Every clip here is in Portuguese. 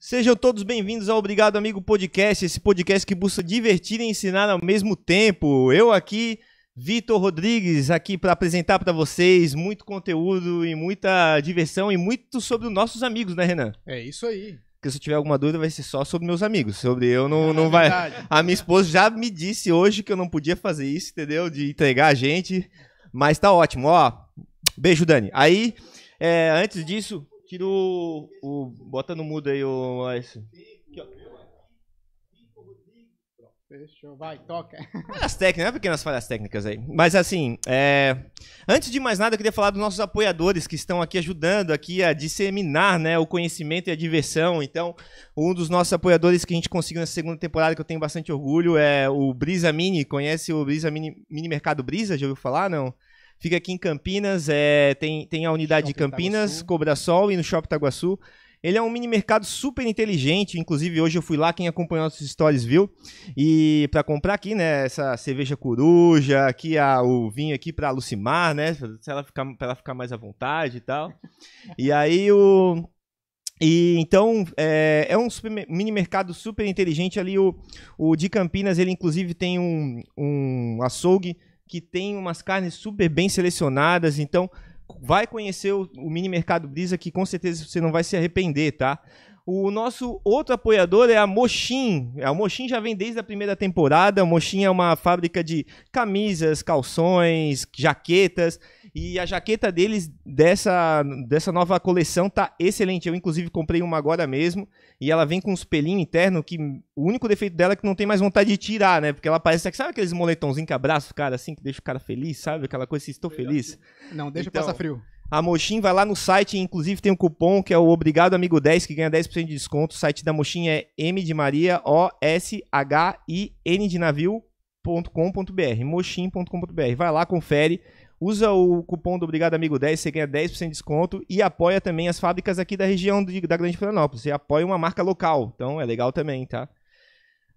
Sejam todos bem-vindos ao Obrigado Amigo Podcast, esse podcast que busca divertir e ensinar ao mesmo tempo. Eu aqui, Vitor Rodrigues, aqui para apresentar para vocês muito conteúdo e muita diversão e muito sobre os nossos amigos, né, Renan? É isso aí. Porque se tiver alguma dúvida, vai ser só sobre meus amigos. Sobre eu não, ah, não é vai. A minha esposa já me disse hoje que eu não podia fazer isso, entendeu? De entregar a gente. Mas tá ótimo, ó. Beijo, Dani. Aí, é, antes disso, Tira o, o. Bota no mudo aí, o Maestro. Fechou, vai, toca. Falhas técnicas, é pequenas falhas técnicas aí. Mas assim, é... antes de mais nada, eu queria falar dos nossos apoiadores que estão aqui ajudando aqui a disseminar né, o conhecimento e a diversão. Então, um dos nossos apoiadores que a gente conseguiu nessa segunda temporada, que eu tenho bastante orgulho, é o Brisa Mini. Conhece o Brisa Mini, Mini Mercado Brisa? Já ouviu falar? Não? Fica aqui em Campinas, é, tem, tem a unidade Shopping de Campinas, Itaguaçu. Cobra Sol e no Shopping Itaguaçu. Ele é um mini mercado super inteligente, inclusive hoje eu fui lá, quem acompanhou nossos stories viu. E para comprar aqui, né, essa cerveja coruja, aqui a, o vinho aqui para Lucimar, né, para ela ficar, pra ela ficar mais à vontade e tal. E aí o e então é, é um super, mini mercado super inteligente ali. O, o de Campinas, ele inclusive tem um, um açougue que tem umas carnes super bem selecionadas. Então, vai conhecer o, o Mini Mercado Brisa, que com certeza você não vai se arrepender, tá? O nosso outro apoiador é a Mochim. A Mochim já vem desde a primeira temporada. A Mochim é uma fábrica de camisas, calções, jaquetas e a jaqueta deles dessa, dessa nova coleção tá excelente. Eu, inclusive, comprei uma agora mesmo. E ela vem com um espelhinho interno que o único defeito dela é que não tem mais vontade de tirar, né? Porque ela parece. Sabe aqueles moletomzinhos que abraça o cara assim, que deixa o cara feliz, sabe? Aquela coisa assim, estou feliz. Não, deixa então, passar frio. A Mochim vai lá no site, inclusive tem um cupom que é o Obrigado Amigo 10 que ganha 10% de desconto. O site da Mochim é M de Maria, O S H I N de navio.com.br, mochim.com.br. Vai lá, confere. Usa o cupom do Obrigado Amigo 10, você ganha 10% de desconto e apoia também as fábricas aqui da região de, da Grande Florianópolis. Você apoia uma marca local, então é legal também, tá?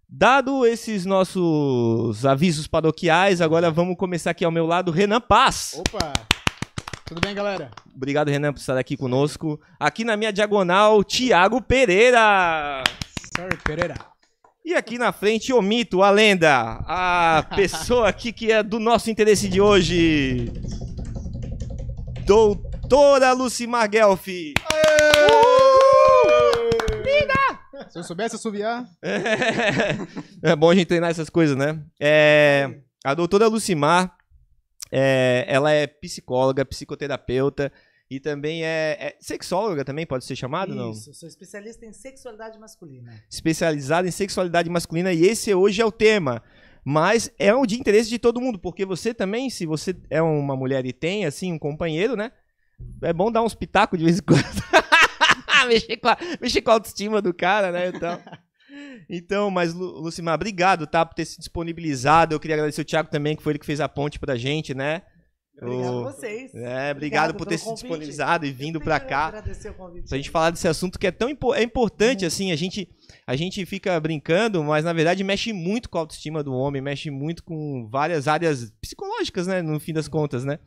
Dado esses nossos avisos paroquiais, agora vamos começar aqui ao meu lado, Renan Paz. Opa! Tudo bem, galera? Obrigado, Renan, por estar aqui conosco. Aqui na minha diagonal, Tiago Pereira. Sorry Pereira. E aqui na frente, o mito, a lenda, a pessoa aqui que é do nosso interesse de hoje. Doutora Lucimar Guelph. Linda! Se eu soubesse assoviar. É, é bom a gente treinar essas coisas, né? É, a doutora Lucimar, é, ela é psicóloga, psicoterapeuta, e também é, é sexóloga também, pode ser chamado não? Isso, sou especialista em sexualidade masculina. Especializada em sexualidade masculina e esse hoje é o tema. Mas é um de interesse de todo mundo, porque você também, se você é uma mulher e tem, assim, um companheiro, né? É bom dar uns pitacos de vez em quando. mexer, com a, mexer com a autoestima do cara, né? Então... Então, mas Lucimar, obrigado, tá, por ter se disponibilizado. Eu queria agradecer o Thiago também, que foi ele que fez a ponte pra gente, né? Obrigado a vocês. É, obrigado, obrigado por ter se disponibilizado e vindo para cá. Agradecer o convite. Pra gente falar desse assunto que é tão impo é importante, hum. assim, a gente, a gente fica brincando, mas na verdade mexe muito com a autoestima do homem, mexe muito com várias áreas psicológicas, né? No fim das contas, né?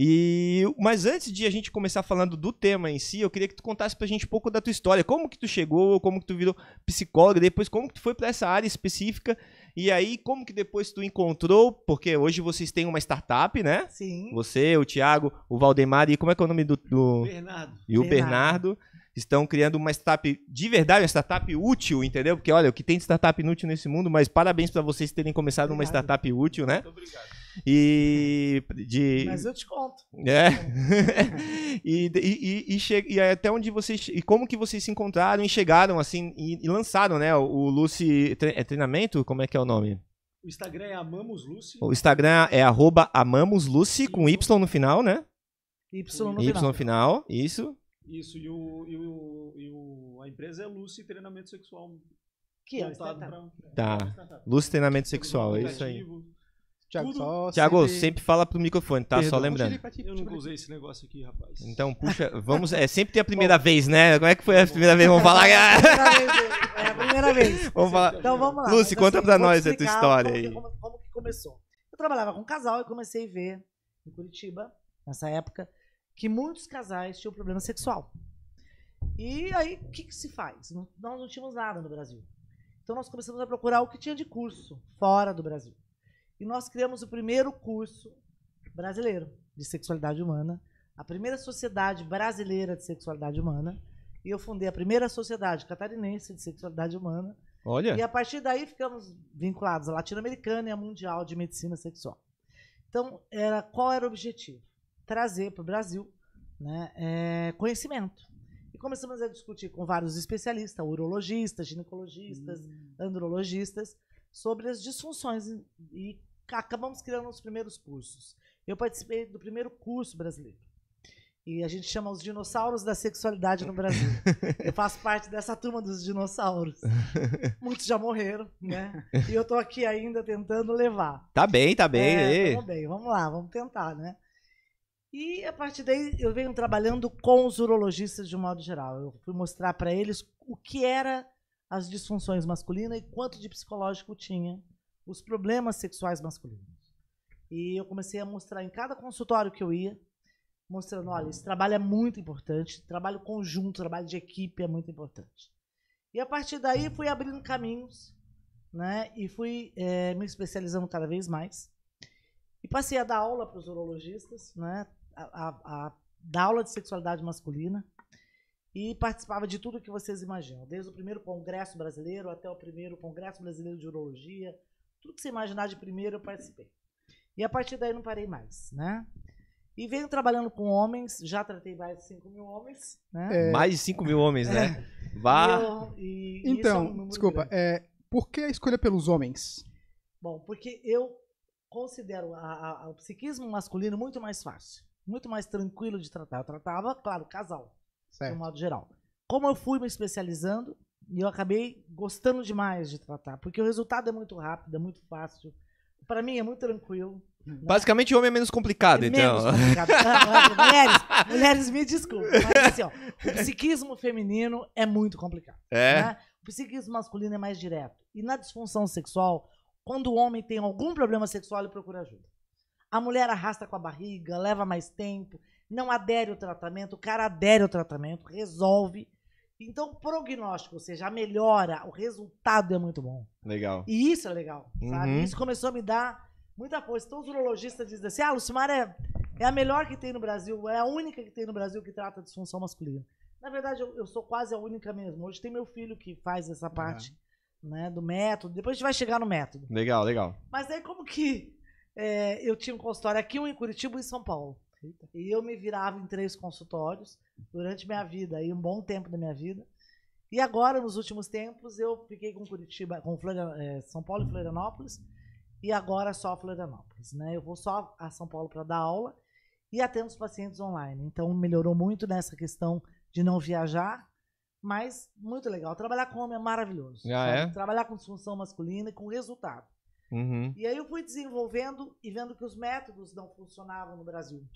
E, mas antes de a gente começar falando do tema em si, eu queria que tu contasse pra gente um pouco da tua história, como que tu chegou, como que tu virou psicóloga, depois como que tu foi para essa área específica e aí, como que depois tu encontrou? Porque hoje vocês têm uma startup, né? Sim. Você, o Thiago, o Valdemar e como é que é o nome do. do... Bernardo. E o Bernardo. Bernardo estão criando uma startup de verdade, uma startup útil, entendeu? Porque olha, o que tem de startup inútil nesse mundo, mas parabéns para vocês terem começado uma startup útil, né? Muito obrigado. E de. Mas eu te conto. É. e, e, e, che... e, até onde vocês. E como que vocês se encontraram e chegaram assim e, e lançaram, né? O, Lucy tre... É treinamento? Como é que é o nome? O Instagram é Amamos Lucy. O Instagram é arroba Amamos Lucy, com Y no final, né? Y no y final. Y no final, isso. Isso, e, o, e, o, e o, a empresa é Lucy Treinamento Sexual. Que é? Pra, tá. É, Lucy Treinamento Sexual, é isso aí. Tiago, só Tiago, sempre... sempre... fala pro microfone, tá? Perdão. Só lembrando. eu nunca usei esse negócio aqui, rapaz. Então, puxa, vamos. É sempre tem a primeira vez, né? Como é que foi a primeira vez? Vamos falar. é a primeira vez. É vamos falar. Então vamos lá. Lúcio, então, conta assim, pra nós a tua história aí. como, como, que começou? Eu trabalhava com um casal e comecei a ver em Curitiba, nessa época, que muitos casais tinham problema sexual. E aí, o que, que se faz? Nós não tínhamos nada no Brasil. Então nós começamos a procurar o que tinha de curso fora do Brasil. E nós criamos o primeiro curso brasileiro de sexualidade humana, a primeira sociedade brasileira de sexualidade humana, e eu fundei a primeira sociedade catarinense de sexualidade humana. Olha. E a partir daí ficamos vinculados à latino-americana e à mundial de medicina sexual. Então, era, qual era o objetivo? Trazer para o Brasil né, é, conhecimento. E começamos a discutir com vários especialistas, urologistas, ginecologistas, hum. andrologistas, sobre as disfunções e acabamos criando os primeiros cursos. Eu participei do primeiro curso brasileiro. E a gente chama os dinossauros da sexualidade no Brasil. Eu faço parte dessa turma dos dinossauros. Muitos já morreram, né? E eu tô aqui ainda tentando levar. Tá bem, tá bem. É, tá bem, vamos lá, vamos tentar, né? E a partir daí eu venho trabalhando com os urologistas de um modo geral. Eu fui mostrar para eles o que era as disfunções masculinas e quanto de psicológico tinha os problemas sexuais masculinos. E eu comecei a mostrar em cada consultório que eu ia, mostrando, olha, esse trabalho é muito importante, trabalho conjunto, trabalho de equipe é muito importante. E a partir daí fui abrindo caminhos, né? E fui é, me especializando cada vez mais. E passei a dar aula para os urologistas, né? A, a, a dar aula de sexualidade masculina e participava de tudo que vocês imaginam, desde o primeiro congresso brasileiro até o primeiro congresso brasileiro de urologia, tudo que você imaginar de primeiro, eu participei. E a partir daí não parei mais, né? E venho trabalhando com homens, já tratei mais de 5 mil homens. Né? É... Mais de 5 mil homens, né? É. Vá. Eu, e, então, é um então, desculpa, é, por que a escolha pelos homens? Bom, porque eu considero a, a, o psiquismo masculino muito mais fácil, muito mais tranquilo de tratar. Eu tratava, claro, casal, certo. de um modo geral. Como eu fui me especializando, e eu acabei gostando demais de tratar, porque o resultado é muito rápido, é muito fácil. Para mim é muito tranquilo. Né? Basicamente, homem é menos complicado, é então. Menos complicado. mulheres, mulheres, me desculpem. assim, o psiquismo feminino é muito complicado. É. Né? O psiquismo masculino é mais direto. E na disfunção sexual, quando o homem tem algum problema sexual, ele procura ajuda. A mulher arrasta com a barriga, leva mais tempo, não adere ao tratamento, o cara adere ao tratamento, resolve então, o prognóstico, ou seja, a melhora, o resultado é muito bom. Legal. E isso é legal, sabe? Uhum. Isso começou a me dar muita força. Então, os urologistas dizem assim: ah, Lucimar é, é a melhor que tem no Brasil, é a única que tem no Brasil que trata disfunção masculina. Na verdade, eu, eu sou quase a única mesmo. Hoje tem meu filho que faz essa parte uhum. né, do método. Depois a gente vai chegar no método. Legal, legal. Mas aí, como que é, eu tinha um consultório aqui, um em Curitiba e um em São Paulo. Eita. E eu me virava em três consultórios durante minha vida, e um bom tempo da minha vida. E agora, nos últimos tempos, eu fiquei com Curitiba, com Florian, é, São Paulo e Florianópolis, e agora só Florianópolis, né? Eu vou só a São Paulo para dar aula e atendo os pacientes online. Então, melhorou muito nessa questão de não viajar, mas muito legal. Trabalhar com homem é maravilhoso. Ah, é? Trabalhar com disfunção masculina e com resultado. Uhum. E aí eu fui desenvolvendo e vendo que os métodos não funcionavam no Brasil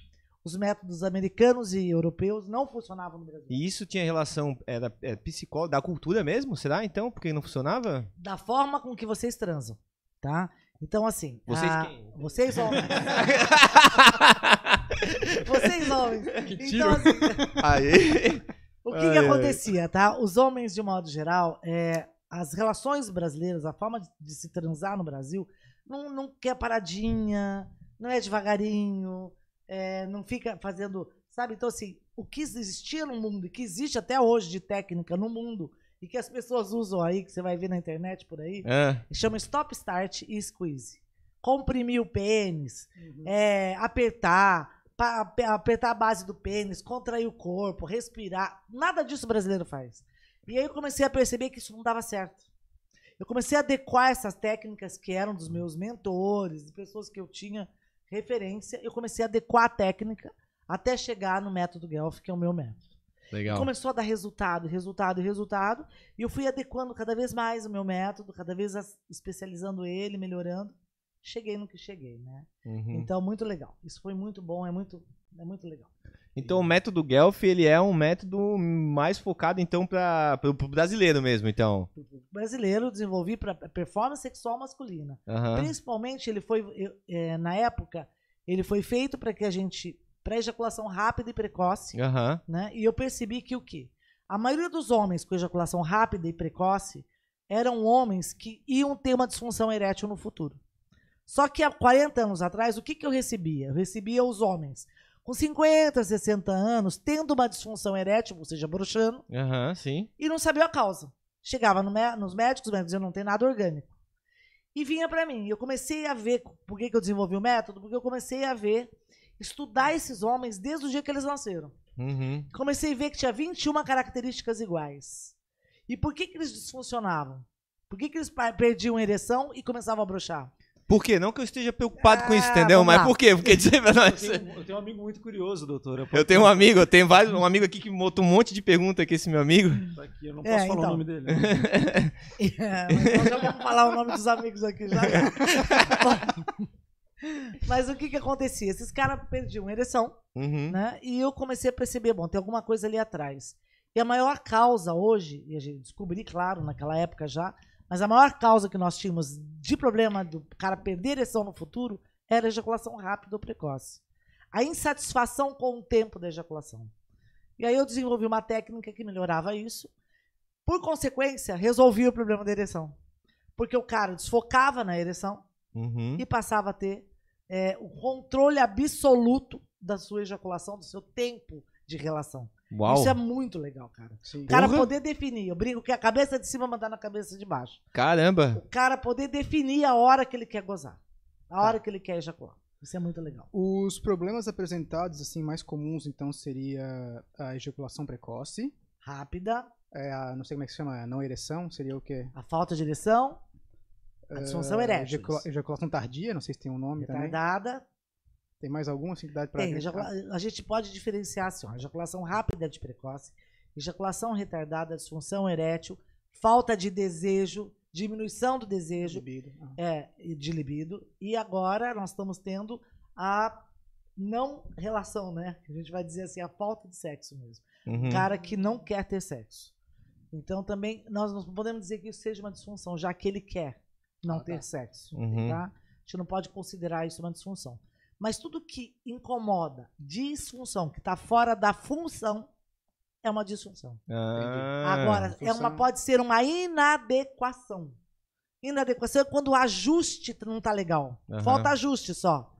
os métodos americanos e europeus não funcionavam no Brasil. E isso tinha relação é, psicóloga da cultura mesmo, será então? Porque não funcionava? Da forma com que vocês transam, tá? Então, assim. Vocês a... Ah, quem? Vocês homens. vocês homens. Que Então, assim, Aí. o que, que acontecia, tá? Os homens, de modo geral, é, as relações brasileiras, a forma de, de se transar no Brasil, não, não quer paradinha, não é devagarinho é, não fica fazendo, sabe? Então, assim, o que existia no mundo e que existe até hoje de técnica no mundo e que as pessoas usam aí, que você vai ver na internet por aí, é. chama stop, start e squeeze. Comprimir o pênis, uhum. é, apertar, apertar a base do pênis, contrair o corpo, respirar. Nada disso o brasileiro faz. E aí eu comecei a perceber que isso não dava certo. Eu comecei a adequar essas técnicas que eram dos meus mentores, de pessoas que eu tinha referência, eu comecei a adequar a técnica até chegar no método Guelph, que é o meu método. Legal. E começou a dar resultado, resultado e resultado, e eu fui adequando cada vez mais o meu método, cada vez especializando ele, melhorando. Cheguei no que cheguei, né? Uhum. Então, muito legal. Isso foi muito bom, é muito, é muito legal. Então o método Guelph ele é um método mais focado então para o brasileiro mesmo, então. Brasileiro desenvolvi para performance sexual masculina. Uhum. Principalmente ele foi é, na época ele foi feito para que a gente para ejaculação rápida e precoce, uhum. né? E eu percebi que o que a maioria dos homens com ejaculação rápida e precoce eram homens que iam ter uma disfunção erétil no futuro. Só que há 40 anos atrás, o que, que eu recebia? Eu recebia os homens com 50, 60 anos, tendo uma disfunção erétil, ou seja, bruxando, uhum, sim. e não sabia a causa. Chegava no nos médicos, e dizia, diziam, não tem nada orgânico. E vinha para mim. Eu comecei a ver, por que, que eu desenvolvi o método? Porque eu comecei a ver, estudar esses homens desde o dia que eles nasceram. Uhum. Comecei a ver que tinha 21 características iguais. E por que, que eles disfuncionavam? Por que, que eles perdiam ereção e começavam a bruxar? Por quê? Não que eu esteja preocupado ah, com isso, ah, entendeu? Mas por quê? Porque dizer pra nós. Eu tenho, eu tenho um amigo muito curioso, doutor. Eu, eu tenho um amigo, eu tenho vários, um amigo aqui que botou um monte de pergunta aqui, esse meu amigo. Tá aqui, eu não é, posso é, falar então. o nome dele. Né? é, então já vamos falar o nome dos amigos aqui já. Mas o que que acontecia? Esses caras perdiam ereção, uhum. né? E eu comecei a perceber, bom, tem alguma coisa ali atrás. E a maior causa hoje, e a gente descobri, claro, naquela época já, mas a maior causa que nós tínhamos de problema do cara perder ereção no futuro era a ejaculação rápida ou precoce. A insatisfação com o tempo da ejaculação. E aí eu desenvolvi uma técnica que melhorava isso. Por consequência, resolvia o problema da ereção. Porque o cara desfocava na ereção uhum. e passava a ter é, o controle absoluto da sua ejaculação, do seu tempo de relação. Uau. Isso é muito legal, cara. Sim. O cara Porra. poder definir. Eu brinco que a cabeça de cima mandar na cabeça de baixo. Caramba! O cara poder definir a hora que ele quer gozar. A tá. hora que ele quer ejacular. Isso é muito legal. Os problemas apresentados, assim, mais comuns, então, seria a ejaculação precoce. Rápida. É a, não sei como é que se chama, não ereção, seria o quê? A falta de ereção. A disfunção uh, erétil. Ejacula, ejaculação tardia, não sei se tem um nome Retardada. também. Retardada. Tem mais alguma afinidade para a gente pode diferenciar assim, ejaculação rápida de precoce, ejaculação retardada, disfunção erétil, falta de desejo, diminuição do desejo, libido. É, de libido. E agora nós estamos tendo a não relação, né? A gente vai dizer assim, a falta de sexo mesmo. Uhum. Cara que não quer ter sexo. Então também nós não podemos dizer que isso seja uma disfunção, já que ele quer não ah, ter tá. sexo, uhum. tá? A gente não pode considerar isso uma disfunção. Mas tudo que incomoda, disfunção, que está fora da função, é uma disfunção. Ah, Agora, função. é uma, pode ser uma inadequação. Inadequação é quando o ajuste não está legal. Uhum. Falta ajuste só.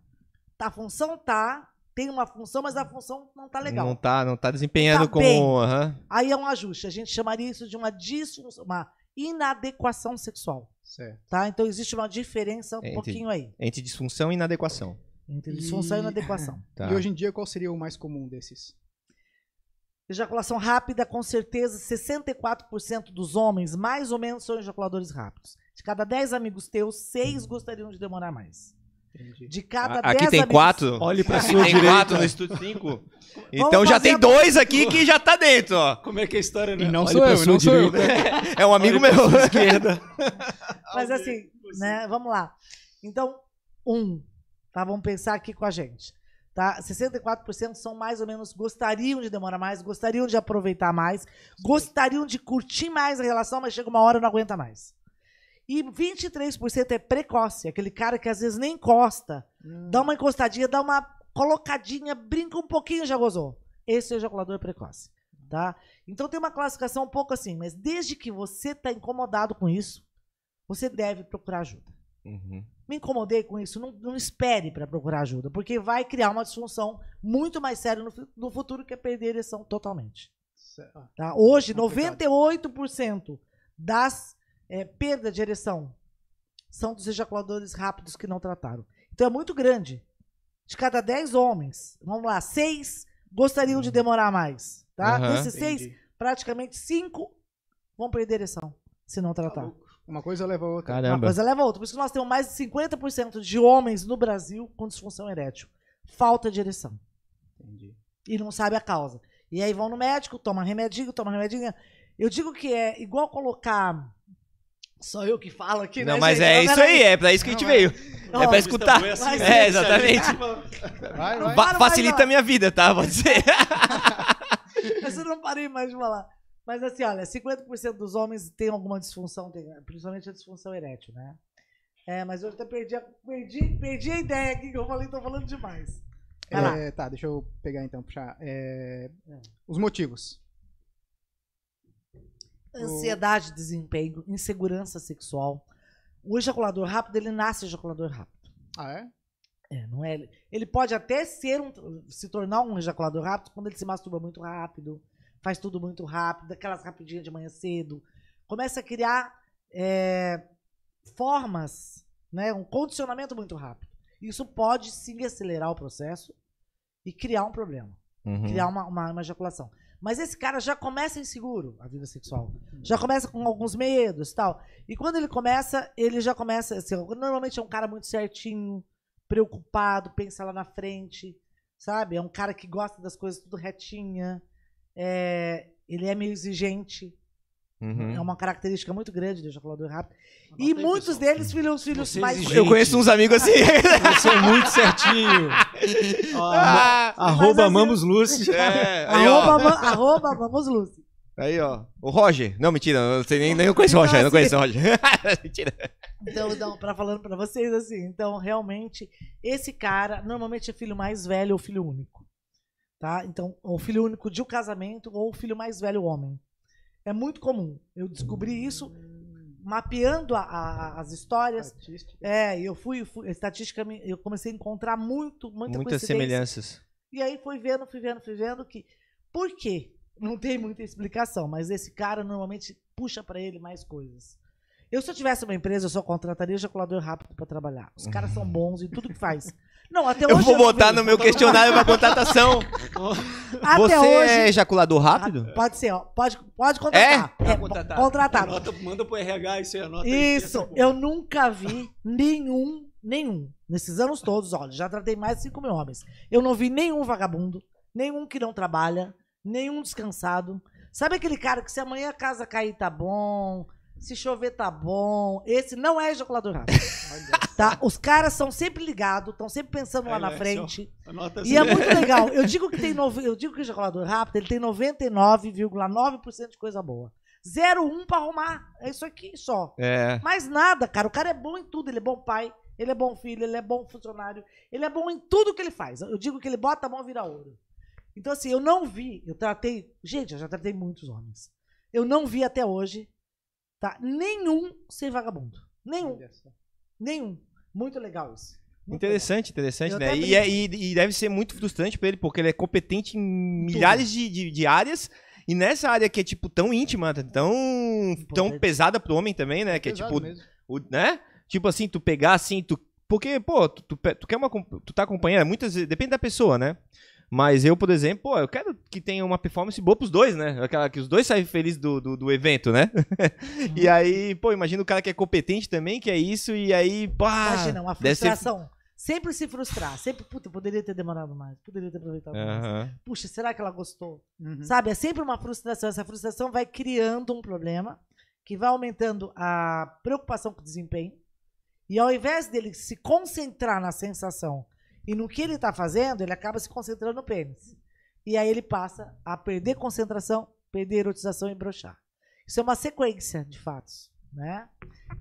Tá, a função tá, tem uma função, mas a função não está legal. Não está tá não tá desempenhando tá como. Uhum. Aí é um ajuste. A gente chamaria isso de uma disfunção, uma inadequação sexual. Certo. Tá? Então existe uma diferença um entre, pouquinho aí. Entre disfunção e inadequação. Eles só saem na adequação. Tá. E hoje em dia, qual seria o mais comum desses? Ejaculação rápida, com certeza, 64% dos homens, mais ou menos, são ejaculadores rápidos. De cada 10 amigos teus, 6 hum. gostariam de demorar mais. Entendi. De cada 10 Aqui tem 4? quatro. Olhe pra sua tem direita. quatro no estúdio 5. Então já tem 2 dois aqui que já tá dentro, ó. Como é que é a história, né? E não Olhe sou eu, não sou eu. É um amigo Olhe meu. Esquerda. Mas assim, né, vamos lá. Então, um, Tá? Vamos pensar aqui com a gente. Tá? 64% são mais ou menos gostariam de demorar mais, gostariam de aproveitar mais, gostariam de curtir mais a relação, mas chega uma hora e não aguenta mais. E 23% é precoce, aquele cara que às vezes nem encosta, hum. dá uma encostadinha, dá uma colocadinha, brinca um pouquinho já gozou. Esse é o ejaculador precoce, tá? Então tem uma classificação um pouco assim, mas desde que você está incomodado com isso, você deve procurar ajuda. Uhum me incomodei com isso, não, não espere para procurar ajuda, porque vai criar uma disfunção muito mais séria no, no futuro que é perder a ereção totalmente. Tá? Hoje, 98% é das é, perdas de ereção são dos ejaculadores rápidos que não trataram. Então é muito grande. De cada 10 homens, vamos lá, 6 gostariam uhum. de hum. demorar mais. Tá? Uhum, Desses 6, praticamente 5 vão perder ereção se não tratar. Tá uma coisa leva a outra. Caramba. Uma coisa leva a outra. Por isso que nós temos mais de 50% de homens no Brasil com disfunção erétil. Falta de ereção. Entendi. E não sabe a causa. E aí vão no médico, toma remedinho, toma remedinho. Eu digo que é igual colocar. Só eu que falo aqui, não, né? Não, mas gente? é não, isso aí, é pra isso que a gente veio. Não, é pra escutar. É, assim, é, exatamente. Vai, vai. Facilita a minha vida, tá? Pode ser. mas eu não parei mais de falar. Mas assim, olha, 50% dos homens tem alguma disfunção, principalmente a disfunção erétil, né? É, mas eu até perdi a, perdi, perdi a ideia aqui que eu falei, tô falando demais. É, tá, deixa eu pegar então, puxar. É, é. os motivos. Ansiedade, desempenho, insegurança sexual. O ejaculador rápido, ele nasce ejaculador rápido. Ah, é? É, não é. Ele pode até ser um, se tornar um ejaculador rápido quando ele se masturba muito rápido, faz tudo muito rápido, aquelas rapidinhas de manhã cedo. Começa a criar é, formas, né, um condicionamento muito rápido. Isso pode sim acelerar o processo e criar um problema, uhum. criar uma, uma, uma ejaculação. Mas esse cara já começa inseguro a vida sexual. Já começa com alguns medos e tal. E quando ele começa, ele já começa assim. Normalmente é um cara muito certinho, preocupado, pensa lá na frente, sabe? É um cara que gosta das coisas tudo retinha. É, ele é meio exigente. Uhum. É uma característica muito grande do falar rápido. Anota e muitos pessoal. deles filham os filhos mais exigente. Eu conheço uns amigos assim. Você é muito certinho. ah, arroba assim, Mamos É, aí, arroba, arroba Mamos Aí, ó. O Roger. Não, mentira. Eu sei, nem, nem eu conheço o Roger. Assim, não conheço o Roger. mentira. Então, então pra, falando pra vocês assim. Então, realmente, esse cara normalmente é filho mais velho ou filho único. Tá? Então, o filho único de um casamento ou o filho mais velho homem. É muito comum. Eu descobri isso mapeando a, a, as histórias. É, eu fui, fui estatística, eu comecei a encontrar muito, muita muitas semelhanças. E aí fui vendo, fui vendo, fui vendo que por quê? Não tem muita explicação, mas esse cara normalmente puxa para ele mais coisas. Eu, se eu tivesse uma empresa, eu só contrataria ejaculador rápido para trabalhar. Os caras são bons em tudo que faz. Não, até hoje. Eu vou botar eu no meu questionário pra contratação. até Você é hoje... é ejaculador rápido? Ah, pode ser, ó. Pode, pode contratar. É? é contratar. Tá é, manda pro RH isso aí, anota Isso. Aí, eu nunca vi nenhum, nenhum. Nesses anos todos, olha, já tratei mais de 5 mil homens. Eu não vi nenhum vagabundo, nenhum que não trabalha, nenhum descansado. Sabe aquele cara que se amanhã a casa cair tá bom, se chover tá bom. Esse não é ejaculador rápido. tá? Os caras são sempre ligados, estão sempre pensando lá é, na é, frente. e é assim. muito legal. Eu digo que tem no... eu digo que o ejaculador rápido, ele tem 99,9% de coisa boa. 0,1 para arrumar. É isso aqui só. É. Mais nada, cara. O cara é bom em tudo. Ele é bom pai, ele é bom filho, ele é bom funcionário, ele é bom em tudo que ele faz. Eu digo que ele bota a mão vira ouro. Então, assim, eu não vi, eu tratei. Gente, eu já tratei muitos homens. Eu não vi até hoje Tá? Nenhum ser vagabundo. Nenhum. Nenhum. Muito legal isso. Muito interessante, interessante, Eu né? E, é, e, deve ser muito frustrante para ele, porque ele é competente em milhares de, de, de áreas. E nessa área que é, tipo, tão íntima, tão, tão pesada pro homem também, né? É que é tipo. O, né? Tipo assim, tu pegar assim, tu. Porque, pô, tu, tu, tu quer uma. Tu tá acompanhando, muitas vezes. Depende da pessoa, né? Mas eu, por exemplo, pô, eu quero que tenha uma performance boa pros dois, né? Aquela que os dois saem felizes do, do, do, evento, né? Uhum. e aí, pô, imagina o cara que é competente também, que é isso, e aí, pá. Imagina, uma frustração. Ser... Sempre se frustrar. Sempre, puta, poderia ter demorado mais, poderia ter aproveitado uhum. mais. Puxa, será que ela gostou? Uhum. Sabe? É sempre uma frustração. Essa frustração vai criando um problema que vai aumentando a preocupação com o desempenho. E ao invés dele se concentrar na sensação e no que ele está fazendo, ele acaba se concentrando no pênis. E aí ele passa a perder concentração, perder erotização e brochar. Isso é uma sequência de fatos, né?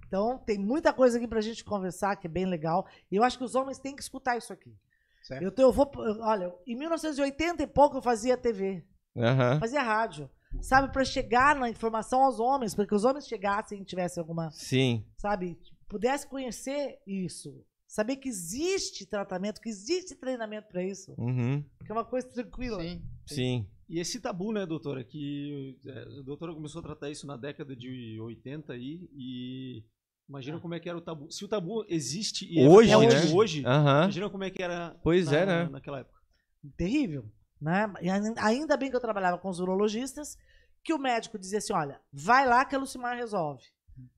Então, tem muita coisa aqui pra gente conversar, que é bem legal. E eu acho que os homens têm que escutar isso aqui. Certo. Eu, tenho eu vou. Olha, em 1980 e pouco eu fazia TV, uhum. fazia rádio. Sabe, para chegar na informação aos homens, para que os homens chegassem e tivessem alguma. Sim. Sabe, pudesse conhecer isso. Saber que existe tratamento, que existe treinamento para isso. Uhum. Que é uma coisa tranquila. Sim. Sim. E esse tabu, né, doutora? Que é, a doutora começou a tratar isso na década de 80 aí e imagina ah. como é que era o tabu. Se o tabu existe e hoje, é hoje, né? hoje imagina como é que era pois na, é, né? naquela época. Terrível, né? E ainda bem que eu trabalhava com os urologistas, que o médico dizia assim, olha, vai lá que a Lucimar resolve.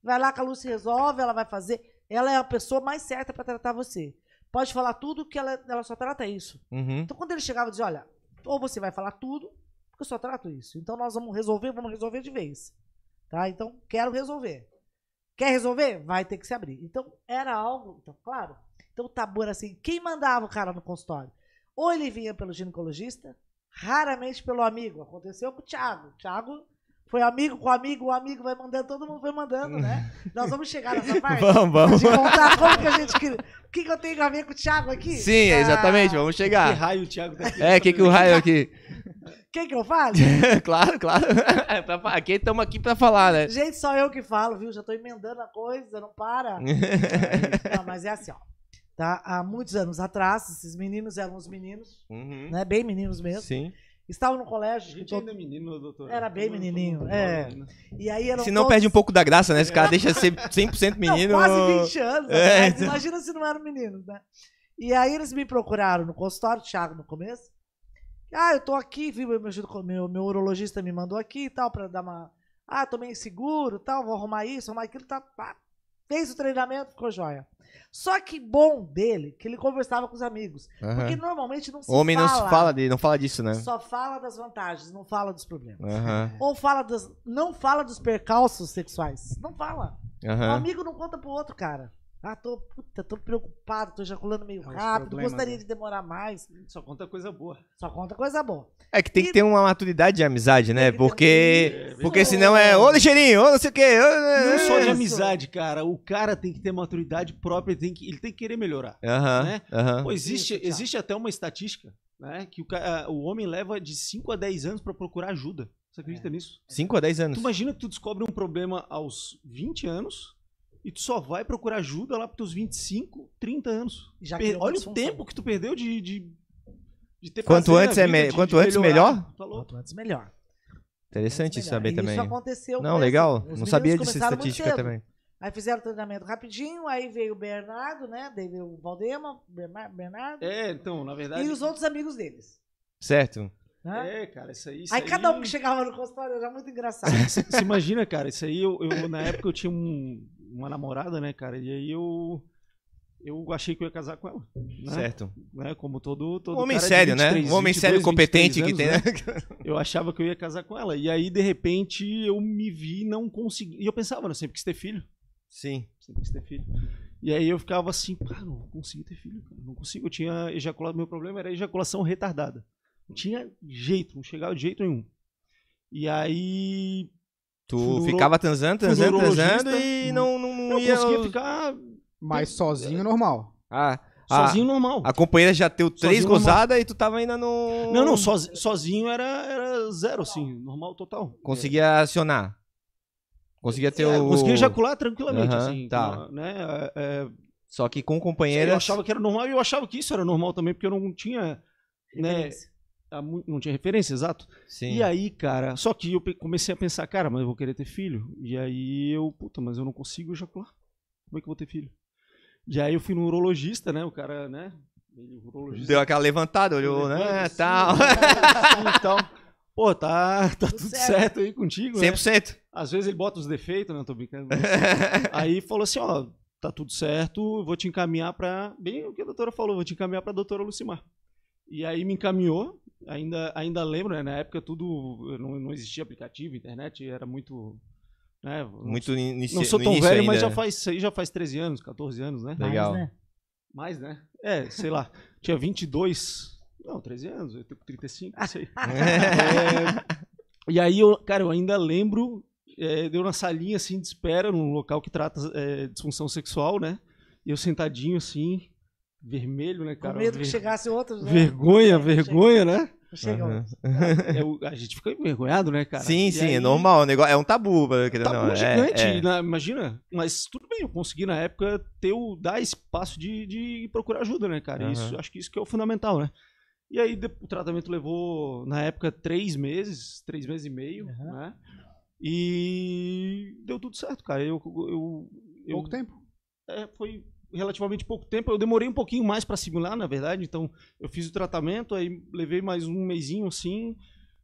Vai lá que a Lúcia resolve, ela vai fazer ela é a pessoa mais certa para tratar você. Pode falar tudo que ela, ela só trata isso. Uhum. Então, quando ele chegava e dizia, olha, ou você vai falar tudo, porque eu só trato isso. Então, nós vamos resolver, vamos resolver de vez. Tá? Então, quero resolver. Quer resolver? Vai ter que se abrir. Então, era algo... Então, claro. Então, o tabu era assim. Quem mandava o cara no consultório? Ou ele vinha pelo ginecologista, raramente pelo amigo. Aconteceu com o Thiago. O Thiago foi amigo com amigo, o amigo vai mandando, todo mundo vai mandando, né? Nós vamos chegar nessa parte. Vamos, vamos. De contar como que a gente queria. O que, que eu tenho a ver com o Thiago aqui? Sim, ah, exatamente, vamos chegar. Que raio o Thiago tá aqui? É, que que o raio aqui? Quem que eu falo? claro, claro. É, aqui estamos aqui para falar, né? Gente, só eu que falo, viu? Já tô emendando a coisa, não para. não, mas é assim, ó. Tá? Há muitos anos atrás, esses meninos eram uns meninos, uhum. né? Bem meninos mesmo. Sim. Estava no colégio. A gente ainda é menino, doutor. Era bem menininho, é. Né? E aí eram se não todos... perde um pouco da graça, né? Esse cara é. deixa ser 100% menino. Não, quase 20 anos. É. Então. Imagina se não eram meninos, né? E aí eles me procuraram no consultório, Thiago no começo. Ah, eu tô aqui, vi Meu, meu, meu urologista me mandou aqui e tal, pra dar uma. Ah, tô meio seguro tal, vou arrumar isso, arrumar aquilo, tá. Pá, Fez o treinamento, ficou joia. Só que bom dele, que ele conversava com os amigos. Uhum. Porque normalmente não se Homem fala. Homem não se fala de, não fala disso, né? Só fala das vantagens, não fala dos problemas. Uhum. Ou fala das, não fala dos percalços sexuais. Não fala. Uhum. Um amigo não conta pro outro, cara. Ah, tô, puta, tô preocupado, tô ejaculando meio é rápido, gostaria né? de demorar mais. Só conta coisa boa. Só conta coisa boa. É que tem e... que ter uma maturidade de amizade, né? Porque, é porque senão é ô ligeirinho, ô não sei o quê. Ô... Né? Não só de amizade, cara. O cara tem que ter maturidade própria, tem que, ele tem que querer melhorar. Uh -huh, né? uh -huh. Pô, existe, existe até uma estatística né? que o, o homem leva de 5 a 10 anos para procurar ajuda. Você acredita é. nisso? 5 a 10 anos. Tu imagina que tu descobre um problema aos 20 anos e tu só vai procurar ajuda lá pros teus 25, 30 anos. Já per... Olha o tempo que tu perdeu de, de, de ter Quanto antes, é me... de, Quanto de antes melhor? Tá quanto antes melhor. Interessante antes saber também. Isso aconteceu. Não, legal. Não sabia disso estatística também. Aí fizeram o treinamento rapidinho, aí veio o Bernardo, né? Daí o Valdema, Bernardo. É, então, na verdade. E os outros amigos deles. Certo. É, cara, isso aí. Isso aí, aí, cada um que chegava no consultório era muito engraçado. Você imagina, cara, isso aí, eu, eu na época eu tinha um uma namorada, né, cara? E aí eu eu achei que eu ia casar com ela. Né? Certo. Né? Como todo, todo né? homem sério, 23, né? Um homem 22, sério competente anos, que tem, né? eu achava que eu ia casar com ela. E aí, de repente, eu me vi não consegui. E eu pensava, né? Sempre quis ter filho. Sim. Sempre quis ter filho. E aí eu ficava assim, pá, não consigo ter filho, cara. Não consigo. Eu tinha ejaculado. Meu problema era ejaculação retardada. Não tinha jeito, não chegava de jeito nenhum. E aí Tu ficava transando, transando, transando e não, não, não, não ia... conseguia ficar... Mas sozinho, é normal. Ah, ah, Sozinho normal. A companheira já teu três gozadas e tu tava ainda no. Não, não, sozinho, sozinho era, era zero, assim, normal total. Conseguia é. acionar. Conseguia ter é, o. Conseguia ejacular tranquilamente, uhum, assim. Tá. Né, é, é, Só que com companheira. Eu achava que era normal e eu achava que isso era normal também, porque eu não tinha. Né, Tá não tinha referência, exato. Sim. E aí, cara, só que eu comecei a pensar, cara, mas eu vou querer ter filho. E aí eu, puta, mas eu não consigo ejacular. Como é que eu vou ter filho? E aí eu fui no urologista, né? O cara, né? Deu aquela levantada, olhou, né? Assim, tal. Assim, tal. Então. Pô, tá, tá tudo, tudo certo. certo. aí contigo, 100%. Né? Às vezes ele bota os defeitos, né? Tô brincando. aí falou assim, ó, tá tudo certo, vou te encaminhar pra... Bem o que a doutora falou, vou te encaminhar pra doutora Lucimar. E aí me encaminhou, ainda, ainda lembro, né? Na época tudo não, não existia aplicativo, internet, era muito. Né? Muito inici... Não sou tão velho, ainda, mas né? já faz, já faz 13 anos, 14 anos, né? Legal. Mais, né? Mais, né? É, sei lá. Tinha 22. Não, 13 anos, eu tenho 35, não sei. é, e aí, eu, cara, eu ainda lembro, é, deu na salinha assim de espera, num local que trata é, disfunção sexual, né? E eu sentadinho assim, vermelho, né, cara? Com medo que chegasse outro. né? Vergonha, é, vergonha, né? Chega, uhum. é, a gente fica envergonhado, né, cara? Sim, e sim, é aí, é normal. Negócio, é um tabu, né, querendo tabu não. É, gigante, é, é. Né? Na, imagina. Mas tudo bem, eu consegui na época ter o, dar espaço de, de procurar ajuda, né, cara? Uhum. Isso, acho que isso que é o fundamental, né? E aí o tratamento levou, na época, três meses, três meses e meio, uhum. né? E deu tudo certo, cara. Eu, eu, eu, Pouco tempo? É, foi relativamente pouco tempo. Eu demorei um pouquinho mais para simular, na verdade. Então, eu fiz o tratamento, aí levei mais um mesinho assim.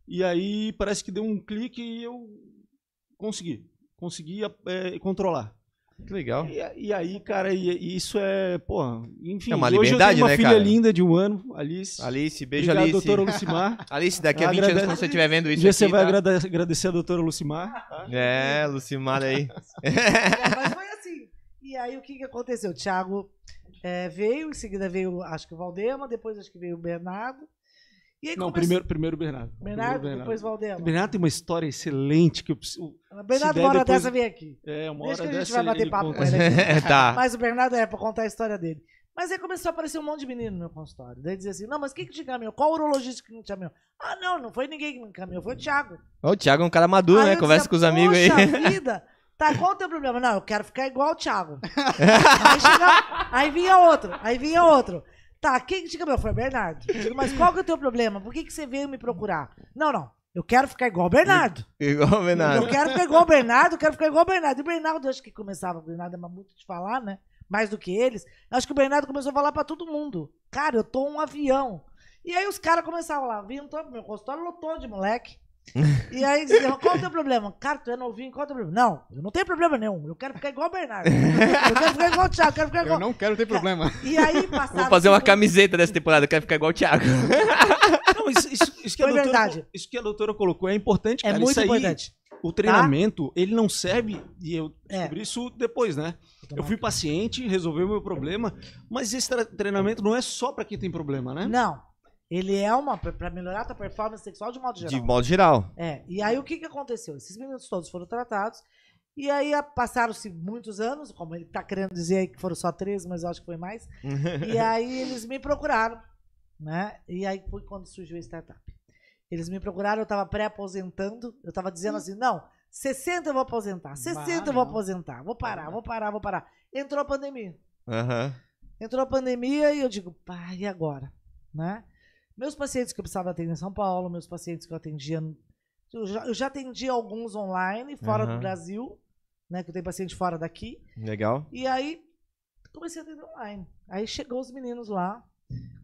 E aí parece que deu um clique e eu consegui. Consegui é, controlar. Que legal. E, e aí, cara, e, e isso é, pô enfim. É uma liberdade, hoje eu tenho uma né, filha cara? linda de um ano, Alice. Alice, beijo, Obrigado, Alice. doutora Lucimar. Alice, daqui a 20 anos, quando você estiver vendo isso Já aqui, você vai tá? agradecer a doutora Lucimar. Tá? É, Lucimar aí. É, mas foi e aí o que, que aconteceu? O Thiago é, veio, em seguida veio, acho que o Valdema, depois acho que veio o Bernardo. E aí Não, começou... primeiro, primeiro o Bernardo. Bernardo, Bernardo. depois o Valdema. O Bernardo tem uma história excelente que eu preciso. O Bernardo, uma hora depois... dessa vem aqui. É, uma hora Deixa que a gente vai bater papo com ele. Aqui. É, tá. Mas o Bernardo é pra contar a história dele. Mas aí começou a aparecer um monte de menino no meu consultório. Daí dizia assim: não, mas quem que te encaminhou? Qual urologista que me encaminhou? Ah, não, não foi ninguém que me encaminhou, foi o Thiago. o Thiago é um cara maduro, aí né? Conversa com os amigos aí. Vida, Tá, qual o teu problema? Não, eu quero ficar igual o Thiago. aí, chegava, aí vinha outro, aí vinha outro. Tá, quem te meu? Foi Bernardo. Digo, mas qual que é o teu problema? Por que, que você veio me procurar? Não, não. Eu quero ficar igual o Bernardo. Igual o Bernardo. Eu quero ficar igual o Bernardo, eu quero ficar igual o Bernardo. E o Bernardo, acho que começava, o Bernardo é muito de falar, né? Mais do que eles. Acho que o Bernardo começou a falar pra todo mundo. Cara, eu tô um avião. E aí os caras começavam lá, vindo todo meu consultório, lotou de moleque. E aí qual é o teu problema? Cara, tu é novinho, qual é o teu problema? Não, eu não tenho problema nenhum. Eu quero ficar igual o Bernardo. Eu quero ficar igual o Thiago, eu quero ficar igual. Eu não quero ter é, problema. E aí passaram. Vou fazer uma camiseta dessa temporada, eu quero ficar igual o Thiago. Não, isso, isso, isso que a doutora, Isso que a doutora colocou é importante, é cara. É muito importante. O tá? treinamento, tá? ele não serve, e eu é. descobri é. isso depois, né? Eu fui paciente, resolveu o meu problema, mas esse treinamento não é só para quem tem problema, né? Não. Ele é uma. para melhorar a tua performance sexual de modo geral. De modo geral. É. E aí o que, que aconteceu? Esses meninos todos foram tratados. E aí passaram-se muitos anos, como ele está querendo dizer que foram só três, mas eu acho que foi mais. e aí eles me procuraram, né? E aí foi quando surgiu a startup. Eles me procuraram, eu estava pré-aposentando, eu estava dizendo hum. assim, não, 60 eu vou aposentar, 60 bah, eu vou não. aposentar, vou parar, vou parar, vou parar. Entrou a pandemia. Entrou a pandemia e eu digo, pá, e agora? Né? Meus pacientes que eu precisava atender em São Paulo, meus pacientes que eu atendia. Eu já, eu já atendi alguns online, fora uhum. do Brasil, né? Que eu tenho paciente fora daqui. Legal. E aí comecei a atender online. Aí chegou os meninos lá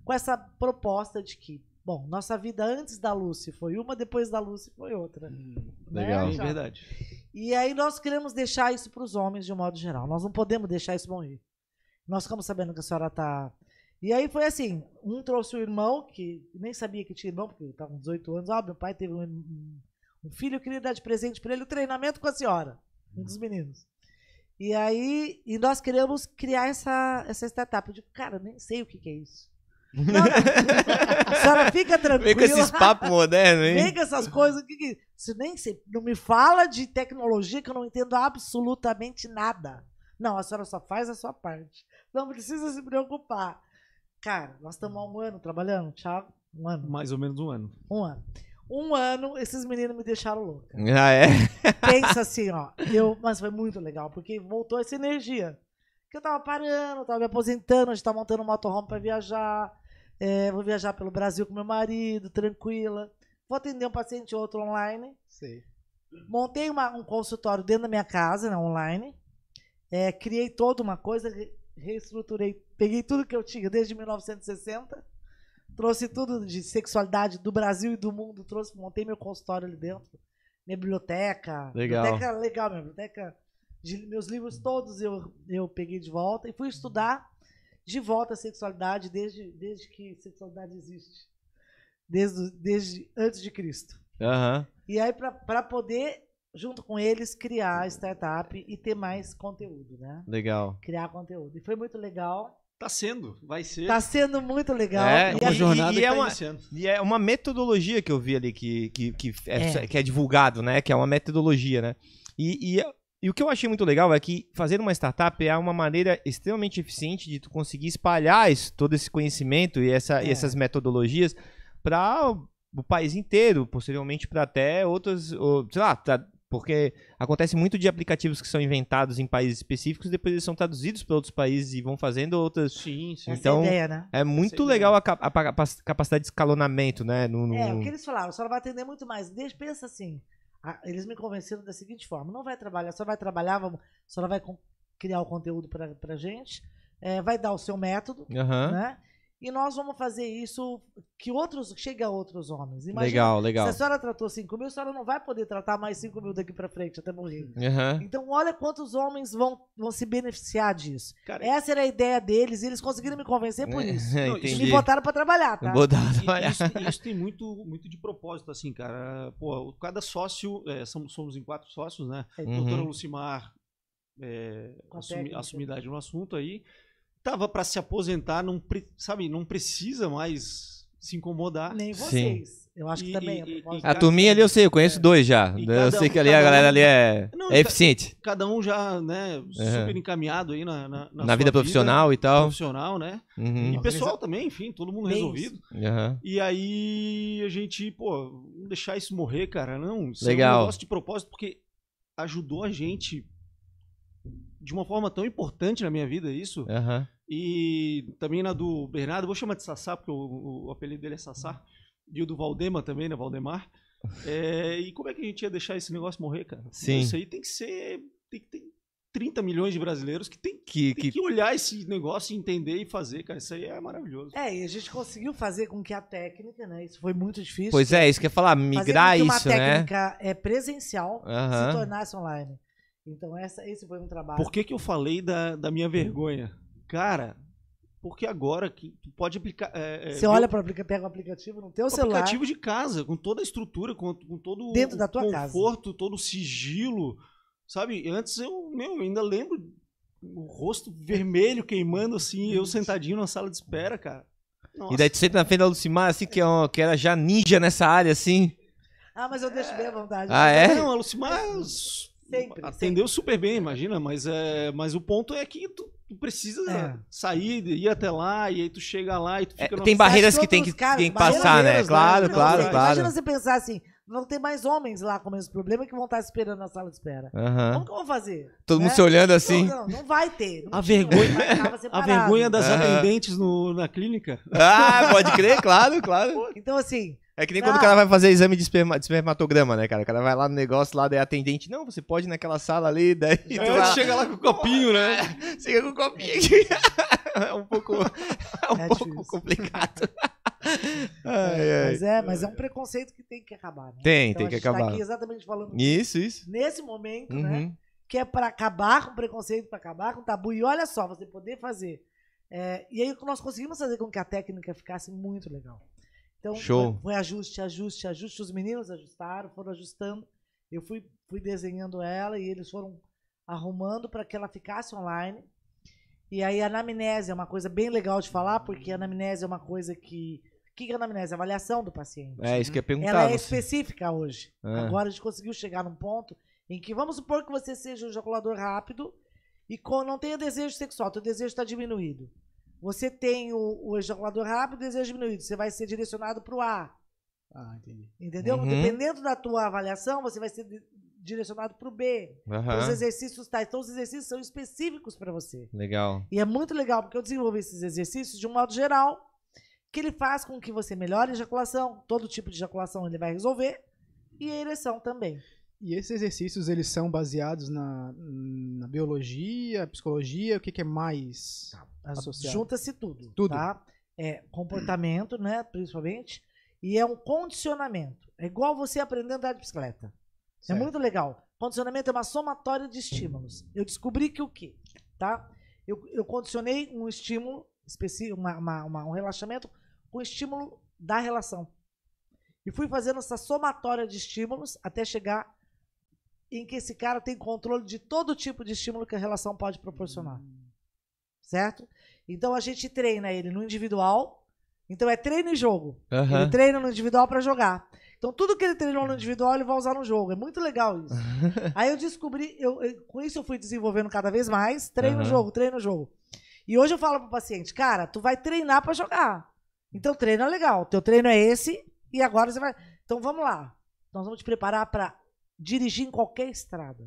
com essa proposta de que, bom, nossa vida antes da Lucy foi uma, depois da Lucy foi outra. Hum, né, legal, é verdade. E aí nós queremos deixar isso para os homens de um modo geral. Nós não podemos deixar isso morrer. Nós ficamos sabendo que a senhora está e aí foi assim, um trouxe o irmão, que nem sabia que tinha irmão, porque ele estava com 18 anos. Ah, meu pai teve um, um filho, eu queria dar de presente para ele o um treinamento com a senhora, um dos uhum. meninos. E aí, e nós queremos criar essa, essa startup. Eu digo, cara, nem sei o que, que é isso. Não, a senhora fica tranquila. Vem com esses papos modernos, hein? Vem com essas coisas. Que, que, é se nem se, não me fala de tecnologia que eu não entendo absolutamente nada. Não, a senhora só faz a sua parte. Não precisa se preocupar. Cara, nós estamos há um ano trabalhando, Thiago. Um ano. Mais ou menos um ano. Um ano. Um ano, esses meninos me deixaram louca. Ah, é? Pensa assim, ó. Eu, mas foi muito legal, porque voltou essa energia. Que eu tava parando, estava tava me aposentando, a gente estava tá montando um motorhome para viajar. É, vou viajar pelo Brasil com meu marido, tranquila. Vou atender um paciente outro online. Sim. Montei uma, um consultório dentro da minha casa, né, online. É, criei toda uma coisa, reestruturei peguei tudo que eu tinha desde 1960, trouxe tudo de sexualidade do Brasil e do mundo, trouxe, montei meu consultório ali dentro, minha biblioteca. Legal. Biblioteca legal, minha biblioteca. De, meus livros todos eu, eu peguei de volta e fui estudar de volta a sexualidade desde, desde que sexualidade existe. Desde, desde antes de Cristo. Uhum. E aí, para poder, junto com eles, criar a startup e ter mais conteúdo, né? Legal. Criar conteúdo. E foi muito legal. Tá sendo, vai ser. Tá sendo muito legal. É, e uma jornada e, e é, tá uma, e é uma metodologia que eu vi ali que, que, que, é, é. que é divulgado, né? Que é uma metodologia, né? E, e, e o que eu achei muito legal é que fazer uma startup é uma maneira extremamente eficiente de tu conseguir espalhar isso, todo esse conhecimento e, essa, é. essas metodologias para o país inteiro, possivelmente para até outras, ou, sei lá, porque acontece muito de aplicativos que são inventados em países específicos, depois eles são traduzidos para outros países e vão fazendo outras. Sim, sim. É então, ideia, né? é muito é legal a, a, capacidade de escalonamento, né? No, no... É, o que eles falaram, só vai atender muito mais. Deixa, pensa assim, eles me convenceram da seguinte forma, não vai trabalhar, só vai trabalhar, vamos, só vai criar o conteúdo para a gente, é, vai dar o seu método, uhum. né? E nós vamos fazer isso que outros chegue a outros homens. Imagina, legal, legal. Se a senhora tratou 5 mil, a senhora não vai poder tratar mais 5 mil daqui para frente, até morrer. Uhum. Então, olha quantos homens vão, vão se beneficiar disso. Cara, Essa era a ideia deles e eles conseguiram me convencer por é, isso. Não, isso me botaram para trabalhar, tá? Botaram Isso, isso, tem muito, muito de propósito, assim, cara. Pô, cada sócio, é, somos, somos em quatro sócios, né? É. Doutora uhum. Lucimar, é, assumi, assumidade no assunto aí tava para se aposentar, não, sabe, não precisa mais se incomodar. Nem vocês. Sim. Eu acho que e, também. E, é e, a turminha ali eu sei, eu conheço é. dois já. eu sei que ali a galera um, ali é, não, é eficiente. Cada um já, né, super encaminhado aí na, na, na, na vida profissional vida, e tal. Profissional, né? Uhum. E pessoal também, enfim, todo mundo Bem resolvido. Uhum. E aí a gente, pô, não deixar isso morrer, cara. Não, isso Legal. é um negócio de propósito, porque ajudou a gente de uma forma tão importante na minha vida isso. Uhum. E também na do Bernardo, vou chamar de Sassá, porque o, o apelido dele é Sassá. E o do Valdemar também, né? Valdemar. É, e como é que a gente ia deixar esse negócio morrer, cara? Sim. Isso aí tem que ser. Tem que ter 30 milhões de brasileiros que tem que, tem que... olhar esse negócio, entender e fazer, cara. Isso aí é maravilhoso. É, e a gente conseguiu fazer com que a técnica, né? Isso foi muito difícil. Pois é, isso que eu ia falar, migrar isso, né? Fazer com que uma técnica né? é, presencial uhum. se tornasse online. Então essa, esse foi um trabalho. Por que, que eu falei da, da minha vergonha? cara, porque agora que tu pode aplicar. É, é você olha para pega o aplicativo no teu celular. Aplicativo de casa, com toda a estrutura, com, com todo dentro o da tua conforto, casa. todo o sigilo, sabe? Antes eu, meu, ainda lembro o rosto vermelho queimando assim, eu sentadinho na sala de espera, cara. Nossa. E daí tu senta na frente da Lucimar, assim, que, é um que era já ninja nessa área, assim. Ah, mas eu deixo é... bem à vontade. Ah, é? Não, a Lucimar sempre, atendeu sempre. super bem, imagina, mas, é, mas o ponto é que tu tu precisa é. sair, ir até lá, e aí tu chega lá e tu é, fica... É, tem barreiras que tem que, tem que passar, né? né? Claro, claro, claro. Imagina você pensar assim, vão ter mais homens lá com o mesmo problema que vão estar esperando na sala de espera. Uhum. Como que eu vou fazer? Todo né? mundo é? se olhando assim. Não, não, não vai ter. Não a, vergonha, a vergonha das uhum. atendentes no, na clínica. Ah, pode crer, claro, claro. Então, assim, é que nem não. quando o ah. cara vai fazer exame de, esperma, de, espermatograma, né, cara? O cara vai lá no negócio, lá daí é atendente, não, você pode ir naquela sala ali, daí. É, lá... chega lá com o copinho, né? É, chega com o copinho. é um pouco, é um é pouco complicado. ai, é, ai. Mas é, mas é um preconceito que tem que acabar, né? Tem, então, tem que tá acabar. Tá aqui exatamente falando isso, isso. Nesse momento, né, uhum. né? Que é para acabar com o preconceito, para acabar com o tabu. E olha só, você poder fazer. É, e aí nós conseguimos fazer com que a técnica ficasse muito legal. Então Show. Foi, ajuste, ajuste, ajuste. Os meninos ajustaram, foram ajustando. Eu fui, fui desenhando ela e eles foram arrumando para que ela ficasse online. E aí a anamnese é uma coisa bem legal de falar, porque a anamnese é uma coisa que. O que é a anamnese? A avaliação do paciente. É, isso que é perguntar. Ela é assim. específica hoje. É. Agora a gente conseguiu chegar num ponto em que vamos supor que você seja um ejaculador rápido e com, não tenha desejo sexual, teu desejo está diminuído. Você tem o, o ejaculador rápido e desejo diminuído. Você vai ser direcionado para o A. Ah, entendi. Entendeu? Uhum. Dependendo da tua avaliação, você vai ser direcionado para o B. Uhum. os exercícios tais. Então, os exercícios são específicos para você. Legal. E é muito legal, porque eu desenvolvi esses exercícios de um modo geral, que ele faz com que você melhore a ejaculação, todo tipo de ejaculação ele vai resolver, e a ereção também. E esses exercícios, eles são baseados na, na biologia, psicologia, o que, que é mais tá. associado? Junta-se tudo, tudo. Tá? É comportamento, né, principalmente, e é um condicionamento. É igual você aprendendo a andar de bicicleta. É certo. É muito legal. Condicionamento é uma somatória de estímulos. Eu descobri que o quê? Tá? Eu, eu condicionei um estímulo específico, uma, uma, uma, um relaxamento com o estímulo da relação. E fui fazendo essa somatória de estímulos até chegar em que esse cara tem controle de todo tipo de estímulo que a relação pode proporcionar. Certo? Então a gente treina ele no individual. Então é treino e jogo. Uhum. Ele treina no individual para jogar. Então tudo que ele treinou no individual ele vai usar no jogo. É muito legal isso. Aí eu descobri, eu, eu, com isso eu fui desenvolvendo cada vez mais. Treino uhum. jogo, treino jogo. E hoje eu falo pro paciente, cara, tu vai treinar para jogar. Então treino é legal. Teu treino é esse e agora você vai. Então vamos lá. Nós vamos te preparar para dirigir em qualquer estrada.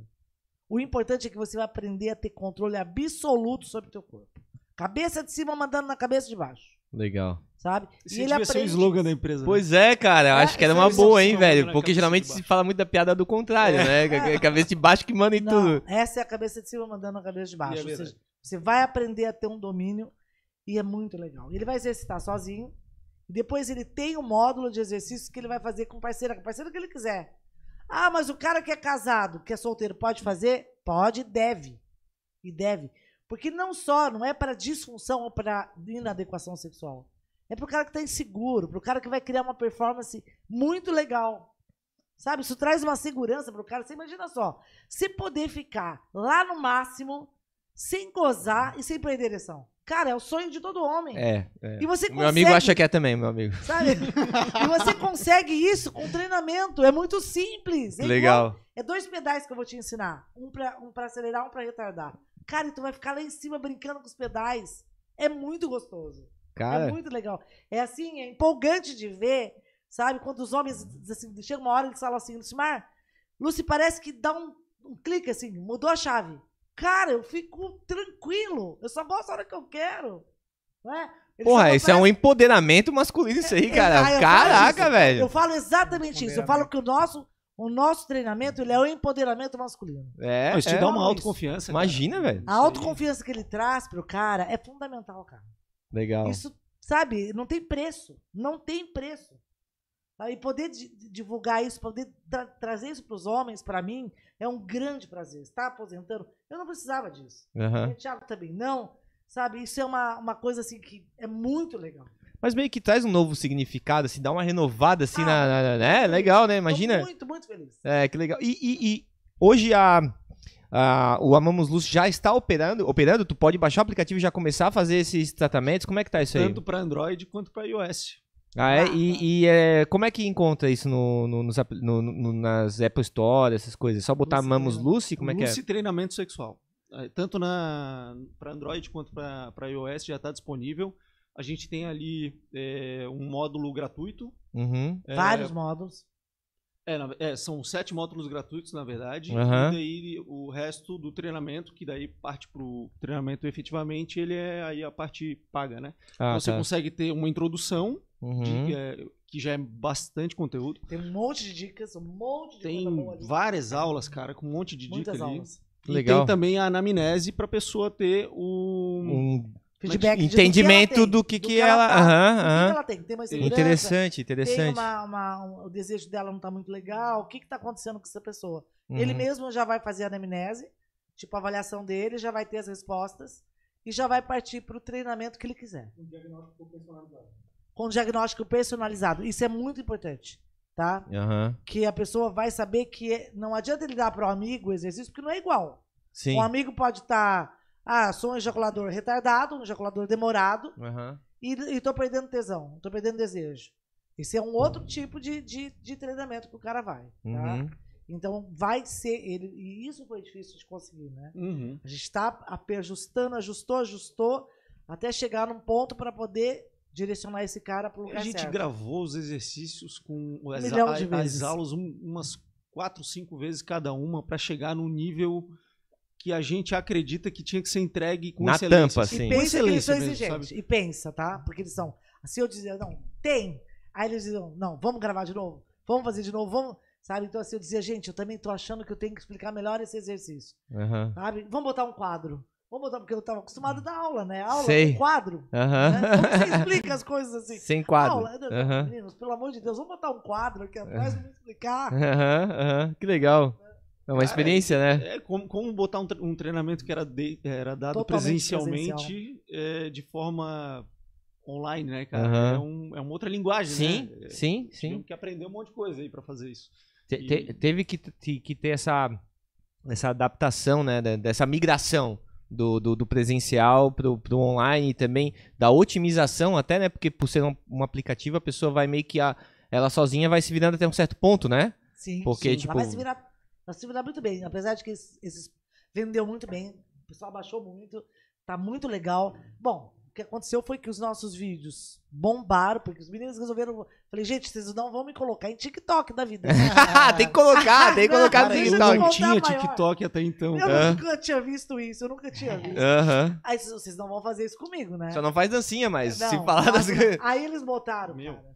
O importante é que você vai aprender a ter controle absoluto sobre o teu corpo. Cabeça de cima mandando na cabeça de baixo. Legal. Sabe? Esse e ele aprende... ser o slogan da empresa. Né? Pois é, cara. Eu é, acho que era uma boa, hein, velho? Porque geralmente se fala muito da piada do contrário, é. né? É. Cabeça de baixo que manda em Não, tudo. Essa é a cabeça de cima mandando na cabeça de é baixo. Ou seja, você vai aprender a ter um domínio e é muito legal. Ele vai exercitar sozinho. depois ele tem um módulo de exercícios que ele vai fazer com parceira, com parceira que ele quiser. Ah, mas o cara que é casado, que é solteiro, pode fazer? Pode, deve. E deve. Porque não só, não é para disfunção ou para inadequação sexual. É para o cara que está inseguro, para o cara que vai criar uma performance muito legal. Sabe? Isso traz uma segurança para o cara. Você imagina só, se poder ficar lá no máximo, sem gozar e sem perder ereção. Cara, é o sonho de todo homem. É. é. E você consegue, Meu amigo acha que é também, meu amigo. Sabe? e você consegue isso com treinamento. É muito simples. É Legal. Igual, é dois pedais que eu vou te ensinar. Um pra, um pra acelerar, um pra retardar. Cara, e tu vai ficar lá em cima brincando com os pedais. É muito gostoso. Cara. É muito legal. É assim, é empolgante de ver, sabe? Quando os homens, assim, uma hora eles falam assim, Lucimar, Luci, parece que dá um, um clique, assim, mudou a chave. Cara, eu fico tranquilo. Eu só gosto a hora que eu quero. Né? Porra, isso é um empoderamento masculino, isso aí, é, cara. Ah, Caraca, velho. Eu falo exatamente isso. Eu falo que o nosso, o nosso treinamento ele é o empoderamento masculino. É. Não, isso é, te dá uma autoconfiança. Isso. Imagina, velho. A autoconfiança que ele traz pro cara é fundamental, cara. Legal. Isso, sabe, não tem preço. Não tem preço. E poder divulgar isso, poder tra trazer isso para os homens, para mim, é um grande prazer. Estar aposentando, eu não precisava disso. Uhum. O Thiago também não. Sabe, isso é uma, uma coisa assim que é muito legal. Mas meio que traz um novo significado, assim, dá uma renovada, assim, ah, na, na, é Legal, né? Imagina. muito, muito feliz. É, que legal. E, e, e hoje a, a, o Amamos Luz já está operando, operando? Tu pode baixar o aplicativo e já começar a fazer esses tratamentos? Como é que tá isso aí? Tanto para Android quanto para iOS. Ah, é? E, e é, como é que encontra isso no, no, nos, no, no, nas Apple Store, essas coisas? É só botar Lucy, Mamos Lucy? Como é Lucy que é? Lucy treinamento sexual. É, tanto para Android quanto para iOS já está disponível. A gente tem ali é, um módulo gratuito. Uhum. É, Vários módulos. É, é são sete módulos gratuitos, na verdade. Uhum. E daí o resto do treinamento, que daí parte para o treinamento efetivamente, ele é aí a parte paga, né? Ah, então, você tá. consegue ter uma introdução Uhum. que já é bastante conteúdo. Tem um monte de dicas, um monte de Tem várias aulas, cara, com um monte de dicas aulas. ali. Legal. E tem também a anamnese para a pessoa ter o... um é feedback entendimento do que, que, ela, tá, tem. Tem Interessante, interessante. Tem uma, uma um, o desejo dela não está muito legal, o que está acontecendo com essa pessoa? Uhum. Ele mesmo já vai fazer a anamnese, tipo a avaliação dele, já vai ter as respostas e já vai partir para o treinamento que ele quiser. Um diagnóstico personalizado com diagnóstico personalizado. Isso é muito importante, tá? Uhum. Que a pessoa vai saber que é, não adianta ele dar para o amigo o exercício, porque não é igual. Sim. Um amigo pode estar, tá, ah, sou um ejaculador retardado, um ejaculador demorado, uhum. e estou perdendo tesão, estou perdendo desejo. Esse é um outro tipo de, de, de treinamento que o cara vai, tá? Uhum. Então vai ser ele. E isso foi difícil de conseguir, né? Uhum. A gente está ajustando, ajustou, ajustou, até chegar num ponto para poder direcionar esse cara para o lugar A gente certo. gravou os exercícios com as, Milhão de vezes, as aulas umas quatro, cinco vezes cada uma para chegar no nível que a gente acredita que tinha que ser entregue com Na excelência. tampa, sim. E pensa excelência que eles são exigentes. E pensa, tá? Porque eles são... Se assim, eu dizer, não, tem. Aí eles dizem, não, vamos gravar de novo. Vamos fazer de novo, vamos... Sabe? Então, assim, eu dizia, gente, eu também tô achando que eu tenho que explicar melhor esse exercício. Uhum. Sabe? Vamos botar um quadro. Vamos botar porque eu estava acostumado a dar aula, né? Aula Sei. sem quadro. Uhum. Né? Então você explica as coisas assim. Sem quadro. Aula, né, Meninos, pelo amor de Deus, vamos botar um quadro aqui atrás, me explicar. Uhum, uhum. Que legal. É uma Cara, experiência, é, né? É, é como, como botar um, tre um treinamento que era, de, era dado Totalmente presencialmente é, de forma online, né, cara? Uhum. É, um, é uma outra linguagem, sim, né? É, sim, sim, sim. Tive que aprender um monte de coisa aí para fazer isso. Te, e... te, teve que, que ter essa, essa adaptação, né? Dessa migração do, do, do presencial para o online e também da otimização até, né? Porque por ser um, um, aplicativo, a pessoa vai meio que a, ela sozinha vai se virando até um certo ponto, né? Sim, Porque, sim. Tipo... Ela vai se virar, ela se virar muito bem. Apesar de que esses, esses vendeu muito bem, o pessoal baixou muito, tá muito legal. Bom, que aconteceu foi que os nossos vídeos bombaram, porque os meninos resolveram. Falei, gente, vocês não vão me colocar em TikTok da vida. Ah, tem que colocar, tem que colocar no TikTok. Eu não tinha TikTok até então. Eu nunca tinha visto isso, eu nunca tinha visto. Uh -huh. Aí vocês não vão fazer isso comigo, né? Só não faz dancinha, mas não, se falar das Aí eles botaram, Meu. cara.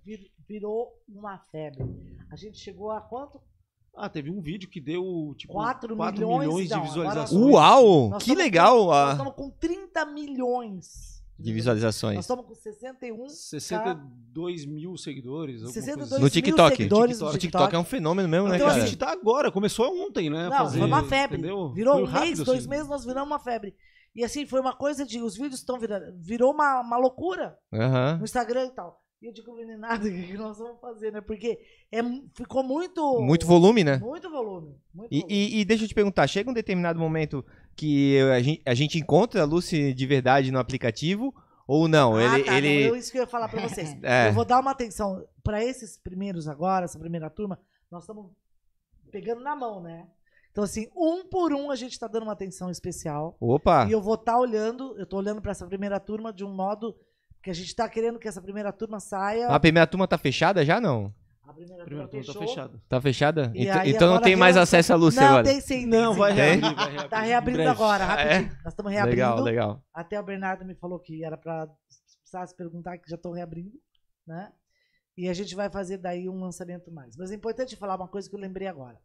Virou uma febre. A gente chegou a quanto? Ah, teve um vídeo que deu, tipo, 4, 4 milhões, milhões, de visualizações. Uau! Que legal! Com, a... Nós estamos ah. com 30 milhões de visualizações. Nós estamos com 61. 62 mil seguidores. 62 assim. no mil TikTok. seguidores no TikTok. No TikTok é um fenômeno mesmo, né, então, né, cara? a gente tá agora, começou ontem, né? Não, fazer, foi uma febre. Entendeu? Virou foi um rápido, mês, assim. dois meses, nós viramos uma febre. E assim, foi uma coisa de. Os vídeos estão virando. Virou uma, uma loucura no Instagram e tal. E eu digo, meninada, o que nós vamos fazer, né? Porque é, ficou muito. Muito volume, né? Muito volume. Muito e, volume. E, e, deixa eu te perguntar: chega um determinado momento que a gente, a gente encontra a Lucy de verdade no aplicativo ou não? Ah, ele, tá, ele... Não, eu, isso que eu ia falar pra vocês. é. Eu vou dar uma atenção para esses primeiros agora, essa primeira turma, nós estamos pegando na mão, né? Então, assim, um por um a gente está dando uma atenção especial. Opa! E eu vou estar tá olhando, eu estou olhando para essa primeira turma de um modo que a gente tá querendo que essa primeira turma saia. A primeira turma tá fechada já não? A primeira, primeira turma, está tá fechada. Tá fechada? E então, então não tem mais acesso à Lúcia não, agora? Não, tem sim. Não, vai reabrir, vai reabrir. Tá reabrindo agora, é. rapidinho. É? Nós estamos reabrindo. Legal, legal. Até o Bernardo me falou que era pra precisar se perguntar que já estão reabrindo, né? E a gente vai fazer daí um lançamento mais. Mas é importante falar uma coisa que eu lembrei agora.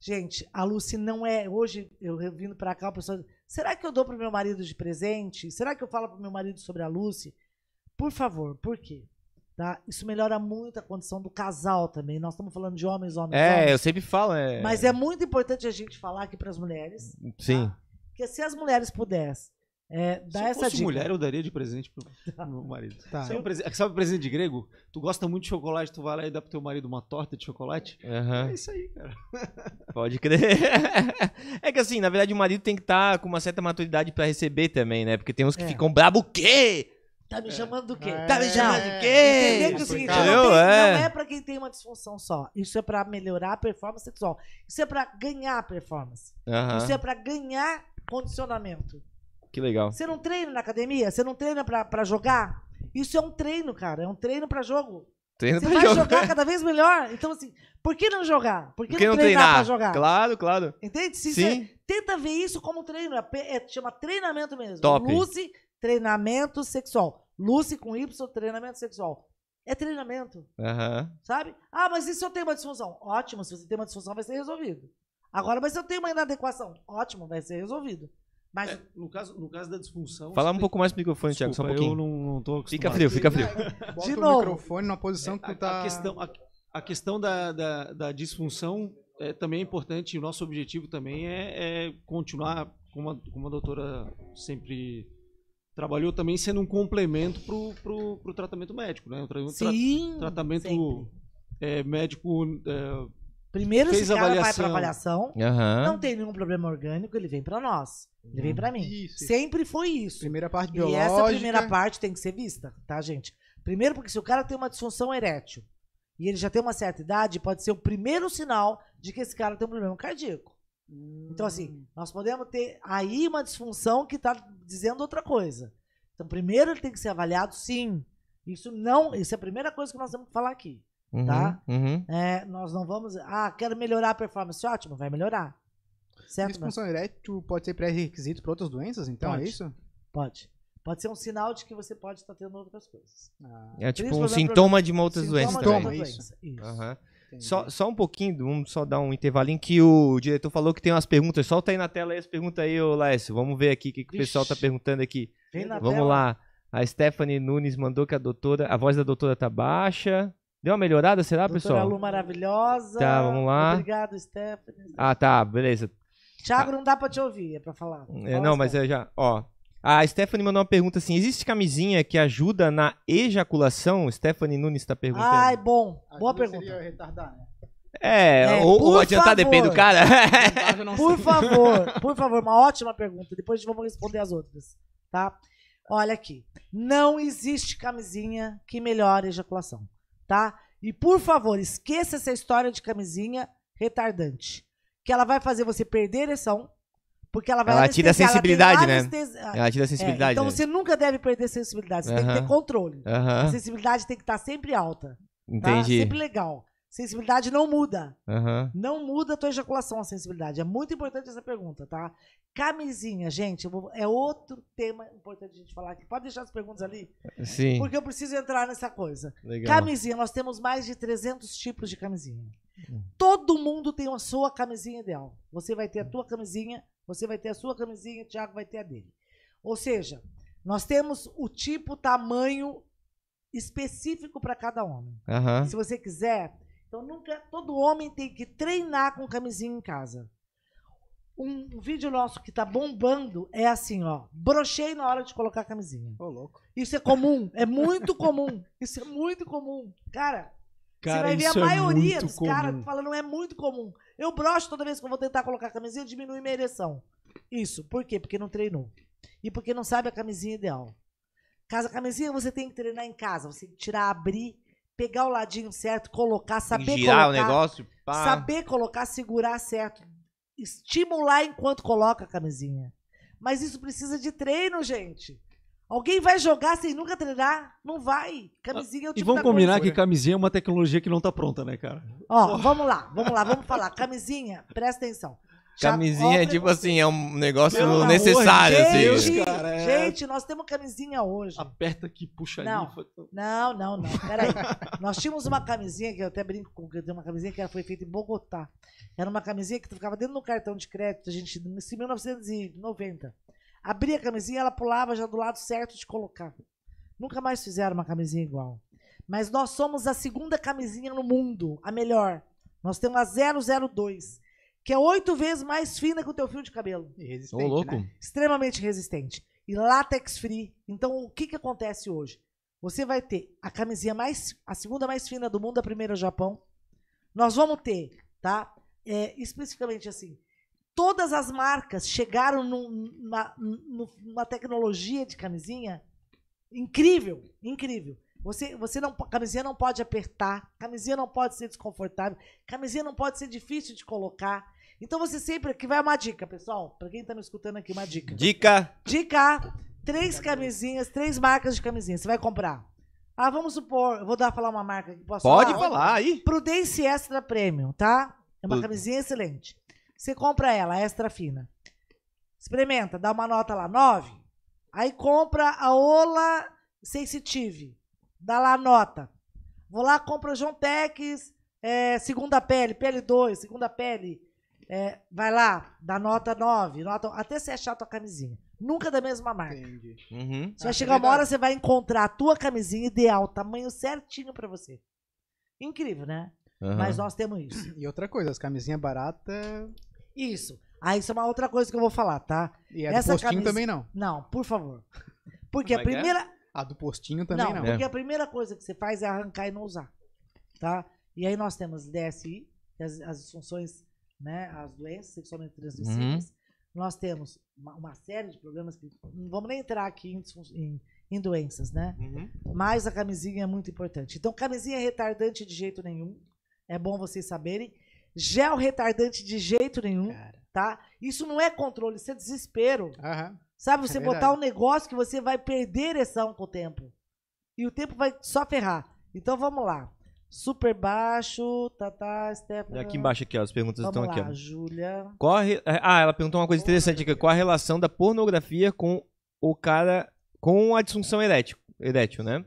Gente, a Lucy não é. Hoje, eu vindo para cá, o pessoal. Será que eu dou o meu marido de presente? Será que eu falo o meu marido sobre a Lucy? Por favor, por quê? Tá? Isso melhora muito a condição do casal também. Nós estamos falando de homens, homens, é, homens. eu sempre falo. É... Mas é muito importante a gente falar aqui para as mulheres. Tá? Sim. Tá? Porque se as mulheres pudessem é, dá Se essa fosse mulher, eu daria de presente pro, pro meu marido. Tá. É sabe, presen sabe presente de grego? Tu gosta muito de chocolate, tu vai lá e dá pro teu marido uma torta de chocolate. Uhum. É isso aí, cara. Pode crer. É que assim, na verdade, o marido tem que estar tá com uma certa maturidade para receber também, né? Porque tem uns que é. ficam brabo o quê? Tá me é. chamando do quê? É. Tá me é. chamando de quê? Entendeu que é o seguinte, tá não, tem, é. não é pra quem tem uma disfunção só. Isso é pra melhorar a performance sexual. Isso é pra ganhar a performance. Isso é pra ganhar condicionamento. Que legal. Você não treina na academia? Você não treina pra, pra jogar? Isso é um treino, cara. É um treino pra jogo. Treino Você pra vai jogar. jogar cada vez melhor. Então, assim, por que não jogar? Por que, por que não, treinar, treinar pra jogar? Claro, claro. Entende? Se Sim. Você, tenta ver isso como treino. É, é, chama treinamento mesmo. Top. Luce, treinamento sexual. Lucy com Y, treinamento sexual. É treinamento. Uhum. Sabe? Ah, mas e se eu tenho uma disfunção? Ótimo, se você tem uma disfunção, vai ser resolvido. Agora, mas se eu tenho uma inadequação? Ótimo, vai ser resolvido. Mas é, no, caso, no caso da disfunção. Falar um pouco mais pro microfone, Desculpa, Thiago, só um pouquinho. Eu não, não tô Fica frio, fica frio. Bota De novo. o microfone na posição é, que tu tá. A questão, a, a questão da, da, da disfunção é, também é importante. O nosso objetivo também é, é continuar, como a, como a doutora sempre trabalhou também sendo um complemento pro pro tratamento médico, né? O tra Sim, tratamento é, médico. É, Primeiro esse cara avaliação. vai para avaliação, uhum. não tem nenhum problema orgânico, ele vem para nós. Ele vem para mim. Isso. Sempre foi isso. Primeira parte biológica. E essa primeira parte tem que ser vista, tá, gente? Primeiro porque se o cara tem uma disfunção erétil e ele já tem uma certa idade, pode ser o primeiro sinal de que esse cara tem um problema cardíaco. Hum. Então, assim, hum. nós podemos ter aí uma disfunção que está dizendo outra coisa. Então, primeiro ele tem que ser avaliado, sim. Isso não, isso é a primeira coisa que nós temos que falar aqui, uhum, tá? Uhum. É, nós não vamos, ah, quero melhorar a performance, é ótimo, vai melhorar. Certo, Disfunção erétil pode ser pré-requisito para outras doenças, então é pode, é isso? Pode. Pode ser um sinal de que você pode estar tendo outras coisas. Ah, é tipo um sintoma de uma outra sintoma é doença. Sintoma, isso. isso. Uhum. Só, só um pouquinho, vamos só dar um intervalinho que o diretor falou que tem umas perguntas. Solta aí na tela aí as perguntas aí, ô Laércio. Vamos ver aqui o que, que o pessoal tá perguntando aqui. Vem na vamos tela. lá. A Stephanie Nunes mandou que a doutora, a voz da doutora tá baixa. Deu uma melhorada, será, doutora pessoal? Doutora Lu maravilhosa. Tá, vamos lá. Obrigado, Stephanie. Ah, tá, beleza. Thiago, tá. não dá pra te ouvir, é pra falar. é, não, mas tempo. eu é já, ó. A Stephanie mandou uma pergunta assim: existe camisinha que ajuda na ejaculação? Stephanie Nunes está perguntando. Ai, bom. Boa pergunta. Retardar, né? É, é, ou, ou adiantar, depende do cara. por favor, por favor, uma ótima pergunta. Depois vamos responder as outras, tá? Olha aqui. Não existe camisinha que melhore a ejaculação, tá? E por favor, esqueça essa história de camisinha retardante. Que ela vai fazer você perder a ereção, porque ela vai Ela tira a sensibilidade, ela né? Ah. Ela tira a sensibilidade. É, então né? você nunca deve perder sensibilidade. Você uh -huh. tem que ter controle. Uh -huh. A sensibilidade tem que estar sempre alta. Tá? Entendi. Tá? Sempre legal. Sensibilidade não muda. Uh -huh. Não muda a tua ejaculação, a sensibilidade. É muito importante essa pergunta, tá? Camisinha, gente, vou... é outro tema importante a gente falar aqui. Pode deixar as perguntas ali? Sim. Porque eu preciso entrar nessa coisa. Legal. Camisinha, nós temos mais de 300 tipos de camisinha. Hum. Todo mundo tem a sua camisinha ideal. Você vai ter a tua camisinha você vai ter a sua camisinha, o Tiago vai ter a dele. Ou seja, nós temos o tipo, tamanho específico para cada homem. Uhum. Se você quiser, então nunca todo homem tem que treinar com camisinha em casa. Um, um vídeo nosso que tá bombando é assim, ó. Brochei na hora de colocar a camisinha. Ô, louco. Isso é comum, é muito comum. Isso é muito comum. Cara, cara você vai ver a é maioria é dos caras falando é muito comum. Eu brocho toda vez que eu vou tentar colocar a camisinha, diminui minha ereção. Isso. Por quê? Porque não treinou. E porque não sabe a camisinha ideal. Casa camisinha você tem que treinar em casa. Você tem que tirar, abrir, pegar o ladinho certo, colocar, saber girar colocar. o negócio. Pá. Saber colocar, segurar certo. Estimular enquanto coloca a camisinha. Mas isso precisa de treino, gente. Alguém vai jogar sem nunca treinar? Não vai. Camisinha é o tipo E vamos combinar coisa. que camisinha é uma tecnologia que não tá pronta, né, cara? Ó, oh. vamos lá, vamos lá, vamos falar. Camisinha, presta atenção. Camisinha é tipo assim, é um negócio necessário. Amor, assim. gente, assim. cara, é... gente, nós temos camisinha hoje. Aperta aqui, puxa não, Não, não, não. Peraí. nós tínhamos uma camisinha, que eu até brinco com que eu tenho uma camisinha que foi feita em Bogotá. Era uma camisinha que ficava dentro do cartão de crédito, a gente, em 1990 abria a camisinha, ela pulava já do lado certo de colocar. Nunca mais fizeram uma camisinha igual. Mas nós somos a segunda camisinha no mundo, a melhor. Nós temos a 002, que é oito vezes mais fina que o teu fio de cabelo. E resistente, Ô, louco. Né? Extremamente resistente. E látex free. Então, o que, que acontece hoje? Você vai ter a camisinha mais, a segunda mais fina do mundo, a primeira é o Japão. Nós vamos ter, tá? É, especificamente assim, todas as marcas chegaram numa, numa, tecnologia de camisinha incrível, incrível. Você, você não, camisinha não pode apertar, camisinha não pode ser desconfortável, camisinha não pode ser difícil de colocar. Então você sempre aqui vai uma dica, pessoal, para quem está me escutando aqui uma dica. Dica. Dica. Três camisinhas, três marcas de camisinha. Você vai comprar. Ah, vamos supor, eu vou dar falar uma marca que posso Pode falar, falar aí. Prudence Extra Premium, tá? É uma camisinha excelente. Você compra ela, extra fina. Experimenta, dá uma nota lá, 9. Aí compra a Ola Sensitive, dá lá a nota. Vou lá, compra o João é, segunda pele, pele 2, segunda pele. É, vai lá, dá nota 9, nota, até você achar a tua camisinha. Nunca é da mesma marca. Entendi. Uhum. Você vai ah, chegar uma hora, você vai encontrar a tua camisinha ideal, tamanho certinho para você. Incrível, né? Uhum. Mas nós temos isso. E outra coisa, as camisinhas baratas. Isso. Ah, isso é uma outra coisa que eu vou falar, tá? E a Essa do postinho também não. Não, por favor. Porque Como a é é? primeira. É? A do postinho também não. não. Porque é. a primeira coisa que você faz é arrancar e não usar. Tá? E aí nós temos DSI, as, as funções, né? As doenças sexualmente transmissíveis. Uhum. Nós temos uma, uma, série de problemas que. Não vamos nem entrar aqui em, em, em doenças, né? Uhum. Mas a camisinha é muito importante. Então, camisinha retardante de jeito nenhum. É bom vocês saberem. Gel retardante de jeito nenhum, Cara. tá? Isso não é controle, isso é desespero. Sabe, você é botar um negócio que você vai perder ereção com o tempo. E o tempo vai só ferrar. Então vamos lá. Super baixo, tá tá, Stefano. Aqui embaixo, aqui, ó, as perguntas vamos estão lá, aqui. Ó. Corre... É, ah, ela perguntou uma coisa interessante aqui. Qual a relação da pornografia com o cara. com a disfunção erétil, erétil né?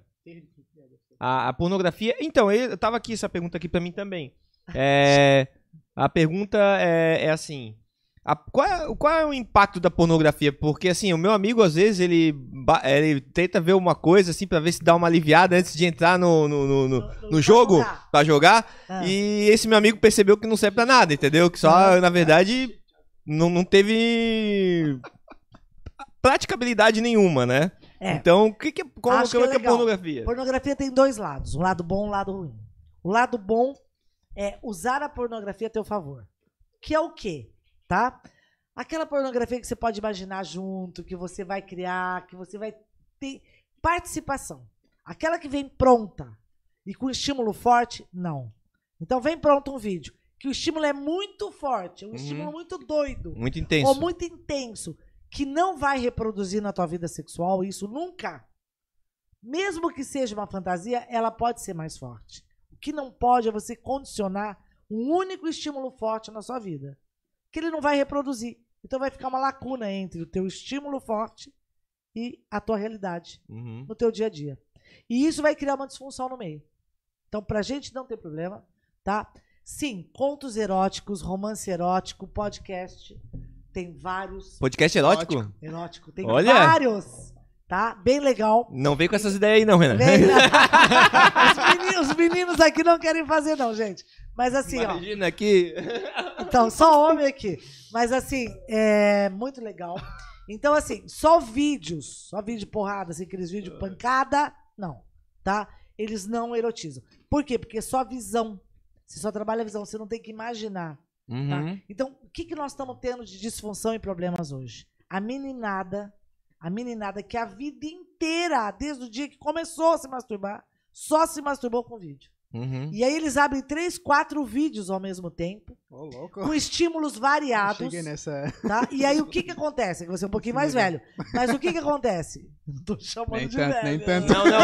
A, a pornografia. Então, eu tava aqui essa pergunta aqui para mim também. É, a pergunta é, é assim. A, qual, é, qual, é, o impacto da pornografia? Porque, assim, o meu amigo, às vezes, ele, ele tenta ver uma coisa, assim, pra ver se dá uma aliviada antes de entrar no, no, no, no, no jogo pra jogar. Ah. E esse meu amigo percebeu que não serve pra nada, entendeu? Que só, na verdade, não, não teve praticabilidade nenhuma, né? É. Então, que que, como você que, é, que é, é pornografia? Pornografia tem dois lados, um lado bom e um lado ruim. O lado bom é usar a pornografia a teu favor. Que é o quê? Tá? Aquela pornografia que você pode imaginar junto, que você vai criar, que você vai ter participação. Aquela que vem pronta e com estímulo forte, não. Então vem pronto um vídeo que o estímulo é muito forte, é um uhum. estímulo muito doido. Muito intenso. Ou muito intenso que não vai reproduzir na tua vida sexual isso nunca. Mesmo que seja uma fantasia, ela pode ser mais forte. O que não pode é você condicionar um único estímulo forte na sua vida, que ele não vai reproduzir. Então vai ficar uma lacuna entre o teu estímulo forte e a tua realidade uhum. no teu dia a dia. E isso vai criar uma disfunção no meio. Então, pra gente não ter problema, tá? Sim, contos eróticos, romance erótico, podcast tem vários. Podcast erótico? Erótico. Tem Olha. vários. Tá? Bem legal. Não vem com essas ideias aí, não, Renan. os, meninos, os meninos aqui não querem fazer, não, gente. Mas assim, Imagina ó. Imagina aqui. Então, só homem aqui. Mas assim, é muito legal. Então, assim, só vídeos, só vídeo de porrada, assim, aqueles vídeos de pancada, não, tá? Eles não erotizam. Por quê? Porque é só visão. Você só trabalha a visão, você não tem que imaginar. Tá? Uhum. Tá? Então, o que, que nós estamos tendo de disfunção e problemas hoje? A meninada, a meninada que a vida inteira, desde o dia que começou a se masturbar, só se masturbou com vídeo. Uhum. E aí eles abrem três, quatro vídeos ao mesmo tempo com estímulos variados. cheguei nessa. Tá? E aí o que que acontece? Você é um pouquinho mais velho. Mas o que que acontece? Não tô chamando nem de tanto, velho. Nem né? tanto. Não, não.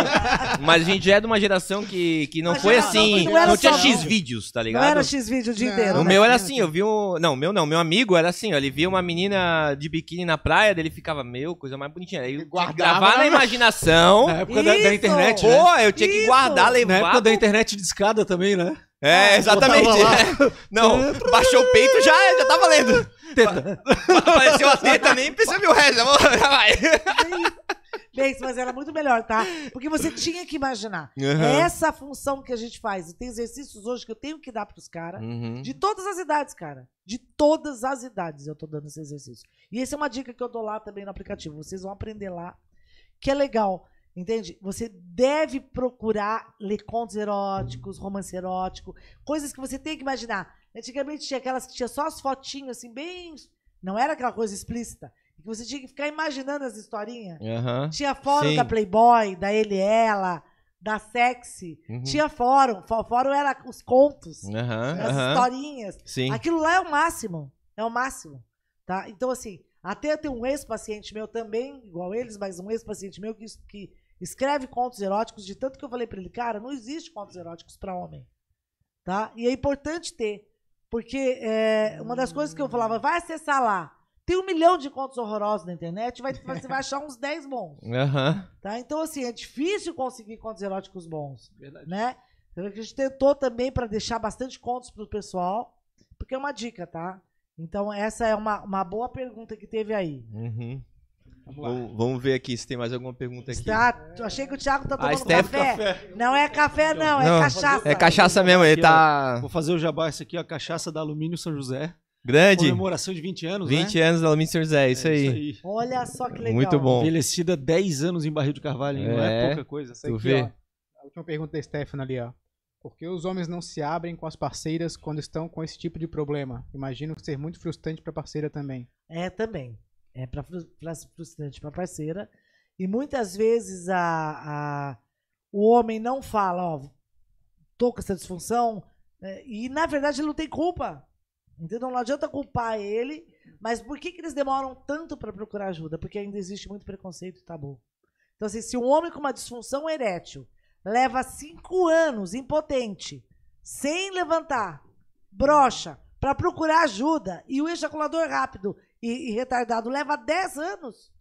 Mas a gente é de uma geração que, que não mas foi assim. Não, não tinha X vídeos, tá ligado? Não era X vídeo o dia inteiro. O né? meu era assim, eu vi um. Não, meu não, meu amigo era assim, ele via uma menina de biquíni na praia, dele ficava, meu, coisa mais bonitinha. Aí guardava gravar na imaginação. Na época da, da, internet. Né? Pô, eu tinha Isso. que guardar, lembrar. Na época da internet escada também, né? É, ah, exatamente. Não, baixou o peito, já, já tá valendo. Teta. Apareceu a teta, nem percebeu o resto. Já vai. Bem, mas era muito melhor, tá? Porque você tinha que imaginar. Uhum. Essa função que a gente faz. E tem exercícios hoje que eu tenho que dar pros caras. Uhum. De todas as idades, cara. De todas as idades eu tô dando esse exercício. E essa é uma dica que eu dou lá também no aplicativo. Vocês vão aprender lá. Que é legal. Entende? Você deve procurar ler contos eróticos, romance erótico, coisas que você tem que imaginar. Antigamente tinha aquelas que tinha só as fotinhas, assim, bem. Não era aquela coisa explícita. Que você tinha que ficar imaginando as historinhas. Uhum. Tinha fórum Sim. da Playboy, da Ele Ela, da Sexy. Uhum. Tinha fórum. Fórum era os contos, uhum. as historinhas. Sim. Aquilo lá é o máximo. É o máximo. Tá? Então, assim, até tem um ex-paciente meu também, igual eles, mas um ex-paciente meu que, que Escreve contos eróticos, de tanto que eu falei para ele, cara, não existe contos eróticos para homem. Tá? E é importante ter. Porque é, uma das coisas que eu falava, vai acessar lá. Tem um milhão de contos horrorosos na internet, vai, você vai achar uns 10 bons. Uhum. Tá? Então, assim, é difícil conseguir contos eróticos bons. Verdade. Né? Então, a gente tentou também para deixar bastante contos para o pessoal, porque é uma dica, tá? Então, essa é uma, uma boa pergunta que teve aí. Uhum. Vamos, vamos, vamos, ver aqui se tem mais alguma pergunta aqui. Tá, achei que o Thiago tá ah, tomando café. café. Não é café, não, não é cachaça. É cachaça mesmo, ele tá. Vou fazer o jabá, isso aqui, ó, cachaça da Alumínio São José. Grande. Comemoração de 20 anos, 20 né? anos da Alumínio São José, isso, é, aí. isso aí. Olha só que legal. Muito bom. Envelhecida 10 anos em barril de carvalho, É, não é pouca coisa. Essa tu aqui, vê. Ó, a última pergunta da Stefano ali, ó. Por que os homens não se abrem com as parceiras quando estão com esse tipo de problema? Imagino ser muito frustrante para a parceira também. É, também é para frustrante para parceira. E muitas vezes a, a, o homem não fala, ó, tô com essa disfunção, né? e na verdade ele não tem culpa. Entendeu? Não adianta culpar ele, mas por que, que eles demoram tanto para procurar ajuda? Porque ainda existe muito preconceito e tabu. Então, assim, se um homem com uma disfunção erétil leva cinco anos impotente, sem levantar, brocha, para procurar ajuda, e o ejaculador rápido e, e retardado leva 10 anos.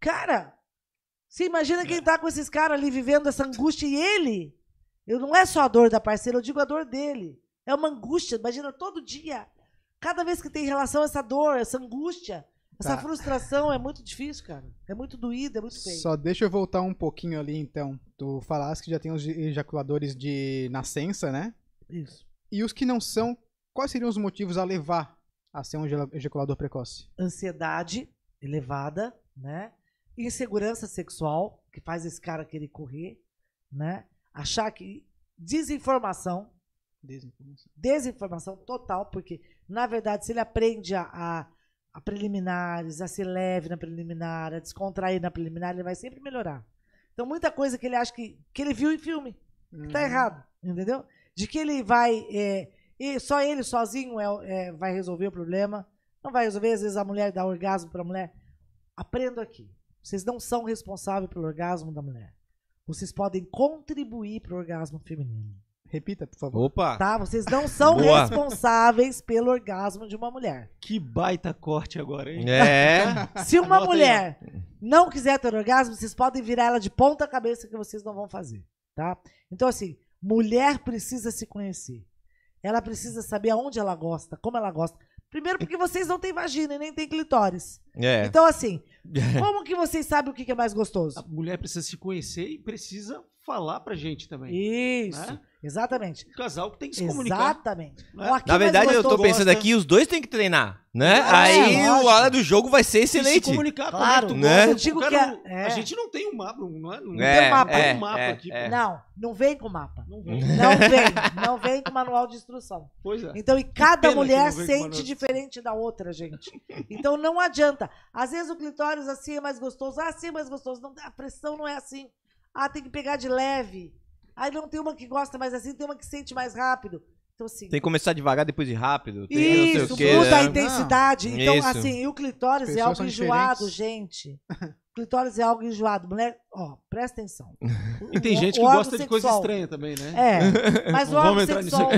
Cara, você imagina quem tá com esses caras ali vivendo essa angústia e ele. Eu não é só a dor da parceira, eu digo a dor dele. É uma angústia, imagina todo dia. Cada vez que tem relação essa dor, essa angústia, essa tá. frustração é muito difícil, cara. É muito doído, é muito feio. Só deixa eu voltar um pouquinho ali então. Tu falaste que já tem os ejaculadores de nascença, né? Isso. E os que não são, quais seriam os motivos a levar a ser um ejaculador precoce? Ansiedade elevada, né? Insegurança sexual, que faz esse cara querer correr, né? Achar que desinformação, desinformação, desinformação total, porque na verdade se ele aprende a, a, a preliminares, a ser leve na preliminar, a descontrair na preliminar, ele vai sempre melhorar. Então muita coisa que ele acha que que ele viu em filme, que hum. errado, entendeu? De que ele vai é, e só ele sozinho é, é, vai resolver o problema. Não vai resolver, às vezes a mulher dá orgasmo para a mulher. Aprenda aqui. Vocês não são responsáveis pelo orgasmo da mulher. Vocês podem contribuir para o orgasmo feminino. Repita, por favor. Opa! Tá? Vocês não são Boa. responsáveis pelo orgasmo de uma mulher. Que baita corte agora, hein? É. Se uma Nota mulher aí. não quiser ter orgasmo, vocês podem virar ela de ponta cabeça que vocês não vão fazer, tá? Então assim, mulher precisa se conhecer. Ela precisa saber aonde ela gosta, como ela gosta. Primeiro porque vocês não têm vagina e nem têm clitóris. É. Então, assim, como que vocês sabem o que é mais gostoso? A mulher precisa se conhecer e precisa falar pra gente também. Isso. Né? Exatamente. O casal que tem que se comunicar. Exatamente. Né? Na verdade, eu tô pensando aqui, os dois têm que treinar, né? É, Aí o ala do jogo vai ser excelente. E se comunicar claro, como né? Gosta, cara, é. A é. gente não tem um mapa, não, é, não é, tem um é, mapa, é, um mapa aqui. Não, não vem com mapa. Não vem. não vem. Não vem com manual de instrução. Pois é. Então, e cada mulher sente diferente da outra, gente. Então não adianta. Às vezes o clitóris assim é mais gostoso, assim é mais gostoso. Não, a pressão não é assim. Ah, tem que pegar de leve. Aí não tem uma que gosta mais assim, tem uma que sente mais rápido. Então, assim, tem que começar devagar depois de rápido. Tem isso, quê, muda a né? intensidade. Não, então, isso. assim, e o clitóris é algo enjoado, gente. clitóris é algo enjoado. Mulher, ó, presta atenção. e tem o, gente que gosta sexual. de coisa estranha também, né? É. Mas o órgão sexual.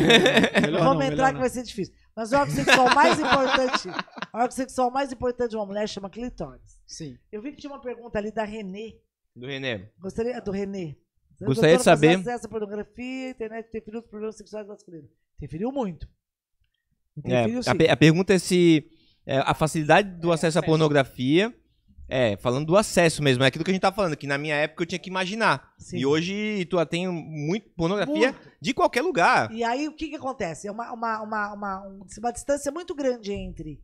Melhor vamos não, entrar que não. vai ser difícil. Mas o órgão sexual mais importante. o órgão sexual mais importante de uma mulher chama clitóris. Sim. Eu vi que tinha uma pergunta ali da Renê. Do René. Gostaria, do René. Gostaria de saber. acesso à pornografia, internet interferiu nos problemas sexuais masculinos. Interferiu muito. Interferiu, é, a, a, pergunta é se é, a facilidade do é, acesso à pornografia. É, falando do acesso mesmo, é aquilo que a gente tá falando, que na minha época eu tinha que imaginar. Sim. E hoje tu tem muito pornografia muito. de qualquer lugar. E aí o que que acontece? É uma, uma, uma, uma, uma distância muito grande entre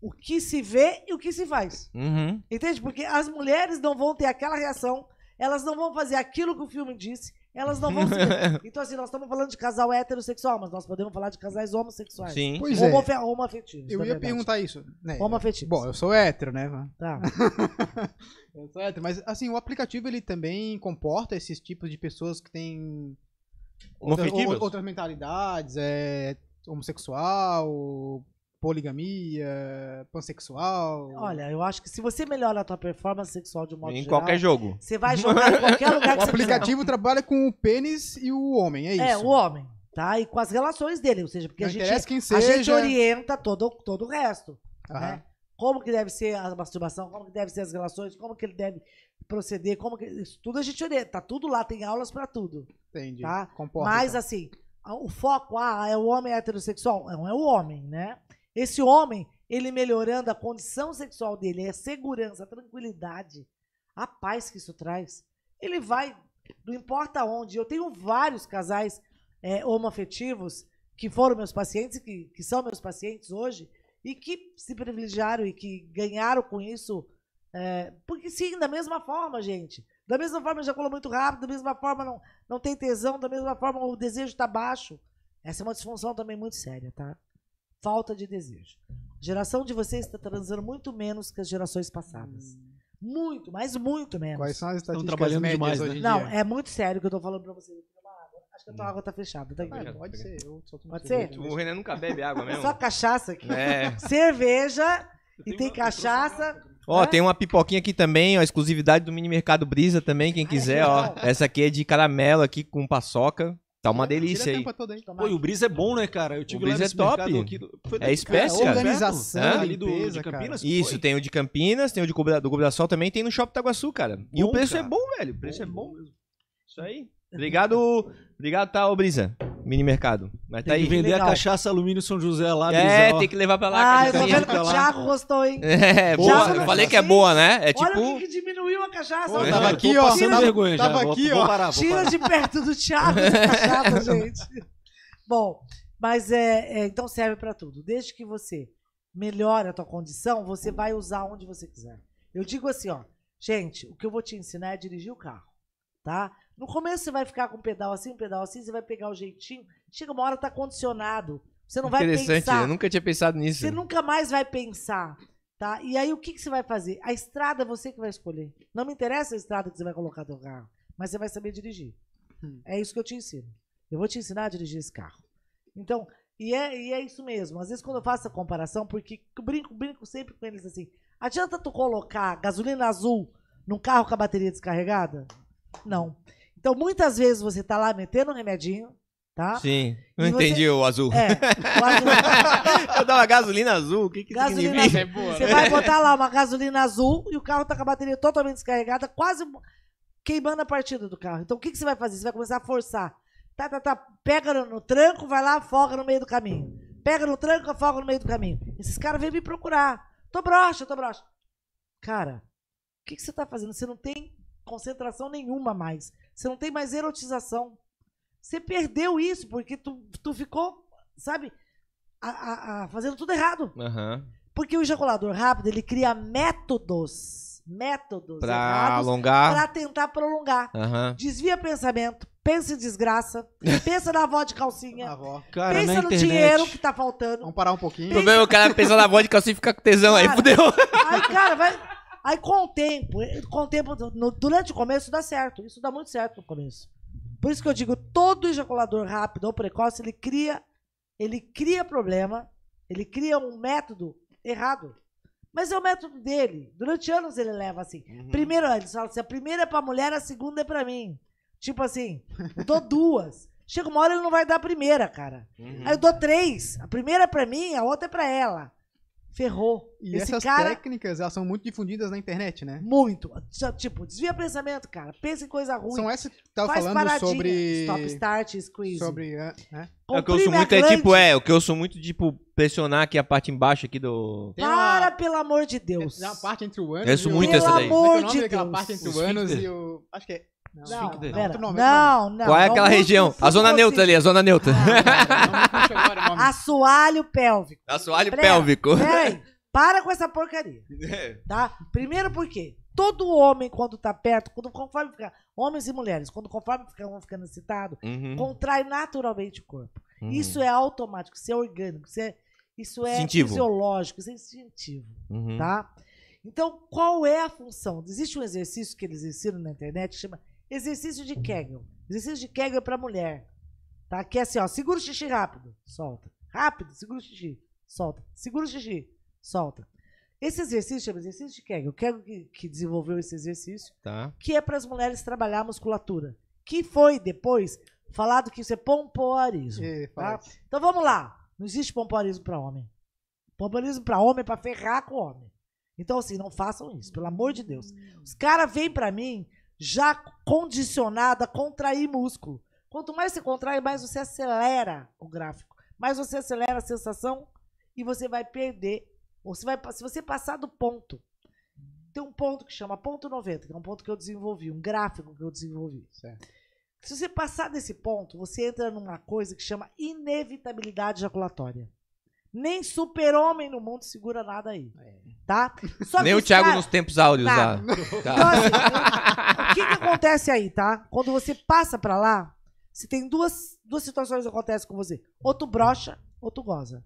o que se vê e o que se faz. Uhum. Entende? Porque as mulheres não vão ter aquela reação, elas não vão fazer aquilo que o filme disse, elas não vão Então, assim, nós estamos falando de casal heterossexual, mas nós podemos falar de casais homossexuais. Sim. Pois Homo é. Homoafetivos. Eu ia verdade. perguntar isso. Né? Homoafetivos. Bom, eu sou hétero, né? Tá. eu sou hétero, mas, assim, o aplicativo, ele também comporta esses tipos de pessoas que têm... Outras, outras mentalidades, é homossexual, poligamia, pansexual. Olha, eu acho que se você melhora a tua performance sexual de um modo Em geral, qualquer jogo. Você vai jogar em qualquer lugar que O você aplicativo trabalha com o pênis e o homem, é, é isso. É, o homem, tá? E com as relações dele, ou seja, porque Não a gente quem a gente orienta todo todo o resto, né? Aham. né? Como que deve ser a masturbação, como que deve ser as relações, como que ele deve proceder, como que isso tudo a gente orienta, tá tudo lá, tem aulas para tudo, Entendi. tá? Comporta, Mas então. assim, o foco ah, é o homem heterossexual, não é o homem, né? Esse homem, ele melhorando a condição sexual dele, a segurança, a tranquilidade, a paz que isso traz. Ele vai, não importa onde. Eu tenho vários casais é, homoafetivos que foram meus pacientes, que, que são meus pacientes hoje, e que se privilegiaram e que ganharam com isso. É, porque sim, da mesma forma, gente. Da mesma forma já colou muito rápido, da mesma forma não, não tem tesão, da mesma forma o desejo está baixo. Essa é uma disfunção também muito séria, tá? falta de desejo. A geração de vocês está transando muito menos que as gerações passadas. Hum. Muito, mas muito menos. Quais são as estatísticas Estão trabalhando médias demais, hoje né? em Não, dia? é muito sério que eu estou falando para vocês. Acho que a tua hum. água tá fechada. Tá ah, pode ser. Eu só tomo Pode cerveja. ser? O Renan nunca bebe água mesmo. só cachaça aqui. É. Cerveja e tem cachaça. Ó, né? tem uma pipoquinha aqui também, ó, exclusividade do Mini Mercado Brisa também, quem quiser, ó. Essa aqui é de caramelo aqui com paçoca. Tá uma delícia aí. Pô, e o Brisa é bom, né, cara? Eu tive o Brisa é top. Aqui, é espécie, cara. Organização, é? ali do, limpeza, de Campinas. Isso, foi. tem o de Campinas, tem o de Cobra, do Cobra da Sol também, tem no Shopping Itaguaçu, cara. Bom, e o preço é cara. é bom, velho. O preço é bom. é bom mesmo. Isso aí. Obrigado, obrigado, tá, ô Brisa mini mercado. Mas tá tem aí. Que vender Legal. a cachaça alumínio São José lá. É, tem que levar pra lá. Ah, eu tô vendo que o Thiago gostou, hein? É, boa. Thiago eu falei que é boa, né? É tipo... Olha o que diminuiu a cachaça. Pô, tava aqui, ó. Tira, vergonha tava aqui, ó. parar, Tira de perto do Thiago essa cachaça, gente. Bom, mas é, é então serve pra tudo. Desde que você melhore a tua condição, você vai usar onde você quiser. Eu digo assim, ó. Gente, o que eu vou te ensinar é dirigir o carro, tá? No começo você vai ficar com um pedal assim, um pedal assim, você vai pegar o jeitinho. Chega uma hora tá condicionado. Você não vai pensar. Interessante, eu nunca tinha pensado nisso. Você nunca mais vai pensar, tá? E aí o que, que você vai fazer? A estrada é você que vai escolher. Não me interessa a estrada que você vai colocar no carro, mas você vai saber dirigir. Hum. É isso que eu te ensino. Eu vou te ensinar a dirigir esse carro. Então, e é, e é isso mesmo. Às vezes quando eu faço a comparação, porque brinco, brinco sempre com eles assim, adianta tu colocar gasolina azul num carro com a bateria descarregada? Não. Não. Então, muitas vezes você tá lá metendo um remedinho, tá? Sim. Não entendi você... o azul. É, o azul. Eu dava gasolina azul, o que que gasolina azul. É boa, Você né? vai botar lá uma gasolina azul e o carro tá com a bateria totalmente descarregada, quase queimando a partida do carro. Então, o que que você vai fazer? Você vai começar a forçar. Tá, tá, tá, pega no, no tranco, vai lá, afoga no meio do caminho. Pega no tranco, afoga no meio do caminho. Esses caras vêm me procurar. Tô broxa, tô broxa. Cara, o que, que você tá fazendo? Você não tem concentração nenhuma mais. Você não tem mais erotização. Você perdeu isso porque tu, tu ficou, sabe, a, a, a fazendo tudo errado. Uhum. Porque o ejaculador rápido, ele cria métodos, métodos para alongar, para tentar prolongar. Uhum. Desvia pensamento, pensa em desgraça, pensa na avó de calcinha, avó. Cara, pensa no internet. dinheiro que tá faltando. Vamos parar um pouquinho. Pensa... É o cara pensando na avó de calcinha e fica com tesão cara, aí, fudeu. Ai, cara, vai... Aí com o tempo, eh, com o tempo no, durante o começo dá certo. Isso dá muito certo no começo. Por isso que eu digo, todo ejaculador rápido ou precoce, ele cria, ele cria problema, ele cria um método errado. Mas é o método dele. Durante anos ele leva assim. Uhum. Primeiro, eles falam assim: a primeira é pra mulher, a segunda é pra mim. Tipo assim, eu dou duas. Chega uma hora ele não vai dar a primeira, cara. Uhum. Aí eu dou três. A primeira é pra mim, a outra é pra ela. Ferrou. E Esse essas cara... técnicas, elas são muito difundidas na internet, né? Muito. Tipo, desvia pensamento, cara. Pensa em coisa ruim. São essas que tava falando sobre... Stop, start, squeeze. Sobre... É, né? É, o que eu sou muito é tipo, é, o que eu sou muito, tipo, pressionar aqui a parte embaixo aqui do... Tem Para, pelo amor de Deus. É uma parte entre o ânus e o... É é pelo amor de Deus. parte entre o ânus e o... Acho que é não, não, não, não, não, Qual é aquela região? A zona neutra ali, a zona assim. neutra. Ah, não, Assoalho pélvico. Assoalho pera, pélvico. Peraí, para com essa porcaria. É. Tá? Primeiro por quê? Todo homem, quando tá perto, quando conforme fica, homens e mulheres, quando conforme ficam um ficando excitado, uhum. contrai naturalmente o corpo. Uhum. Isso é automático, isso é orgânico, isso é, isso é fisiológico, isso é instintivo. Uhum. Tá? Então, qual é a função? Existe um exercício que eles ensinam na internet que chama Exercício de Kegel. Exercício de Kegel é para mulher. Tá? Que é assim, ó. Segura o xixi rápido, solta. Rápido, segura o xixi, solta. Segura o xixi, solta. Esse exercício chama exercício de Kegel. O Kegel que, que desenvolveu esse exercício, tá. que é para as mulheres trabalhar a musculatura. Que foi depois falado que isso é pompoarismo. É, tá? Então vamos lá. Não existe pompoarismo para homem. Pompoarismo para homem é para ferrar com o homem. Então, assim, não façam isso, pelo amor de Deus. Os caras vêm para mim já condicionada a contrair músculo. Quanto mais você contrai, mais você acelera o gráfico, mais você acelera a sensação e você vai perder. Ou você vai, se você passar do ponto, tem um ponto que chama ponto 90, que é um ponto que eu desenvolvi, um gráfico que eu desenvolvi. Certo. Se você passar desse ponto, você entra numa coisa que chama inevitabilidade ejaculatória. Nem super-homem no mundo segura nada aí. É. Tá? Só Nem o Thiago cara... nos tempos áureos tá. lá. Tá. Então, assim, o que, que acontece aí, tá? Quando você passa pra lá, você tem duas, duas situações que acontecem com você. Ou tu brocha, ou tu goza.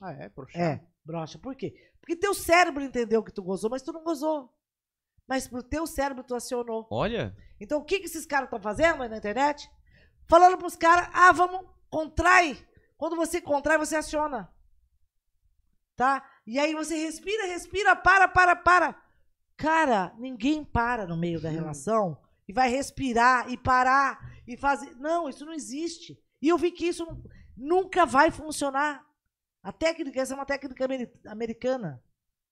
Ah, é? Broxa. É, brocha. Por quê? Porque teu cérebro entendeu que tu gozou, mas tu não gozou. Mas pro teu cérebro tu acionou. Olha. Então o que, que esses caras estão fazendo aí na internet? Falando pros caras, ah, vamos, contrai. Quando você contrai, você aciona tá? E aí você respira, respira, para, para, para. Cara, ninguém para no meio da relação e vai respirar e parar e fazer. Não, isso não existe. E eu vi que isso nunca vai funcionar. A técnica, essa é uma técnica americana,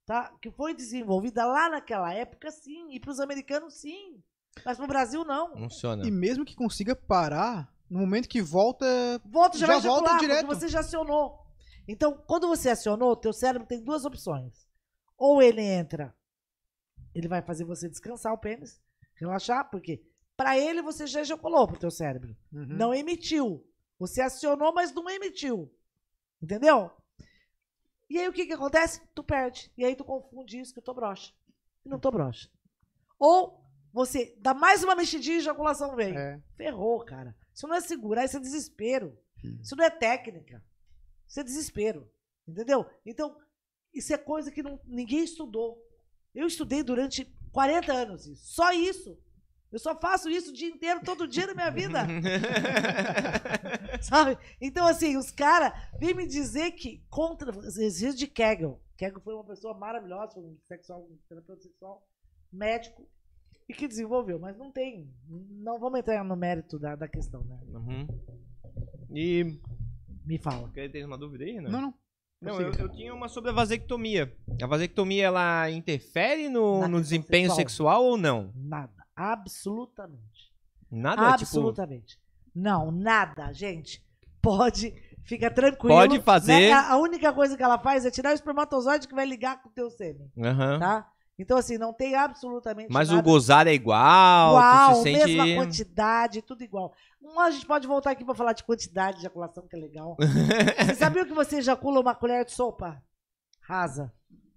tá? Que foi desenvolvida lá naquela época, sim. E para os americanos, sim. Mas no Brasil, não. Funciona. E mesmo que consiga parar, no momento que volta. Volta, já, já volta direto. Você já acionou. Então, quando você acionou, teu cérebro tem duas opções. Ou ele entra, ele vai fazer você descansar o pênis, relaxar, porque para ele você já ejaculou pro teu cérebro. Uhum. Não emitiu. Você acionou, mas não emitiu. Entendeu? E aí o que que acontece? Tu perde. E aí tu confunde isso que eu tô broxa. E não tô broxa. Ou você dá mais uma mexidinha e ejaculação veio. É. Ferrou, cara. Isso não é segurar, isso é desespero. Hum. Isso não é técnica. Isso é desespero. Entendeu? Então, isso é coisa que não, ninguém estudou. Eu estudei durante 40 anos isso. Só isso. Eu só faço isso o dia inteiro, todo dia da minha vida. Sabe? Então, assim, os caras vêm me dizer que contra exercício de Kegel. Kegel foi uma pessoa maravilhosa, um sexual, um terapeuta sexual, médico, e que desenvolveu. Mas não tem. Não vamos entrar no mérito da, da questão, né? Uhum. E me fala. Quer ter uma dúvida aí, né? Não, não. Não, eu, eu, tinha uma sobre a vasectomia. A vasectomia, ela interfere no, no desempenho sexual. sexual. ou não? Nada. Absolutamente. Nada? Tipo- Absolutamente. Tipo... Não, nada, gente. Pode, fica tranquilo. Pode fazer. Né? A única coisa que ela faz é tirar o espermatozoide que vai ligar com o teu sêmen. Uhum. Tá? Então, assim, não tem absolutamente Mas nada. o gozar é igual, igual tu se sente... mesma quantidade, tudo igual. A gente pode voltar aqui para falar de quantidade de ejaculação, que é legal. você sabia que você ejacula uma colher de sopa? Rasa.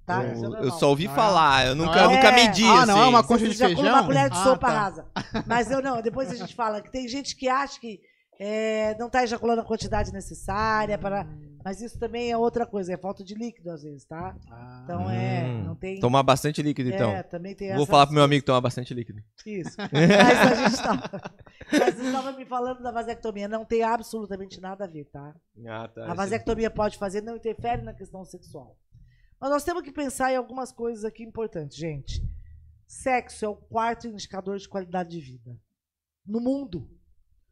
Tá? Eu, é, é eu só ouvi ah. falar, eu nunca, é... nunca medi. Ah, não, é assim. é uma concha você de feijão? uma colher de ah, sopa tá. rasa. Mas eu não, depois a gente fala que tem gente que acha que é, não está ejaculando a quantidade necessária para mas isso também é outra coisa, é falta de líquido às vezes, tá? Ah, então é, hum. não tem. Tomar bastante líquido, então. É, também tem Vou falar pro meu amigo tomar bastante líquido. Isso. Mas a gente tava. Mas você estava me falando da vasectomia, não tem absolutamente nada a ver, tá? Ah, tá a vasectomia pode fazer, não interfere na questão sexual. Mas nós temos que pensar em algumas coisas aqui importantes, gente. Sexo é o quarto indicador de qualidade de vida. No mundo,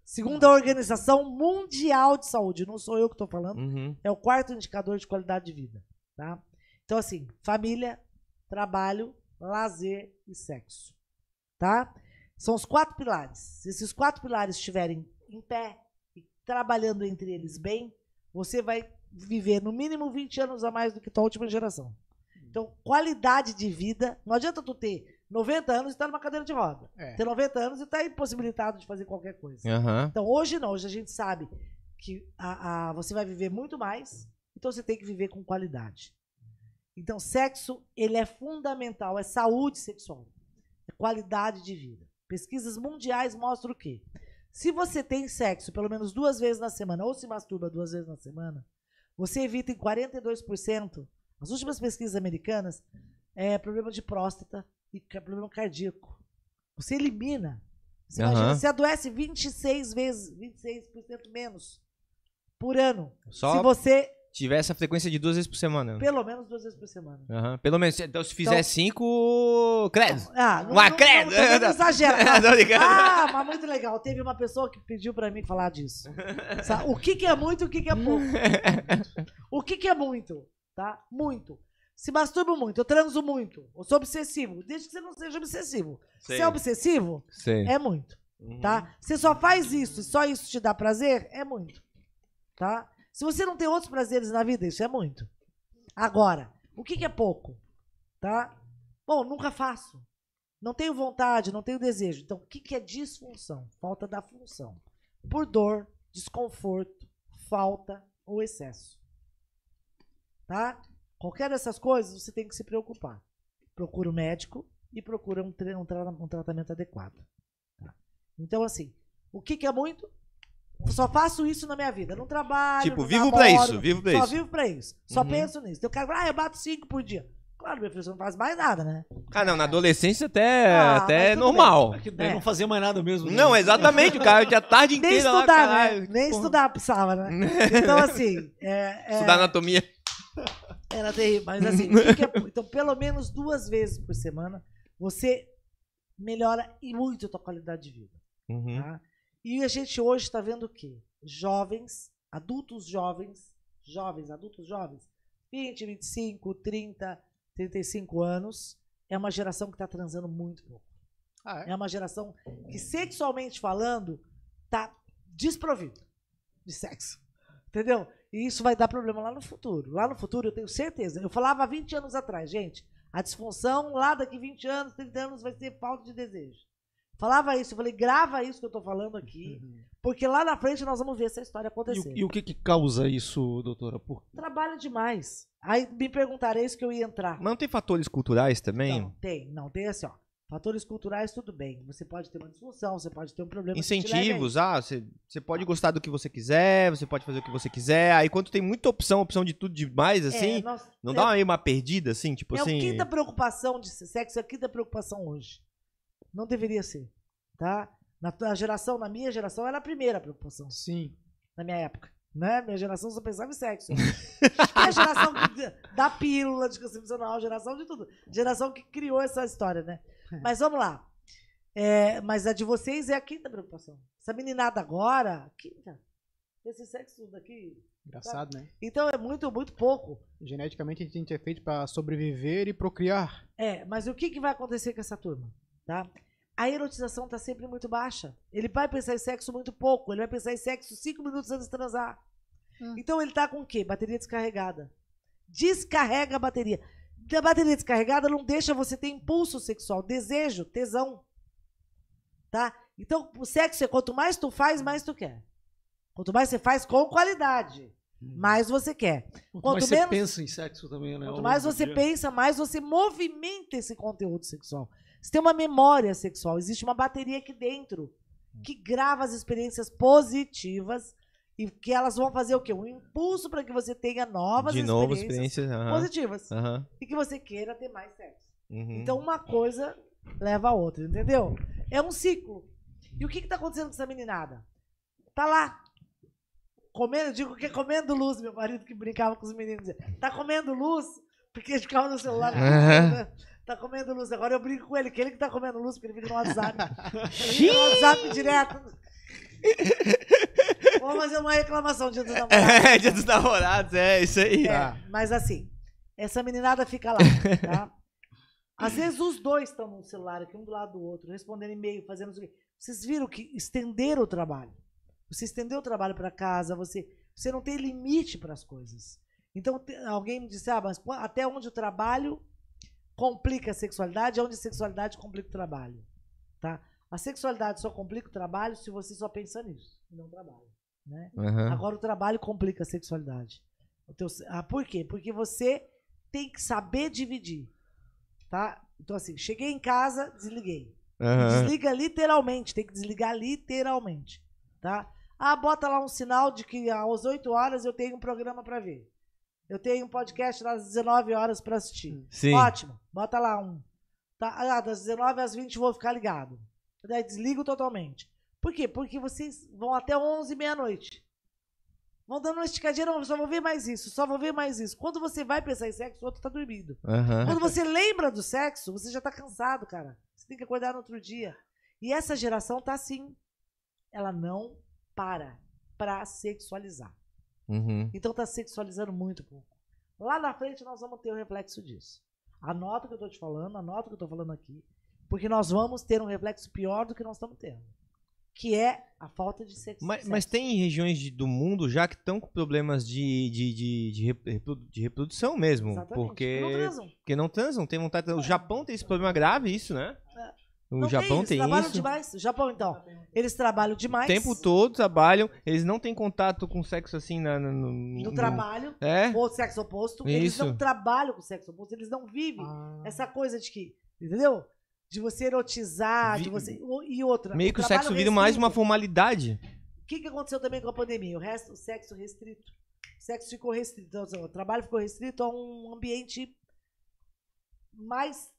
Segundo a Organização Mundial de Saúde, não sou eu que estou falando, uhum. é o quarto indicador de qualidade de vida, tá? Então, assim, família, trabalho, lazer e sexo, tá? São os quatro pilares. Se esses quatro pilares estiverem em pé e trabalhando entre eles bem, você vai viver no mínimo 20 anos a mais do que tua última geração. Uhum. Então, qualidade de vida, não adianta tu ter 90 anos e está numa cadeira de roda. É. Tem 90 anos e está impossibilitado de fazer qualquer coisa. Uhum. Então hoje não, hoje a gente sabe que a, a, você vai viver muito mais, então você tem que viver com qualidade. Então sexo, ele é fundamental, é saúde sexual, é qualidade de vida. Pesquisas mundiais mostram o quê? Se você tem sexo pelo menos duas vezes na semana ou se masturba duas vezes na semana, você evita em 42%, as últimas pesquisas americanas, é, problema de próstata, e problema cardíaco. Você elimina. Você, uhum. imagina, você adoece 26 vezes, 26% menos por ano. Só se você tiver essa frequência de duas vezes por semana. Pelo menos duas vezes por semana. Uhum. Pelo menos. Então, se fizer então, cinco, credo. Ah, não, uma credo. Não, não, não exagera. Tá? ah, mas muito legal. Teve uma pessoa que pediu pra mim falar disso. o que que é muito e o que que é pouco? o que que é muito? Tá? Muito se masturbo muito, eu transo muito, eu sou obsessivo, desde que você não seja obsessivo. Sei. Se é obsessivo, Sei. é muito, uhum. tá? Você só faz isso e só isso te dá prazer, é muito, tá? Se você não tem outros prazeres na vida, isso é muito. Agora, o que, que é pouco, tá? Bom, nunca faço. Não tenho vontade, não tenho desejo. Então, o que, que é disfunção? Falta da função. Por dor, desconforto, falta ou excesso. Tá? Qualquer dessas coisas você tem que se preocupar. Procura um médico e procura um, um, tra um tratamento adequado. Tá? Então, assim, o que, que é muito? Eu só faço isso na minha vida. Não trabalho. Tipo, não vivo para isso, vivo pra só isso. Só vivo pra isso. Só uhum. penso nisso. Então, o cara ah, eu bato cinco por dia. Claro, meu filho, você não faz mais nada, né? Ah, não, na adolescência até, ah, até é normal. É que é. não fazia mais nada mesmo. Né? Não, exatamente, o cara tinha tarde inteira nem estudar, lá, né? Nem porra. estudar precisava, né? Então, assim... É, é estudar anatomia. Era terrível. Mas assim, fica, então pelo menos duas vezes por semana você melhora e muito a tua qualidade de vida. Uhum. Tá? E a gente hoje está vendo o quê? Jovens, adultos jovens, jovens, adultos jovens, 20, 25, 30, 35 anos, é uma geração que está transando muito pouco. Ah, é? é? uma geração que, sexualmente falando, tá desprovida de sexo. Entendeu? E isso vai dar problema lá no futuro. Lá no futuro, eu tenho certeza. Eu falava há 20 anos atrás, gente, a disfunção lá daqui 20 anos, 30 anos vai ser falta de desejo. Falava isso, eu falei, grava isso que eu estou falando aqui, uhum. porque lá na frente nós vamos ver essa história acontecer. E, e o que, que causa isso, doutora? Por... demais. Aí me perguntaram, é isso que eu ia entrar. Mas não tem fatores culturais também? Não, tem, não, tem assim, ó. Fatores culturais, tudo bem. Você pode ter uma disfunção, você pode ter um problema. É Incentivos, ah, você, você pode ah. gostar do que você quiser, você pode fazer o que você quiser. Aí quando tem muita opção, opção de tudo demais, é, assim, é, nós, não é, dá meio uma perdida, assim, tipo é assim. É a quinta preocupação de sexo, é a quinta preocupação hoje. Não deveria ser, tá? Na tua geração, na minha geração, era a primeira preocupação. Sim. Na minha época. Né? Minha geração só pensava em sexo. a geração da pílula de anticoncepcional, geração de tudo. Geração que criou essa história, né? Mas vamos lá. É, mas a de vocês é a quinta preocupação. Essa meninada agora, quinta. Esse sexo daqui. Engraçado, tá? né? Então é muito, muito pouco. Geneticamente a gente é feito para sobreviver e procriar. É, mas o que, que vai acontecer com essa turma? Tá? A erotização está sempre muito baixa. Ele vai pensar em sexo muito pouco. Ele vai pensar em sexo cinco minutos antes de transar. Hum. Então ele está com o quê? Bateria descarregada. Descarrega a bateria. A bateria descarregada não deixa você ter impulso sexual, desejo, tesão. Tá? Então, o sexo é quanto mais tu faz, mais tu quer. Quanto mais você faz com qualidade, uhum. mais você quer. Quanto, quanto mais menos, você pensa em sexo também, né? Quanto mais você pensa, mais você movimenta esse conteúdo sexual. Você tem uma memória sexual, existe uma bateria aqui dentro que grava as experiências positivas e que elas vão fazer o quê? Um impulso para que você tenha novas De novo, experiências, experiências uh -huh. positivas. Uh -huh. E que você queira ter mais sexo. Uhum. Então uma coisa leva a outra, entendeu? É um ciclo. E o que está acontecendo com essa meninada? Tá lá. Comendo, digo que é comendo luz, meu marido que brincava com os meninos. Tá comendo luz, porque ele ficava no celular. Uhum. Tá comendo luz. Agora eu brinco com ele, que ele que tá comendo luz, porque ele fica no WhatsApp. ele fica no WhatsApp direto. Vamos fazer uma reclamação dia dos é, namorados. É, dia dos namorados, é isso aí. É, ah. Mas assim, essa meninada fica lá, tá? Às vezes os dois estão no celular, aqui um do lado do outro, respondendo e-mail, fazendo isso. Vocês viram que estender o trabalho. Você estendeu o trabalho para casa, você, você não tem limite para as coisas. Então, alguém me disse, ah, mas até onde o trabalho complica a sexualidade, é onde a sexualidade complica o trabalho. Tá? A sexualidade só complica o trabalho se você só pensa nisso, não trabalha. Né? Uhum. Agora o trabalho complica a sexualidade. O teu, ah, por quê? Porque você tem que saber dividir. Tá? Então, assim, cheguei em casa, desliguei. Uhum. Desliga literalmente, tem que desligar literalmente. Tá? Ah, bota lá um sinal de que às 8 horas eu tenho um programa para ver. Eu tenho um podcast às 19 horas para assistir. Sim. Ótimo, bota lá um. Tá, ah, das 19 às 20 vou ficar ligado. Daí desligo totalmente. Por quê? Porque vocês vão até 11, meia-noite. Vão dando uma esticadinha, não, só vou ver mais isso, só vou ver mais isso. Quando você vai pensar em sexo, o outro tá dormindo. Uhum. Quando você lembra do sexo, você já tá cansado, cara. Você tem que acordar no outro dia. E essa geração tá assim. Ela não para pra sexualizar. Uhum. Então tá sexualizando muito pouco. Lá na frente nós vamos ter o um reflexo disso. Anota o que eu tô te falando, anota o que eu tô falando aqui. Porque nós vamos ter um reflexo pior do que nós estamos tendo que é a falta de sexo. Mas, mas tem regiões de, do mundo já que estão com problemas de, de, de, de, reprodução mesmo. Exatamente. Porque não transam. Porque não transam, tem vontade. O é. Japão tem esse problema grave, isso, né? É. O não Japão tem, eles tem isso. demais. O Japão, então. Eles trabalham demais. O tempo todo trabalham. Eles não têm contato com sexo assim na, no, no, no, trabalho. É. Ou sexo oposto. Isso. Eles não trabalham com sexo oposto. Eles não vivem ah. essa coisa de que. Entendeu? de você erotizar, Vi... de você. E outra. Meio que o sexo vira mais uma formalidade. O que, que aconteceu também com a pandemia? O resto, o sexo restrito. O sexo ficou restrito. Então, assim, o trabalho ficou restrito a um ambiente mais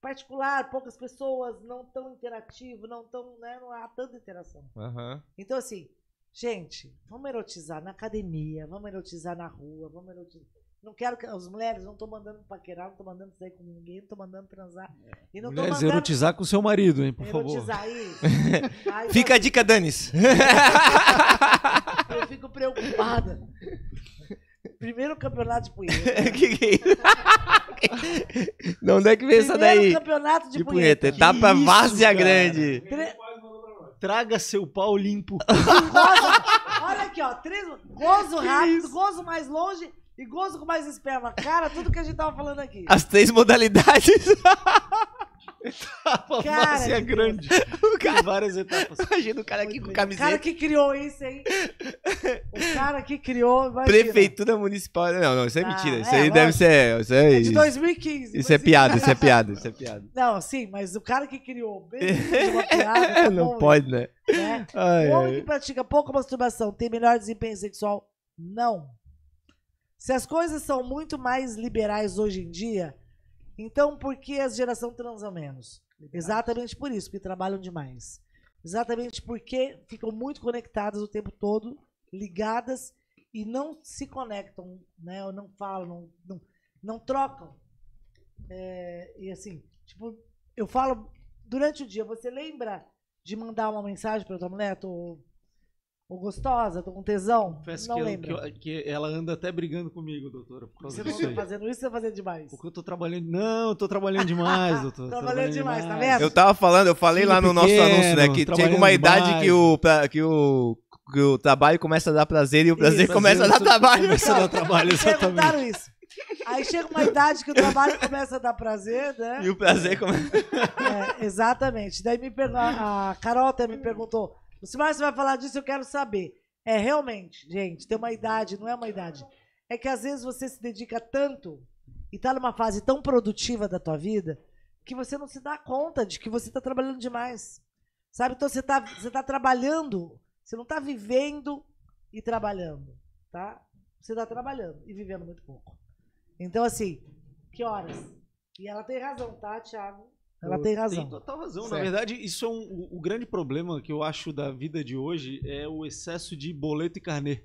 particular, poucas pessoas, não tão interativo, não tão, né, não há tanta interação. Uhum. Então, assim, gente, vamos erotizar na academia, vamos erotizar na rua, vamos erotizar. Não quero que as mulheres, não estou mandando paquerar, não estou mandando sair com ninguém, não estou mandando transar. E não mulheres mandando... erotizar com seu marido, hein, por erotizar favor. Erotizar isso. Aí Fica eu... a dica, Danis. eu fico preocupada. Primeiro campeonato de punheta. que que é isso? Não onde é que vem essa daí? Primeiro campeonato de, de punheta. punheta. Etapa isso, Várzea cara. Grande. Tre... Traga seu pau limpo. olha aqui, ó. Três, gozo rápido, gozo mais longe e gozo com mais esperma. Cara, tudo que a gente tava falando aqui. As três modalidades. Etapa cara, é grande. O cara... Tem várias etapas. Imagina o cara aqui com camiseta. O cara que criou isso, hein? O cara que criou. Imagina. Prefeitura Municipal. Né? Não, não, isso é ah, mentira. isso é, aí lógico. deve ser. Isso é, é de 2015. Isso é piada, isso é piada, isso é piada. Não, sim, mas o cara que criou. Piada, tá não bom, pode, né? né? Ai, o homem ai. que pratica pouca masturbação tem melhor desempenho sexual? Não. Se as coisas são muito mais liberais hoje em dia, então por que as geração transam é menos? Liberais. Exatamente por isso, porque trabalham demais. Exatamente porque ficam muito conectadas o tempo todo, ligadas e não se conectam, né? Ou não falam, não, não, não trocam. É, e assim, tipo, eu falo durante o dia, você lembra de mandar uma mensagem para tua mulher? Tô, ou gostosa, tô com tesão. Confesso não que, lembro. que, que, ela anda até brigando comigo, doutora. Por causa você não tá fazendo isso ou tá fazendo demais? Porque eu tô trabalhando. Não, eu tô trabalhando demais, doutora. trabalhando, trabalhando demais, tá vendo? Eu tava falando, eu falei lá no pequeno, nosso anúncio, né? Que chega uma idade demais. que o, que o que o trabalho começa a dar prazer e o prazer isso, começa a dar trabalho. Começa a dar trabalho, exatamente. isso. Aí chega uma idade que o trabalho começa a dar prazer, né? E o prazer é. começa. É, exatamente. Daí me per... a Carol até me perguntou: você vai, você vai falar disso, eu quero saber. É realmente, gente, tem uma idade, não é uma idade. É que às vezes você se dedica tanto e está numa fase tão produtiva da tua vida que você não se dá conta de que você está trabalhando demais. Sabe? Então você está você tá trabalhando, você não está vivendo e trabalhando, tá? Você está trabalhando e vivendo muito pouco. Então, assim, que horas? E ela tem razão, tá, Thiago? Ela tem razão. Tem total razão. Certo. Na verdade, isso é um, o, o grande problema que eu acho da vida de hoje é o excesso de boleto e carnê.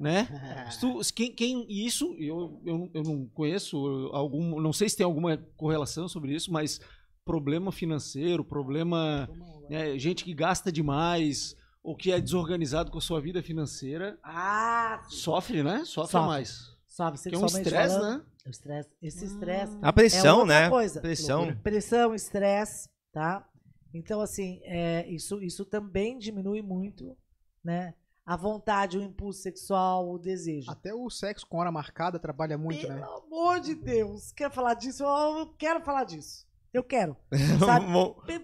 Né? Ah. Tu, quem, quem, isso, eu, eu, eu não conheço algum. Não sei se tem alguma correlação sobre isso, mas problema financeiro, problema. Né, gente que gasta demais ou que é desorganizado com a sua vida financeira. Ah, sofre, né? Sofre, sofre. mais. Sabe, sexualmente. Que é um estresse, né? Estresse, esse estresse. A ah, pressão, é né? Coisa. Pressão. Loucura. Pressão, estresse, tá? Então, assim, é, isso, isso também diminui muito, né? A vontade, o impulso sexual, o desejo. Até o sexo com hora marcada trabalha muito, Pelo né? Pelo amor de Deus, quer falar disso? Eu quero falar disso. Eu quero.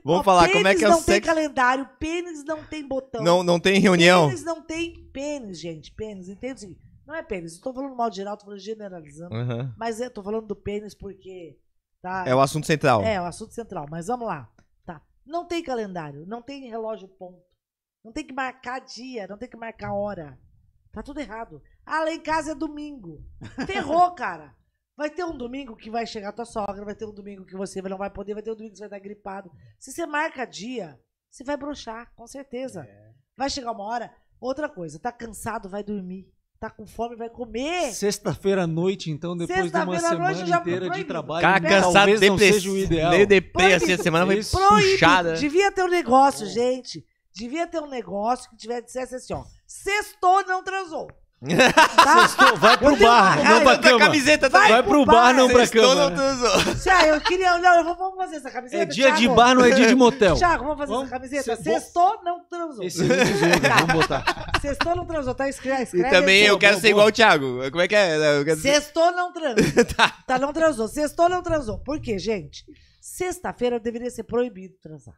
Vamos falar como é que é o sexo. não tem calendário, pênis não tem botão. Não, não tem reunião. Pênis não tem pênis, gente. Pênis, entende? Não é pênis. Estou falando mal geral, estou falando generalizando. Uhum. Mas estou é, falando do pênis porque. Tá, é o assunto central. É, é, o assunto central. Mas vamos lá. Tá. Não tem calendário, não tem relógio ponto. Não tem que marcar dia, não tem que marcar hora. Tá tudo errado. Ah, lá em casa é domingo. Ferrou, cara. Vai ter um domingo que vai chegar tua sogra, vai ter um domingo que você não vai poder, vai ter um domingo que você vai estar gripado. Se você marca dia, você vai brochar, com certeza. É. Vai chegar uma hora. Outra coisa, tá cansado, vai dormir tá com fome, vai comer. Sexta-feira à noite, então, depois de uma semana inteira de trabalho, Cara, cansado, talvez não seja o ideal. Nem deprê, assim, a semana vai puxada. Devia ter um negócio, gente. Devia ter um negócio que tivesse dissesse assim, ó, sextou, não transou. Tá? vai pro bar, não pra cama. Vai, pro bar, não pra Sextou, não cama. transou. eu queria. Não, eu vou, vamos fazer essa camiseta. É dia de bar, não é dia de motel. Thiago, vamos fazer Vamos? essa camiseta. Cê- é Sextou, não transou. Esse é tá. vamos botar. Sextou, não transou. Tá E também eu quero ser igual o Thiago. Como é que é? Sextou não transou. Tá. tá. não transou. Sextou não transou. Por quê, gente? Sexta-feira deveria ser proibido transar.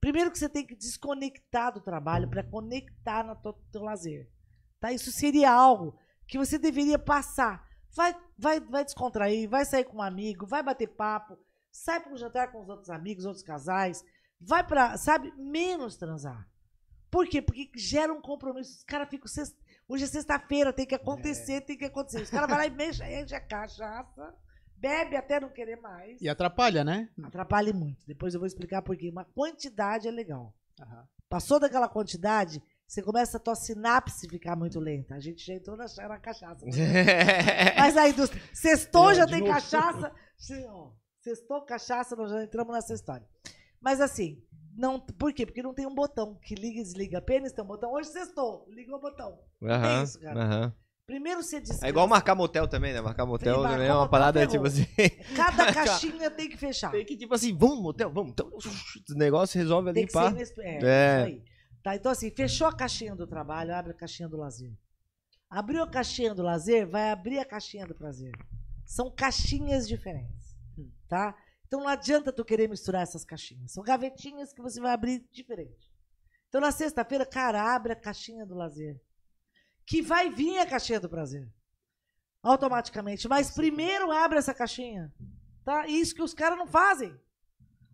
Primeiro que você tem que desconectar do trabalho para conectar no teu, teu lazer. Tá? Isso seria algo que você deveria passar. Vai, vai, vai descontrair, vai sair com um amigo, vai bater papo, sai para um jantar com os outros amigos, outros casais, vai para, sabe, menos transar. Por quê? Porque gera um compromisso. Os caras ficam. Hoje é sexta-feira, tem que acontecer, é. tem que acontecer. Os caras vão lá e mexe enche a cachaça, bebe até não querer mais. E atrapalha, né? Atrapalha muito. Depois eu vou explicar por quê. Uma quantidade é legal. Uhum. Passou daquela quantidade, você começa a tua sinapse ficar muito lenta. A gente já entrou na, cachaça. Mas a indústria. Sextou já tem novo. cachaça. Sextou, cachaça, nós já entramos nessa história. Mas assim, não, por quê? Porque não tem um botão que liga e desliga apenas, tem um botão. Hoje sextou, ligou o botão. Uhum, é isso, cara. Uhum. Primeiro você descansa. É igual marcar motel também, né? Marcar motel também é uma parada tipo assim. Cada caixinha tem que fechar. Tem que, tipo assim, vamos, motel, vamos. Então, o negócio resolve ali, pá. Nesse... É, é. Tá? Então, assim, fechou a caixinha do trabalho, abre a caixinha do lazer. Abriu a caixinha do lazer, vai abrir a caixinha do prazer. São caixinhas diferentes, tá? Então não adianta tu querer misturar essas caixinhas. São gavetinhas que você vai abrir diferente. Então na sexta-feira, cara, abre a caixinha do lazer. Que vai vir a caixinha do prazer. Automaticamente. Mas primeiro abre essa caixinha. Tá? Isso que os caras não fazem.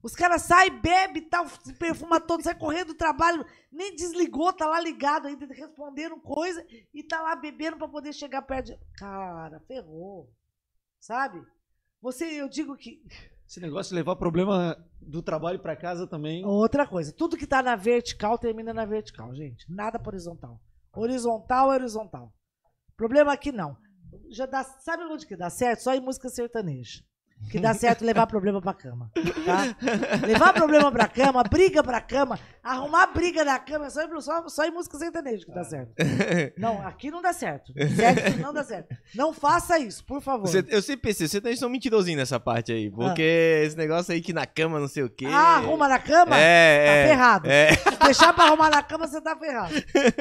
Os caras saem, bebem tal, se perfuma todo, sai correndo do trabalho, nem desligou, tá lá ligado ainda, responderam coisa e tá lá bebendo para poder chegar perto. De... Cara, ferrou. Sabe? Você, eu digo que. Esse negócio de levar problema do trabalho para casa também. Outra coisa, tudo que tá na vertical termina na vertical, gente. Nada para horizontal. Horizontal é horizontal. Problema aqui não. Já dá, sabe onde que dá certo? Só em música sertaneja que dá certo levar problema pra cama. Tá? levar problema pra cama, briga pra cama, arrumar briga na cama, só, só, só em música sertaneja que dá certo. Não, aqui não dá certo. Sexo não dá certo. Não faça isso, por favor. Você, eu sempre pensei, vocês estão mentirosinho nessa parte aí, porque ah. esse negócio aí que na cama não sei o quê. Ah, arruma na cama? É. Tá é. ferrado. É. Se deixar pra arrumar na cama, você tá ferrado.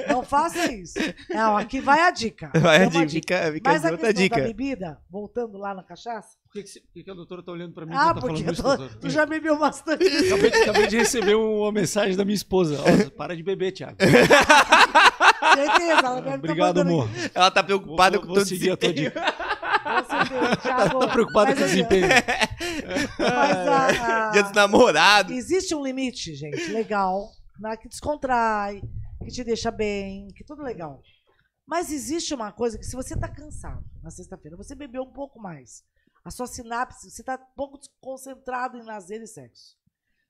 Não faça isso. Não, aqui vai a dica. Vai a dica, dica. Mas a questão dica. da bebida, voltando lá na cachaça, por que, que, por que a doutora está olhando para mim? Ah, tá porque falando tô, isso, tu já bebeu bastante. Acabei, acabei, de receber uma mensagem da minha esposa. Ó, para de beber, Thiago. Certeza, ela deve tá Obrigado, tá amor. Aqui. Ela tá preocupada vou, vou, com o teu desempenho. Ela tá preocupada com o desempenho. Assim, mas, a, a, Dia dos namorados. Existe um limite, gente, legal, né, que descontrai, que te deixa bem, que tudo legal. Mas existe uma coisa que se você tá cansado na sexta-feira, você bebeu um pouco mais a sua sinapse, você está pouco concentrado em lazer e sexo.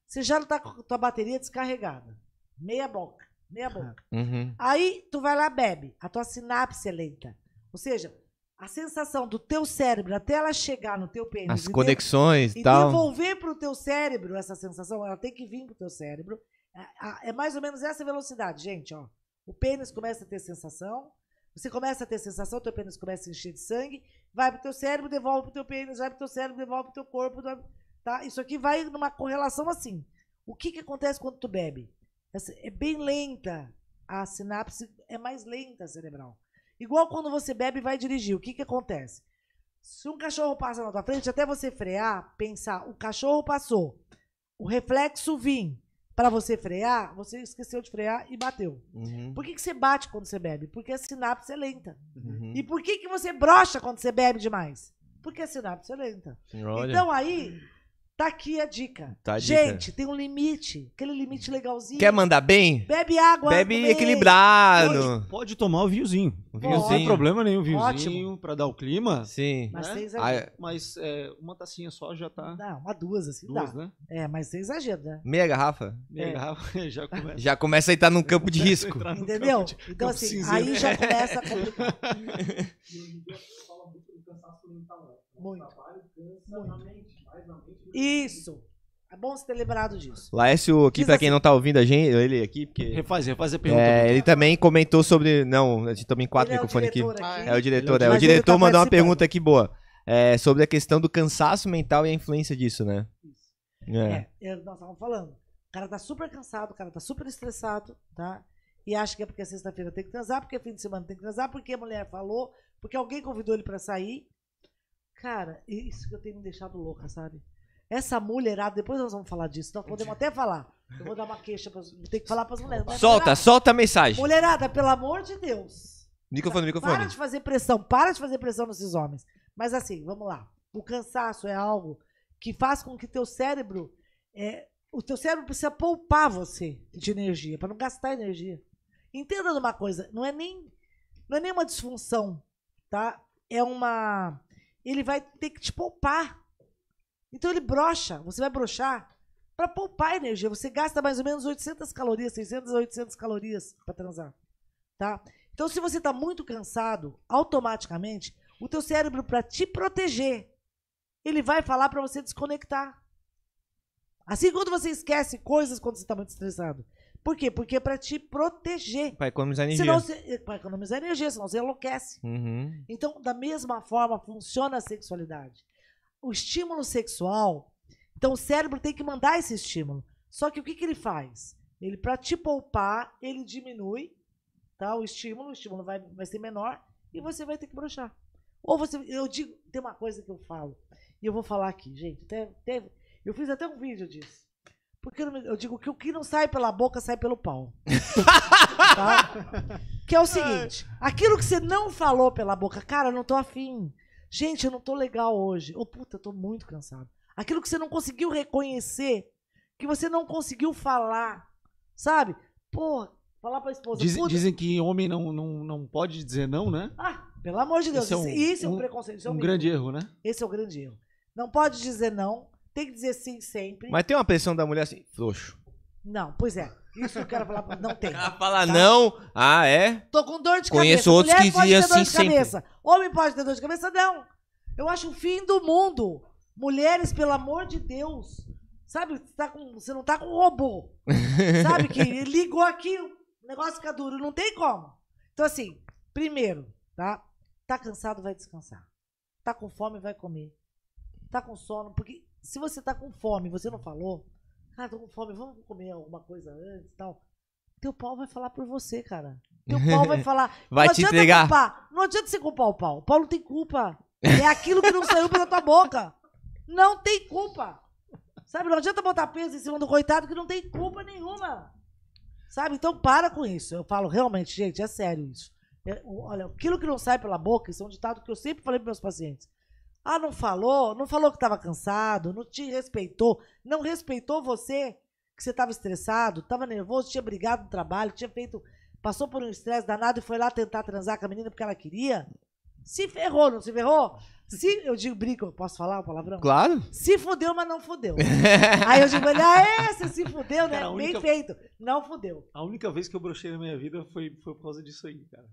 Você já está com a tua bateria descarregada. Meia boca, meia boca. Uhum. Aí tu vai lá bebe, a tua sinapse é lenta. Ou seja, a sensação do teu cérebro até ela chegar no teu pênis. As e conexões e tal. E devolver para o teu cérebro essa sensação, ela tem que vir para o teu cérebro. É, é mais ou menos essa velocidade, gente. Ó. O pênis começa a ter sensação, você começa a ter sensação, teu pênis começa a encher de sangue, vai pro teu cérebro, devolve pro teu pênis, vai pro teu cérebro, devolve pro teu corpo, tá? Isso aqui vai numa correlação assim. O que que acontece quando tu bebe? É bem lenta, a sinapse é mais lenta cerebral. Igual quando você bebe e vai dirigir, o que que acontece? Se um cachorro passa na tua frente, até você frear, pensar, o cachorro passou, o reflexo vim, para você frear, você esqueceu de frear e bateu. Uhum. Por que, que você bate quando você bebe? Porque a sinapse é lenta. Uhum. E por que, que você brocha quando você bebe demais? Porque a sinapse é lenta. Então aí Tá aqui a dica. Tá a Gente, dica. tem um limite. Aquele limite legalzinho. Quer mandar bem? Bebe água. Bebe equilibrado. Pode, pode, tomar o vinhozinho. O vinhozinho. Não tem problema nenhum. O Vinhozinho pra dar o clima. Sim. Mas, né? exagero. mas é, uma tacinha só já tá. Não, uma duas assim. Duas, dá. né? É, mas sem exagero, né? Meia garrafa? Meia é. garrafa já começa. Já começa a entrar num campo de risco. Entendeu? De... então, assim, cinzeiro. aí já começa a complicar. muito. Muito. Isso. É bom você ter lembrado disso. Laércio, aqui, para pra assim, quem não tá ouvindo a gente, ele aqui, porque. refazer, refazer a pergunta. É, né? ele também comentou sobre. Não, a gente toma em quatro é microfones é aqui. aqui. É o diretor, é, é. O diretor, é. O diretor tá mandou uma pergunta aqui boa. É, sobre a questão do cansaço mental e a influência disso, né? Isso. É, é, é nós estávamos falando. O cara tá super cansado, o cara tá super estressado, tá? E acha que é porque sexta-feira tem que transar, porque fim de semana tem que transar, porque a mulher falou, porque alguém convidou ele para sair. Cara, isso que eu tenho me deixado louca, sabe? Essa mulherada, depois nós vamos falar disso, nós podemos até falar. Eu vou dar uma queixa, pra, tem que falar para as mulheres. Solta, solta a mensagem. Mulherada, pelo amor de Deus. Microfone, microfone. Para de fazer pressão, para de fazer pressão nesses homens. Mas assim, vamos lá. O cansaço é algo que faz com que teu cérebro, é, o teu cérebro precisa poupar você de energia, para não gastar energia. Entenda uma coisa, não é nem não é nem uma disfunção, tá? É uma ele vai ter que te poupar. Então ele brocha, você vai brochar para poupar energia. Você gasta mais ou menos 800 calorias, 600 a 800 calorias para transar, tá? Então se você está muito cansado, automaticamente o teu cérebro para te proteger, ele vai falar para você desconectar. Assim quando você esquece coisas quando você está muito estressado, por quê? Porque é para te proteger. Para economizar energia. É, para economizar energia, senão você enlouquece. Uhum. Então, da mesma forma, funciona a sexualidade. O estímulo sexual, então o cérebro tem que mandar esse estímulo. Só que o que, que ele faz? Ele, para te poupar, ele diminui tá, o estímulo, o estímulo vai, vai ser menor e você vai ter que brochar. Ou você. Eu digo, tem uma coisa que eu falo, e eu vou falar aqui, gente. Teve, eu fiz até um vídeo disso. Porque eu, eu digo que o que não sai pela boca sai pelo pau. tá? Que é o seguinte: aquilo que você não falou pela boca, cara, eu não tô afim. Gente, eu não tô legal hoje. Ô, oh, puta, eu tô muito cansado. Aquilo que você não conseguiu reconhecer, que você não conseguiu falar, sabe? pô falar pra esposa. Diz, dizem que homem não, não, não pode dizer não, né? Ah, pelo amor de Deus. é um, isso é um, um preconceito. Isso é um, um grande erro, né? Esse é o grande erro. Não pode dizer não. Tem que dizer sim sempre. Mas tem uma pressão da mulher assim, frouxo. Não, pois é. Isso eu quero falar. Não tem. Ela fala Tá? não, ah, é? Tô com dor de Conheço cabeça. outros Mulher que pode dor assim de sempre. cabeça. Homem pode ter dor de cabeça? Não. Eu acho o fim do mundo. Mulheres, pelo amor de Deus. Sabe, você, tá com- você não tá com um robô. Sabe que ligou aqui, o negócio fica duro. Não tem como. Então, assim, primeiro, tá? Tá cansado, vai descansar. Tá com fome, vai comer. Tá com sono, porque se você tá com fome você não falou, cara, ah, tô com fome, vamos comer alguma coisa antes e tal. Teu pau vai falar por você, cara. Teu pau vai falar. vai não te adianta entregar. Culpar. Não adianta você culpar o pau. O pau não tem culpa. É aquilo que não saiu pela tua boca. Não tem culpa. Sabe, não adianta botar peso em cima do coitado que não tem culpa nenhuma. Sabe? Então para com isso. Eu falo, realmente, gente, é sério isso. É, olha, aquilo que não sai pela boca, isso é um ditado que eu sempre falei para meus pacientes. Ah, não falou? Não falou que estava cansado? Não te respeitou? Não respeitou você? Que você estava estressado, estava nervoso, tinha brigado no trabalho, tinha feito. Passou por um estresse danado e foi lá tentar transar com a menina porque ela queria? Se ferrou, não se ferrou? Se, eu digo, brinco, posso falar o palavrão? Claro. Se fudeu, mas não fudeu. Aí eu digo, ah, é, você se fudeu, né? Cara, única, Bem feito. Não fudeu. A única vez que eu brochei na minha vida foi, foi por causa disso aí, cara.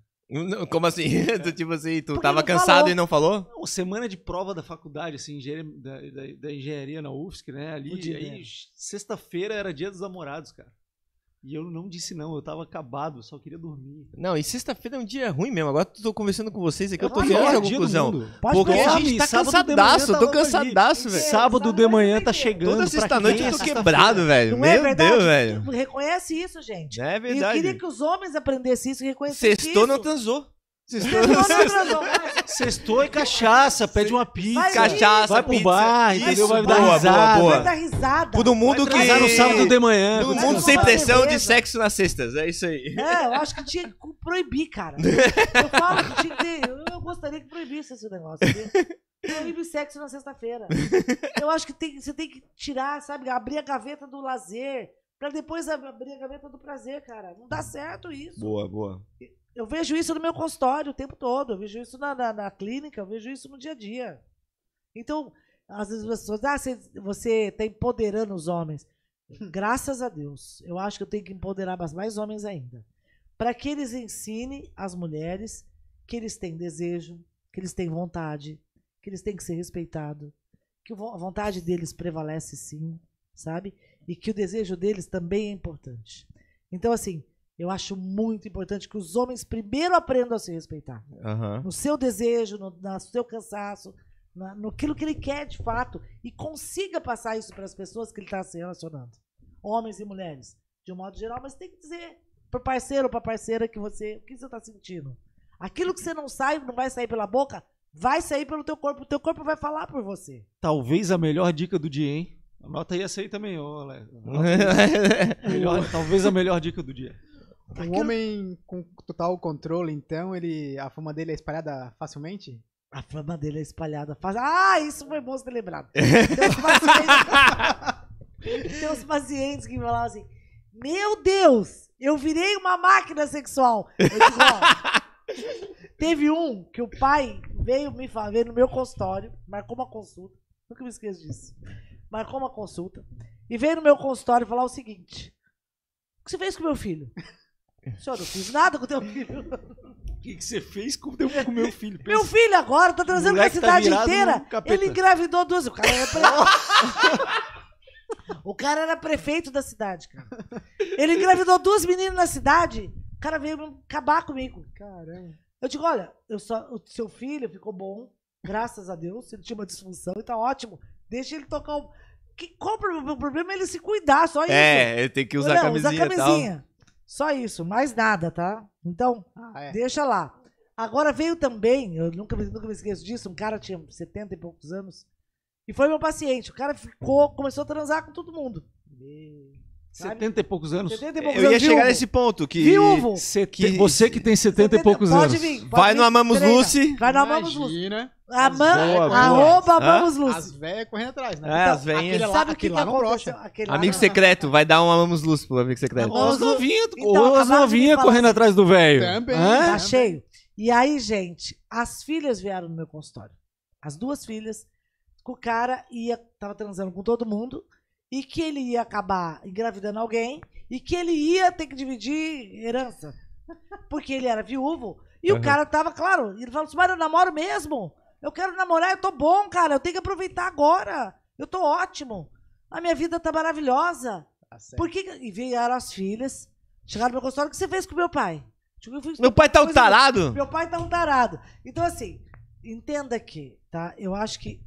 Como assim? tu, tipo assim, tu Porque tava cansado falou. e não falou? Não, semana de prova da faculdade, assim, da, da, da engenharia na UFSC, né? Ali, aí, né? sexta-feira era dia dos namorados, cara. E eu não disse não, eu tava acabado, só queria dormir. Não, e sexta-feira é um dia ruim mesmo. Agora eu tô conversando com vocês aqui, eu é tô chegando à conclusão. Porque a gente tá cansadaço, tô cansadaço, velho. Sábado de manhã tá chegando. Toda sexta-noite eu tô quebrado, velho. É Meu Deus, velho. Reconhece isso, gente. É verdade. Eu queria que os homens aprendessem isso e reconhecessem isso. Sextou não transou. Sextou e cachaça, pede uma pizza. Vai cachaça, vai pro pizza. bar, entendeu? Isso, vai boa, dar risada. Boa, boa. Vai dar risada. Todo mundo que. Vai no sábado de manhã. Todo mundo sem pressão de sexo nas sextas, é isso aí. É, eu acho que tinha que proibir, cara. Eu falo que tinha que ter. Eu gostaria que proibisse esse negócio. Né? Proíbe sexo na sexta-feira. Eu acho que tem, você tem que tirar, sabe, abrir a gaveta do lazer para depois abrir a gaveta do prazer, cara. Não dá certo isso. Boa, boa. Eu vejo isso no meu consultório o tempo todo, eu vejo isso na, na, na clínica, eu vejo isso no dia a dia. Então, às vezes as pessoas, ah, você, você tá empoderando os homens. Graças a Deus, eu acho que eu tenho que empoderar mais homens ainda. Para que eles ensinem as mulheres que eles têm desejo, que eles têm vontade, que eles têm que ser respeitados, que a vontade deles prevalece sim, sabe? e que o desejo deles também é importante. Então, assim, eu acho muito importante que os homens primeiro aprendam a se respeitar. Uhum. No seu desejo, no, no seu cansaço, na, aquilo que ele quer de fato. E consiga passar isso para as pessoas que ele está se relacionando. Homens e mulheres, de um modo geral, mas tem que dizer para o parceiro ou para a parceira que você, o que você está sentindo. Aquilo que você não sai, não vai sair pela boca, vai sair pelo teu corpo. O teu corpo vai falar por você. Talvez a melhor dica do dia, hein? Anota aí essa aí também, ô melhor, talvez a melhor dica do dia. Um homem com total controle, então, ele a fama dele é espalhada facilmente? A fama dele é espalhada faz. Ah, isso foi bom ser lembrado. Tem uns pacientes, que falavam assim: Meu Deus, eu virei uma máquina sexual. Eu digo, ó, teve um que o pai veio me falar, veio no meu consultório, marcou uma consulta. Nunca me esqueço disso marcou uma consulta e veio no meu consultório falar o seguinte: O que você fez com meu filho? Senhor, eu não fiz nada com teu filho. O que, que você fez com, teu, com meu filho? Pensa. Meu filho agora tá trazendo pra cidade tá inteira. Ele engravidou duas. O cara era prefeito. o cara era prefeito da cidade, cara. Ele engravidou duas meninas na cidade. O cara veio acabar comigo. Caramba. Eu digo, olha, eu só, o seu filho ficou bom, graças a Deus, ele tinha uma disfunção e tá ótimo. Deixa ele tocar o. Que, qual o problema? é ele se cuidar, só é, isso. É, ele tem que usar Não, a camisinha. camisinha. Tal. Só isso, mais nada, tá? Então, ah, é. deixa lá. Agora veio também, eu nunca, nunca me esqueço disso, um cara tinha 70 e poucos anos, e foi meu paciente. O cara ficou, começou a transar com todo mundo. Meu. 70 e poucos anos? e poucos eu anos, ia chegar viúvo. nesse ponto. Que, viúvo! Que, você que tem 70, 70 e poucos pode anos. Vir, pode vai vir, no Amamos treina. Lucy. Vai no Amamos Lucy. A as man... boa, arroba As velhas correndo atrás, né? É, então, as velhas. Sabe o que, que aconteceu? Amigo lá, secreto, vai dar um Amamos Lúcio pro amigo secreto. Ou as novinhas então, assim, correndo atrás do velho. Também. Tá cheio. E aí, gente, as filhas vieram no meu consultório. As duas filhas. Que o cara ia, tava transando com todo mundo. E que ele ia acabar engravidando alguém. E que ele ia ter que dividir herança. Porque ele era viúvo. E uhum. o cara tava, claro, ele falou assim, mas eu namoro mesmo. Eu quero namorar, eu tô bom, cara. Eu tenho que aproveitar agora. Eu tô ótimo. A minha vida tá maravilhosa. Ah, Por que... E vieram as filhas, chegaram no meu consultório. O que você fez com meu pai? Tipo, meu pai tá um tarado? Meu pai tá um tarado. Então, assim, entenda que, tá? Eu acho que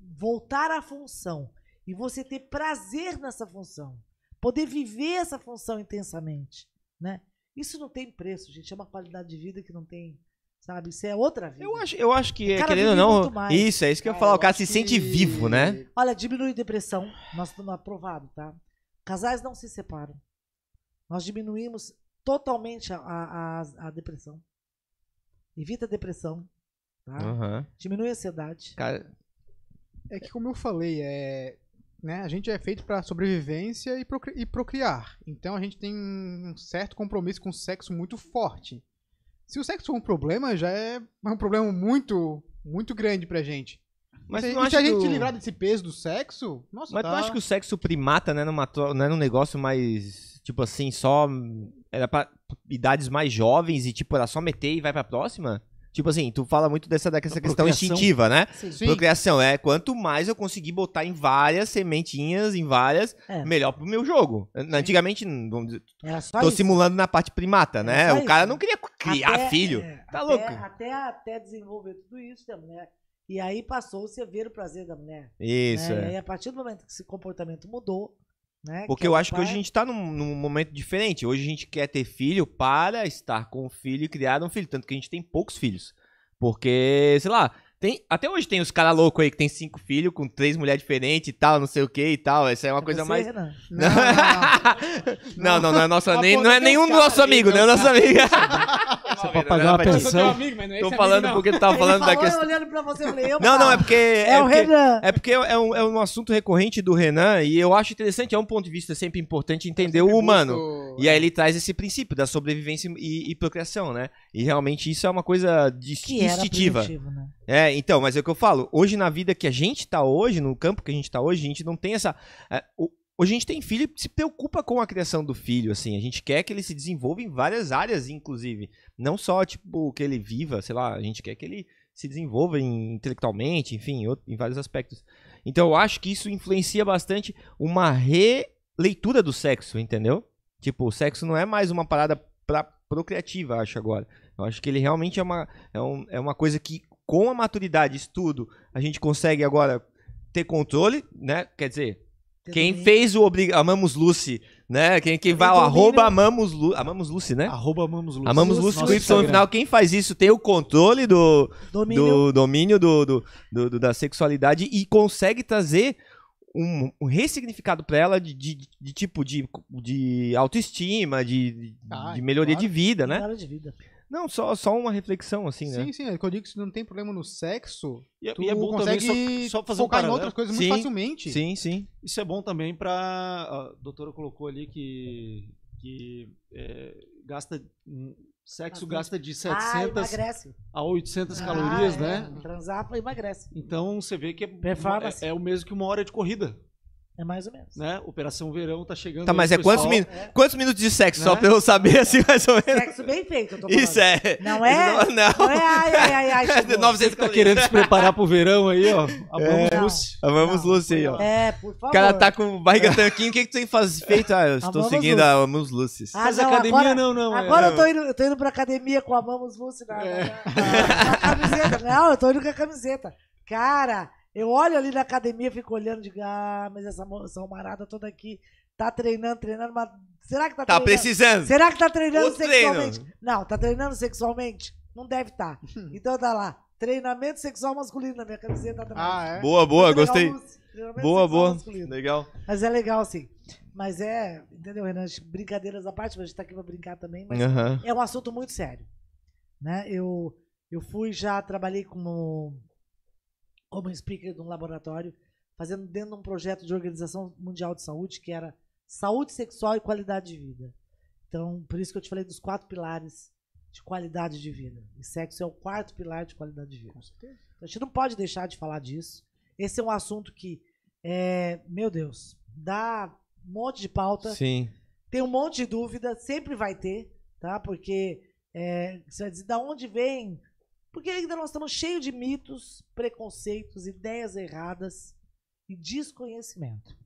voltar à função e você ter prazer nessa função, poder viver essa função intensamente, né? Isso não tem preço, gente. É uma qualidade de vida que não tem Sabe? Isso é outra vida. Eu acho, eu acho que, é, querendo ou não. Isso, é isso que eu ia é, falar. O cara se sente vivo, né? Olha, diminui depressão. Nós estamos aprovados, tá? Casais não se separam. Nós diminuímos totalmente a, a, a depressão. Evita a depressão. Tá? Uhum. Diminui a ansiedade. Cara... É que, como eu falei, é, né, a gente é feito para sobrevivência e, procri e procriar. Então a gente tem um certo compromisso com o sexo muito forte. Se o sexo for um problema, já é um problema muito, muito grande pra gente. Mas se, se a gente se livrar desse peso do sexo, nossa, Mas tá... tu acha que o sexo primata, né, numa, né, num negócio mais, tipo assim, só... Era pra idades mais jovens e, tipo, era só meter e vai pra próxima? Tipo assim, tu fala muito dessa, dessa questão instintiva, né? Sim. Sim. Procriação, é. Quanto mais eu conseguir botar em várias sementinhas, em várias, é. melhor pro meu jogo. Sim. Antigamente, tô isso. simulando na parte primata, né? O cara isso. não queria criar ah, até, filho. É, tá até, louco? Até, até desenvolver tudo isso da mulher. E aí passou-se a ver o prazer da mulher. Isso. Né? É. E aí, a partir do momento que esse comportamento mudou. Né, Porque é eu acho pai... que hoje a gente tá num, num, momento diferente. Hoje a gente quer ter filho para estar com o filho e criar um filho. Tanto que a gente tem poucos filhos. Porque, sei lá, tem, até hoje tem os caras loucos aí que tem cinco filhos com três mulheres diferentes e tal, não sei o que e tal. Essa é uma é coisa mais. Não não não, não não não, é nossa, nem, não é nenhum nosso amigo, né? é Nosso amigo. você pode é pagar uma pensão. É Estou falando porque tu tava tá falando da questão. olhando pra você, falei, eu, Não, não, é porque. É, é o Renan. É porque é um, é um assunto recorrente do Renan e eu acho interessante, é um ponto de vista sempre importante entender o humano. E aí ele traz esse princípio da sobrevivência e, e procriação, né? E realmente isso é uma coisa distintiva. Né? É, então, mas é o que eu falo. Hoje, na vida que a gente tá hoje, no campo que a gente tá hoje, a gente não tem essa. É, Hoje a gente tem filho e se preocupa com a criação do filho, assim. A gente quer que ele se desenvolva em várias áreas, inclusive. Não só, tipo, que ele viva, sei lá, a gente quer que ele se desenvolva em, intelectualmente, enfim, em vários aspectos. Então eu acho que isso influencia bastante uma releitura do sexo, entendeu? Tipo, o sexo não é mais uma parada pra procriativa, acho agora. Eu acho que ele realmente é uma, é, um, é uma coisa que, com a maturidade, estudo, a gente consegue agora ter controle, né? Quer dizer, quem fez o Amamos Lucy, né? Quem, quem vai, arroba Amamos, Lu... Amamos Lucy, né? Arroba Amamos Lucy. Amamos Lucy com Y no final. Quem faz isso tem o controle do domínio, do, domínio do, do, do, do da sexualidade e consegue trazer um, um ressignificado para ela de, de, de, tipo de, de autoestima, de, de, ah, melhoria claro. de vida, né? Melhoria de vida. Não, só, só uma reflexão, assim, né? Sim, sim, é que eu digo que se não tem problema no sexo, e, é- tu e é bom consegue só, só fazer focar um em outras coisas sim, muito facilmente. Sim, sim. Isso é bom também pra... A doutora colocou ali que, que é, gasta... Hum, sexo gasta de 700 ah, a 800 ah, calorias, é. né? Transar emagrece. Então você vê que é, é, é o mesmo que uma hora de corrida. É mais ou menos. Né? Operação Verão tá chegando. Tá, mas é, quantos min... é quantos, minutos de sexo? Né? Só pra eu saber, assim, mais ou menos. Sexo bem feito, eu tô falando. Isso é. Não é? Não. não. não é, ai, ai, ai, ai. Chegou. tá querendo se preparar pro verão aí, ó. Amamos é, Lúcia. Amamos Lúcia aí, ó. É, por favor. O cara tá com barriga tanquinho, o que que tu tem faz... feito? Ah, eu estou seguindo a Amamos Lúcia. Ah, mas não, academia agora, não, não. Agora é. eu, tô indo, eu tô indo pra academia com a Amamos Lúcia na, na, camiseta. Não, eu tô indo com a camiseta. Cara... Eu olho ali na academia, fico olhando digo, ah, mas essa, almarada toda aqui tá treinando, treinando, mas será que tá, tá treinando? Tá precisando. Será que tá treinando Outro sexualmente? Treino. Não, tá treinando sexualmente? Não deve estar. Tá. Então tá lá, treinamento sexual masculino na minha camiseta tá Ah, é? Boa, boa, legal, gostei. Boa, boa, masculino. legal. Mas é legal, assim. Mas é, entendeu, Renan? Brincadeiras à parte, mas a gente tá aqui pra brincar também, mas uhum. é um assunto muito sério. Né? Eu, eu fui, já trabalhei como como speaker de um laboratório, fazendo dentro de um projeto de Organização Mundial de Saúde, que era saúde sexual e qualidade de vida. Então, por isso que eu te falei dos quatro pilares de qualidade de vida. E sexo é o quarto pilar de qualidade de vida. Com certeza. Então, a gente não pode deixar de falar disso. Esse é um assunto que, é, meu Deus, dá um monte de pauta. Sim. Tem um monte de dúvida, sempre vai ter, tá? Porque é, você vai dizer, da onde vem porque ainda nós estamos cheios de mitos, preconceitos, ideias erradas e desconhecimento.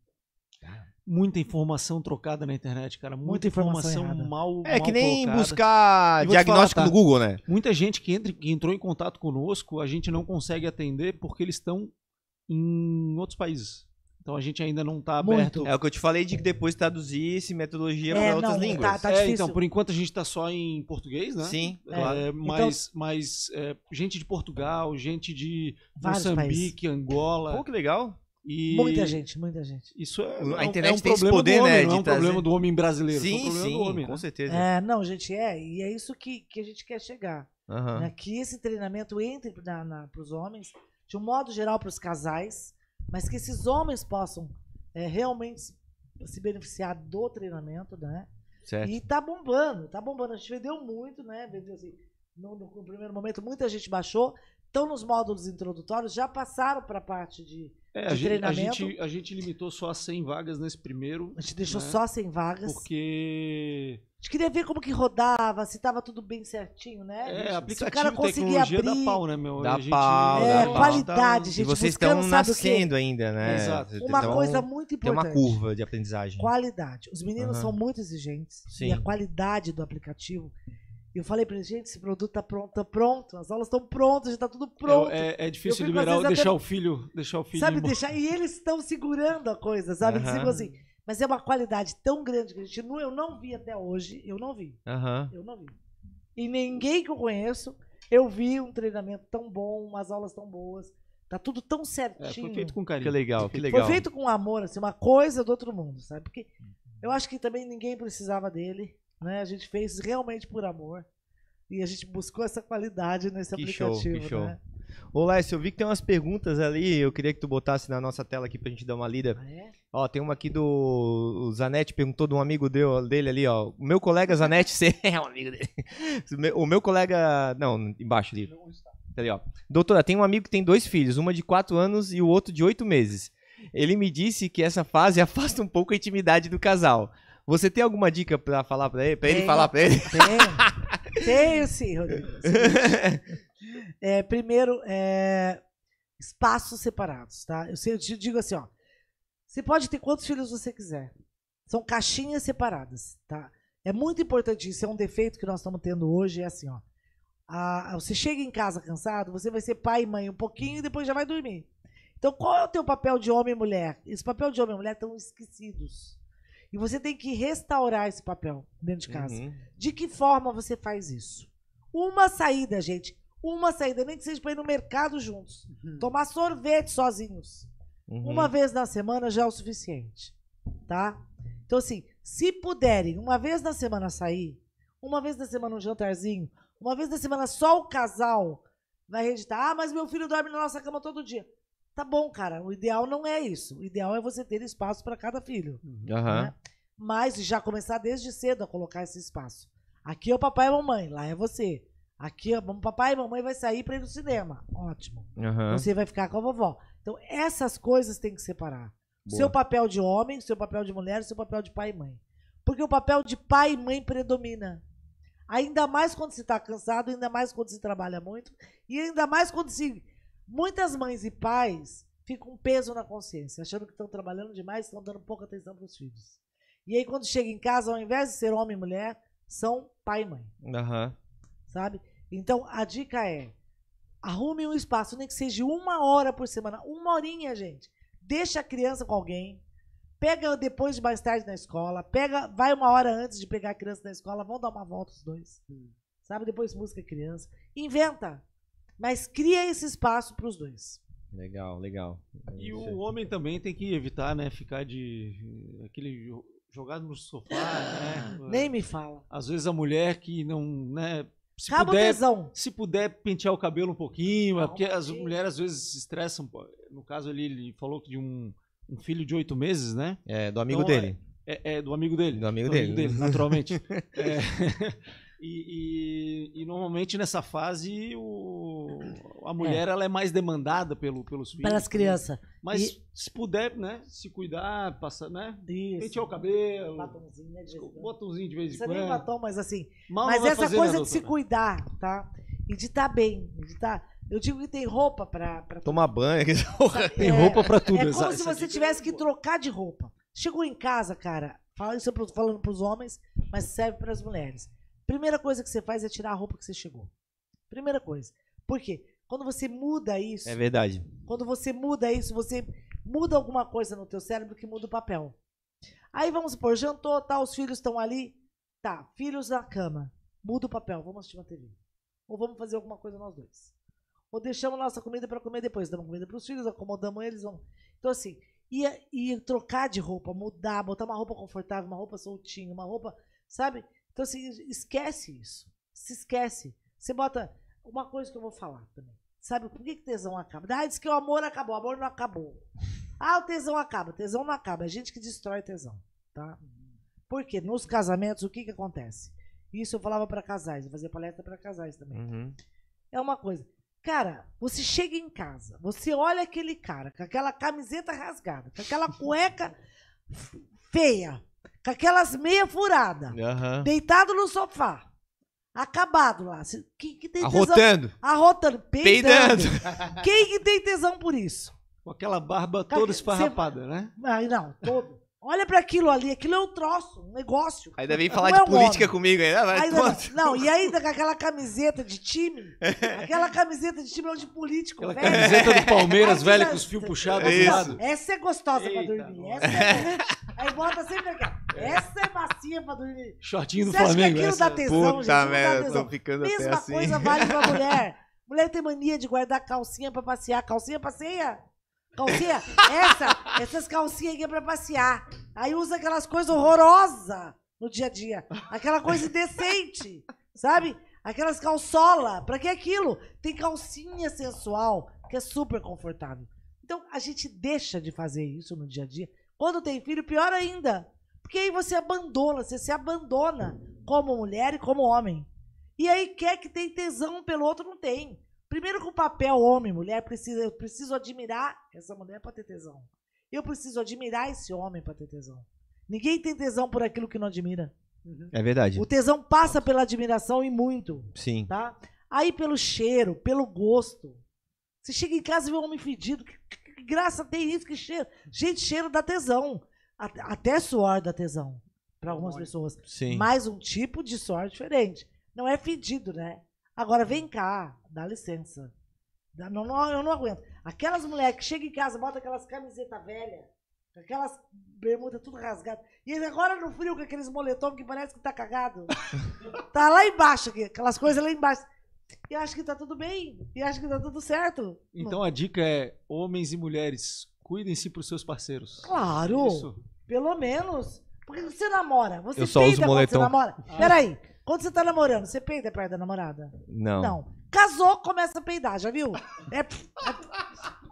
Muita informação trocada na internet, cara. Muita, Muita informação, informação mal. É mal que nem colocada. buscar diagnóstico falar, tá? no Google, né? Tá? Muita gente que, entra, que entrou em contato conosco, a gente não consegue atender porque eles estão em outros países. Então a gente ainda não está aberto. É o que eu te falei de que depois traduzir esse metodologia é, para outras não, tá, línguas. Tá, tá é, então, por enquanto a gente está só em português, né? Sim, é, Mas, então... mas é, gente de Portugal, gente de Vários Moçambique, países. Angola. Pô, que legal. E... Muita gente, muita gente. Isso é, a internet é um é tem problema poder, do né, homem, né, não é um problema do homem brasileiro. É sim, é um sim, homem, com né? certeza. É, não, gente, é. E é isso que, que a gente quer chegar. Né? Que esse treinamento entre para os homens, de um modo geral para os casais, mas que esses homens possam é, realmente se, beneficiar do treinamento, né? Certo. E tá bombando, tá bombando. A gente vendeu muito, né? Vendeu assim, no, no primeiro momento, muita gente baixou. Estão nos módulos introdutórios, já passaram para a parte de, é, de a treinamento. a, gente, a gente limitou só a 100 vagas nesse primeiro. A gente deixou né? só 100 vagas. Porque a gente queria ver como que rodava, se tava tudo bem certinho, né? É, aplicativo, se o cara conseguia abrir. dá pau, né, meu? Dá gente, pau, é, dá qualidade, pau. gente. E vocês buscando, estão nascendo ainda, né? Exato. Uma então, coisa muito importante. Tem uma curva de aprendizagem. Qualidade. Os meninos uhum. são muito exigentes. Sim. E a qualidade do aplicativo eu falei pra ele, gente, esse produto tá pronto, tá pronto, as aulas estão prontas, já tá tudo é, é pronto. É, é, é difícil liberar, deixar até... o filho, deixar o filho. Sabe, deixar. E eles estão segurando a coisa, sabe? Uhum. Tipo assim, mas é uma qualidade tão grande que a gente não, eu não vi até hoje, eu não vi. Uhum. Eu não vi. E ninguém que eu conheço, eu vi um treinamento tão bom, umas aulas tão boas. Tá tudo tão certinho. É, foi feito com carinho. Que legal, que legal. Foi feito com amor, assim, uma coisa do outro mundo, sabe? Porque eu acho que também ninguém precisava dele, né? A gente fez realmente por amor. E a gente buscou essa qualidade nesse que aplicativo, show, que né? Show. Olá, eu vi que tem umas perguntas ali, eu queria que tu botasse na nossa tela aqui pra gente dar uma lida. Ah, é? Ó, tem uma aqui do o Zanetti, perguntou de um amigo dele ali, ó. O meu colega Zanetti, você é um amigo dele. O meu colega, não, embaixo ali. Tá ali, ó. Doutora, tem um amigo que tem dois filhos, uma de 4 anos e o outro de 8 meses. Ele me disse que essa fase afasta um pouco a intimidade do casal. Você tem alguma dica para falar para ele, para ele falar para ele? Tenho, tenho sim, Rodrigo. É, primeiro, é, espaços separados, tá? Eu, eu te digo assim, ó. Você pode ter quantos filhos você quiser. São caixinhas separadas, tá? É muito importante isso. É um defeito que nós estamos tendo hoje. É assim, ó. A, você chega em casa cansado, você vai ser pai e mãe um pouquinho e depois já vai dormir. Então, qual é o teu papel de homem e mulher? Esse papel de homem e mulher estão esquecidos. E você tem que restaurar esse papel dentro de casa. Uhum. De que forma você faz isso? Uma saída, gente uma saída, nem que seja para ir no mercado juntos, uhum. tomar sorvete sozinhos. Uhum. Uma vez na semana já é o suficiente, tá? Então, assim, se puderem, uma vez na semana sair, uma vez na semana um jantarzinho, uma vez na semana só o casal vai reeditar, Ah, mas meu filho dorme na nossa cama todo dia. Tá bom, cara, o ideal não é isso. O ideal é você ter espaço para cada filho. Uhum. Né? Mas já começar desde cedo a colocar esse espaço. Aqui é o papai e a mamãe, lá é você. Aqui, papai e mamãe vai sair para ir no cinema. Ótimo. Uhum. Você vai ficar com a vovó. Então, essas coisas tem que separar. Boa. Seu papel de homem, seu papel de mulher, seu papel de pai e mãe. Porque o papel de pai e mãe predomina. Ainda mais quando se está cansado, ainda mais quando se trabalha muito, e ainda mais quando se. Muitas mães e pais ficam um peso na consciência, achando que estão trabalhando demais, estão dando pouca atenção para os filhos. E aí, quando chega em casa, ao invés de ser homem e mulher, são pai e mãe. Aham. Uhum sabe? Então a dica é: arrume um espaço, nem que seja uma hora por semana, uma horinha, gente. Deixa a criança com alguém, pega depois de mais tarde na escola, pega, vai uma hora antes de pegar a criança na escola, vão dar uma volta os dois, sabe? Depois música criança, inventa, mas cria esse espaço para os dois. Legal, legal. É e o homem também tem que evitar, né? Ficar de. aquele jogado no sofá, né? Nem me fala. Às vezes a mulher que não, né, se puder, tesão. se puder pentear o cabelo um pouquinho, é Não, porque as mulheres às vezes se estressam. No caso ali, ele falou de um, um filho de oito meses, né? É, do amigo então, dele. É, é, é do amigo dele. Do amigo, do dele. amigo dele. naturalmente. é, e, e, e, normalmente nessa fase o, a mulher é. ela é mais demandada pelo, pelos filhos. Pelas né? crianças. Mas e... se puder, né? Se cuidar, passar, né? Isso. Pentear o cabelo. botãozinho né, De vez em quando. Você nem batom, mas assim. Mal mas essa né, coisa de se cuidar, tá? E de estar tá bem, de estar. Tá... Eu digo que tem roupa pra. pra... Tomar banho, é, tem roupa pra tudo. É como se você tivesse que trocar de roupa. Chegou em casa, cara. falando isso falando pros homens, mas serve para as mulheres. Primeira coisa que você faz é tirar a roupa que você chegou. Primeira coisa. Por quê? Quando você muda isso. É verdade. Quando você muda isso, você muda alguma coisa no teu cérebro que muda o papel. Aí vamos supor, jantou, tá, os filhos estão ali. Tá, filhos na cama. Muda o papel, vamos assistir uma TV. Ou vamos fazer alguma coisa nós dois. Ou deixamos nossa comida para comer depois. Damos comida para os filhos, acomodamos eles. Vamos. Então, assim, e, e trocar de roupa, mudar, botar uma roupa confortável, uma roupa soltinha, uma roupa, sabe? Então, assim, esquece isso. Se esquece. Você bota uma coisa que eu vou falar também. Sabe por que, que tesão acaba? Ah, diz que o amor acabou, o amor não acabou. Ah, o tesão acaba, o tesão não acaba. É gente que destrói o tesão, tá? Porque nos casamentos, o que que acontece? Isso eu falava para casais, eu fazia palestra para casais também. Uhum. É uma coisa. Cara, você chega em casa, você olha aquele cara com aquela camiseta rasgada, com aquela cueca feia, com aquelas meia furada, uhum. deitado no sofá, acabado lá. Quem que tem arrotando. Tesão? Arrotando, peidando. peidando. Quem que tem tesão por isso? Com aquela barba toda Caque... esfarrapada, né? Ah, não, todo. Olha para aquilo ali, aquilo é um troço, um negócio. Ainda vem falar de é política homem. comigo ainda, vai. Ainda, não, e ainda com aquela camiseta de time, aquela camiseta de time é de político, aquela velho. camiseta do Palmeiras, velha, com os fios puxados do lado. Essa é gostosa para dormir. Essa é... Aí bota sempre aquela. Essa é macia pra dormir. Shortinho do Você Flamengo. Acha que aquilo da dá é. tesão, Puta gente. Merda, tesão. Tô ficando Mesma até assim. coisa vale pra mulher. Mulher tem mania de guardar calcinha pra passear. Calcinha passeia? Calcinha? Essa, essas calcinhas aqui é pra passear. Aí usa aquelas coisas horrorosas no dia a dia. Aquela coisa indecente, sabe? Aquelas calçola. Pra que aquilo? Tem calcinha sensual que é super confortável. Então, a gente deixa de fazer isso no dia a dia. Quando tem filho, pior ainda. Porque aí você abandona, você se abandona como mulher e como homem. E aí quer que tem tesão pelo outro, não tem. Primeiro que o papel homem, mulher, precisa, eu preciso admirar essa mulher para ter tesão. Eu preciso admirar esse homem para ter tesão. Ninguém tem tesão por aquilo que não admira. Uhum. É verdade. O tesão passa pela admiração e muito. Sim. Tá? Aí pelo cheiro, pelo gosto. Você chega em casa e vê um homem fedido. Que, que, que graça tem isso? Que cheiro. Gente, cheiro dá tesão até suor da tesão para algumas pessoas. Sim. Mas um tipo de suor é diferente. Não é fedido, né? Agora vem cá, dá licença. Não, não, eu não aguento. Aquelas mulheres que chegam em casa, botam aquelas camisetas velhas, aquelas bermudas tudo rasgado E agora no frio com aqueles moletom que parece que tá cagado. tá lá embaixo, aquelas coisas lá embaixo. E acho que tá tudo bem. E acho que tá tudo certo. Então a dica é: homens e mulheres, Cuidem-se para os seus parceiros. Claro. É isso. Pelo menos. Porque você namora. Você Eu só peida uso quando você namora. Ah. Peraí. Quando você tá namorando, você peida perto da namorada? Não. Não. Casou, começa a peidar, já viu? É, é,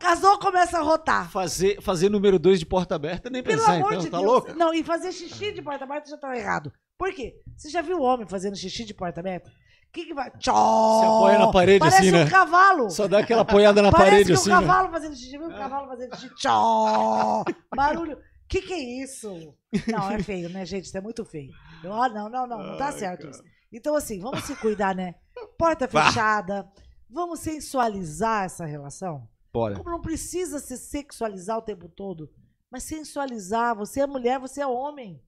casou, começa a rotar. Fazer, fazer número 2 de porta aberta, nem Pelo pensar, amor então, de tá louco? Não, e fazer xixi de porta aberta já tá errado. Por quê? Você já viu o homem fazendo xixi de porta aberta? que, que vai? Tchó! Se apoia na parede assim, Parece assim, um né? Parece um cavalo. Só dá aquela apoiada na Parece parede assim. Parece né? um cavalo né? fazendo xixi. Viu um cavalo fazendo xixi? Tchó! Barulho. Que que é isso? Não, é feio, né, gente? Isso é muito feio. Ah, não, não, não. Não tá Ai, certo cara. isso. Então, assim, vamos se cuidar, né? Porta fechada. Vamos sensualizar essa relação. Bora. Como não precisa se sexualizar o tempo todo, mas sensualizar. Você é mulher, você é homem.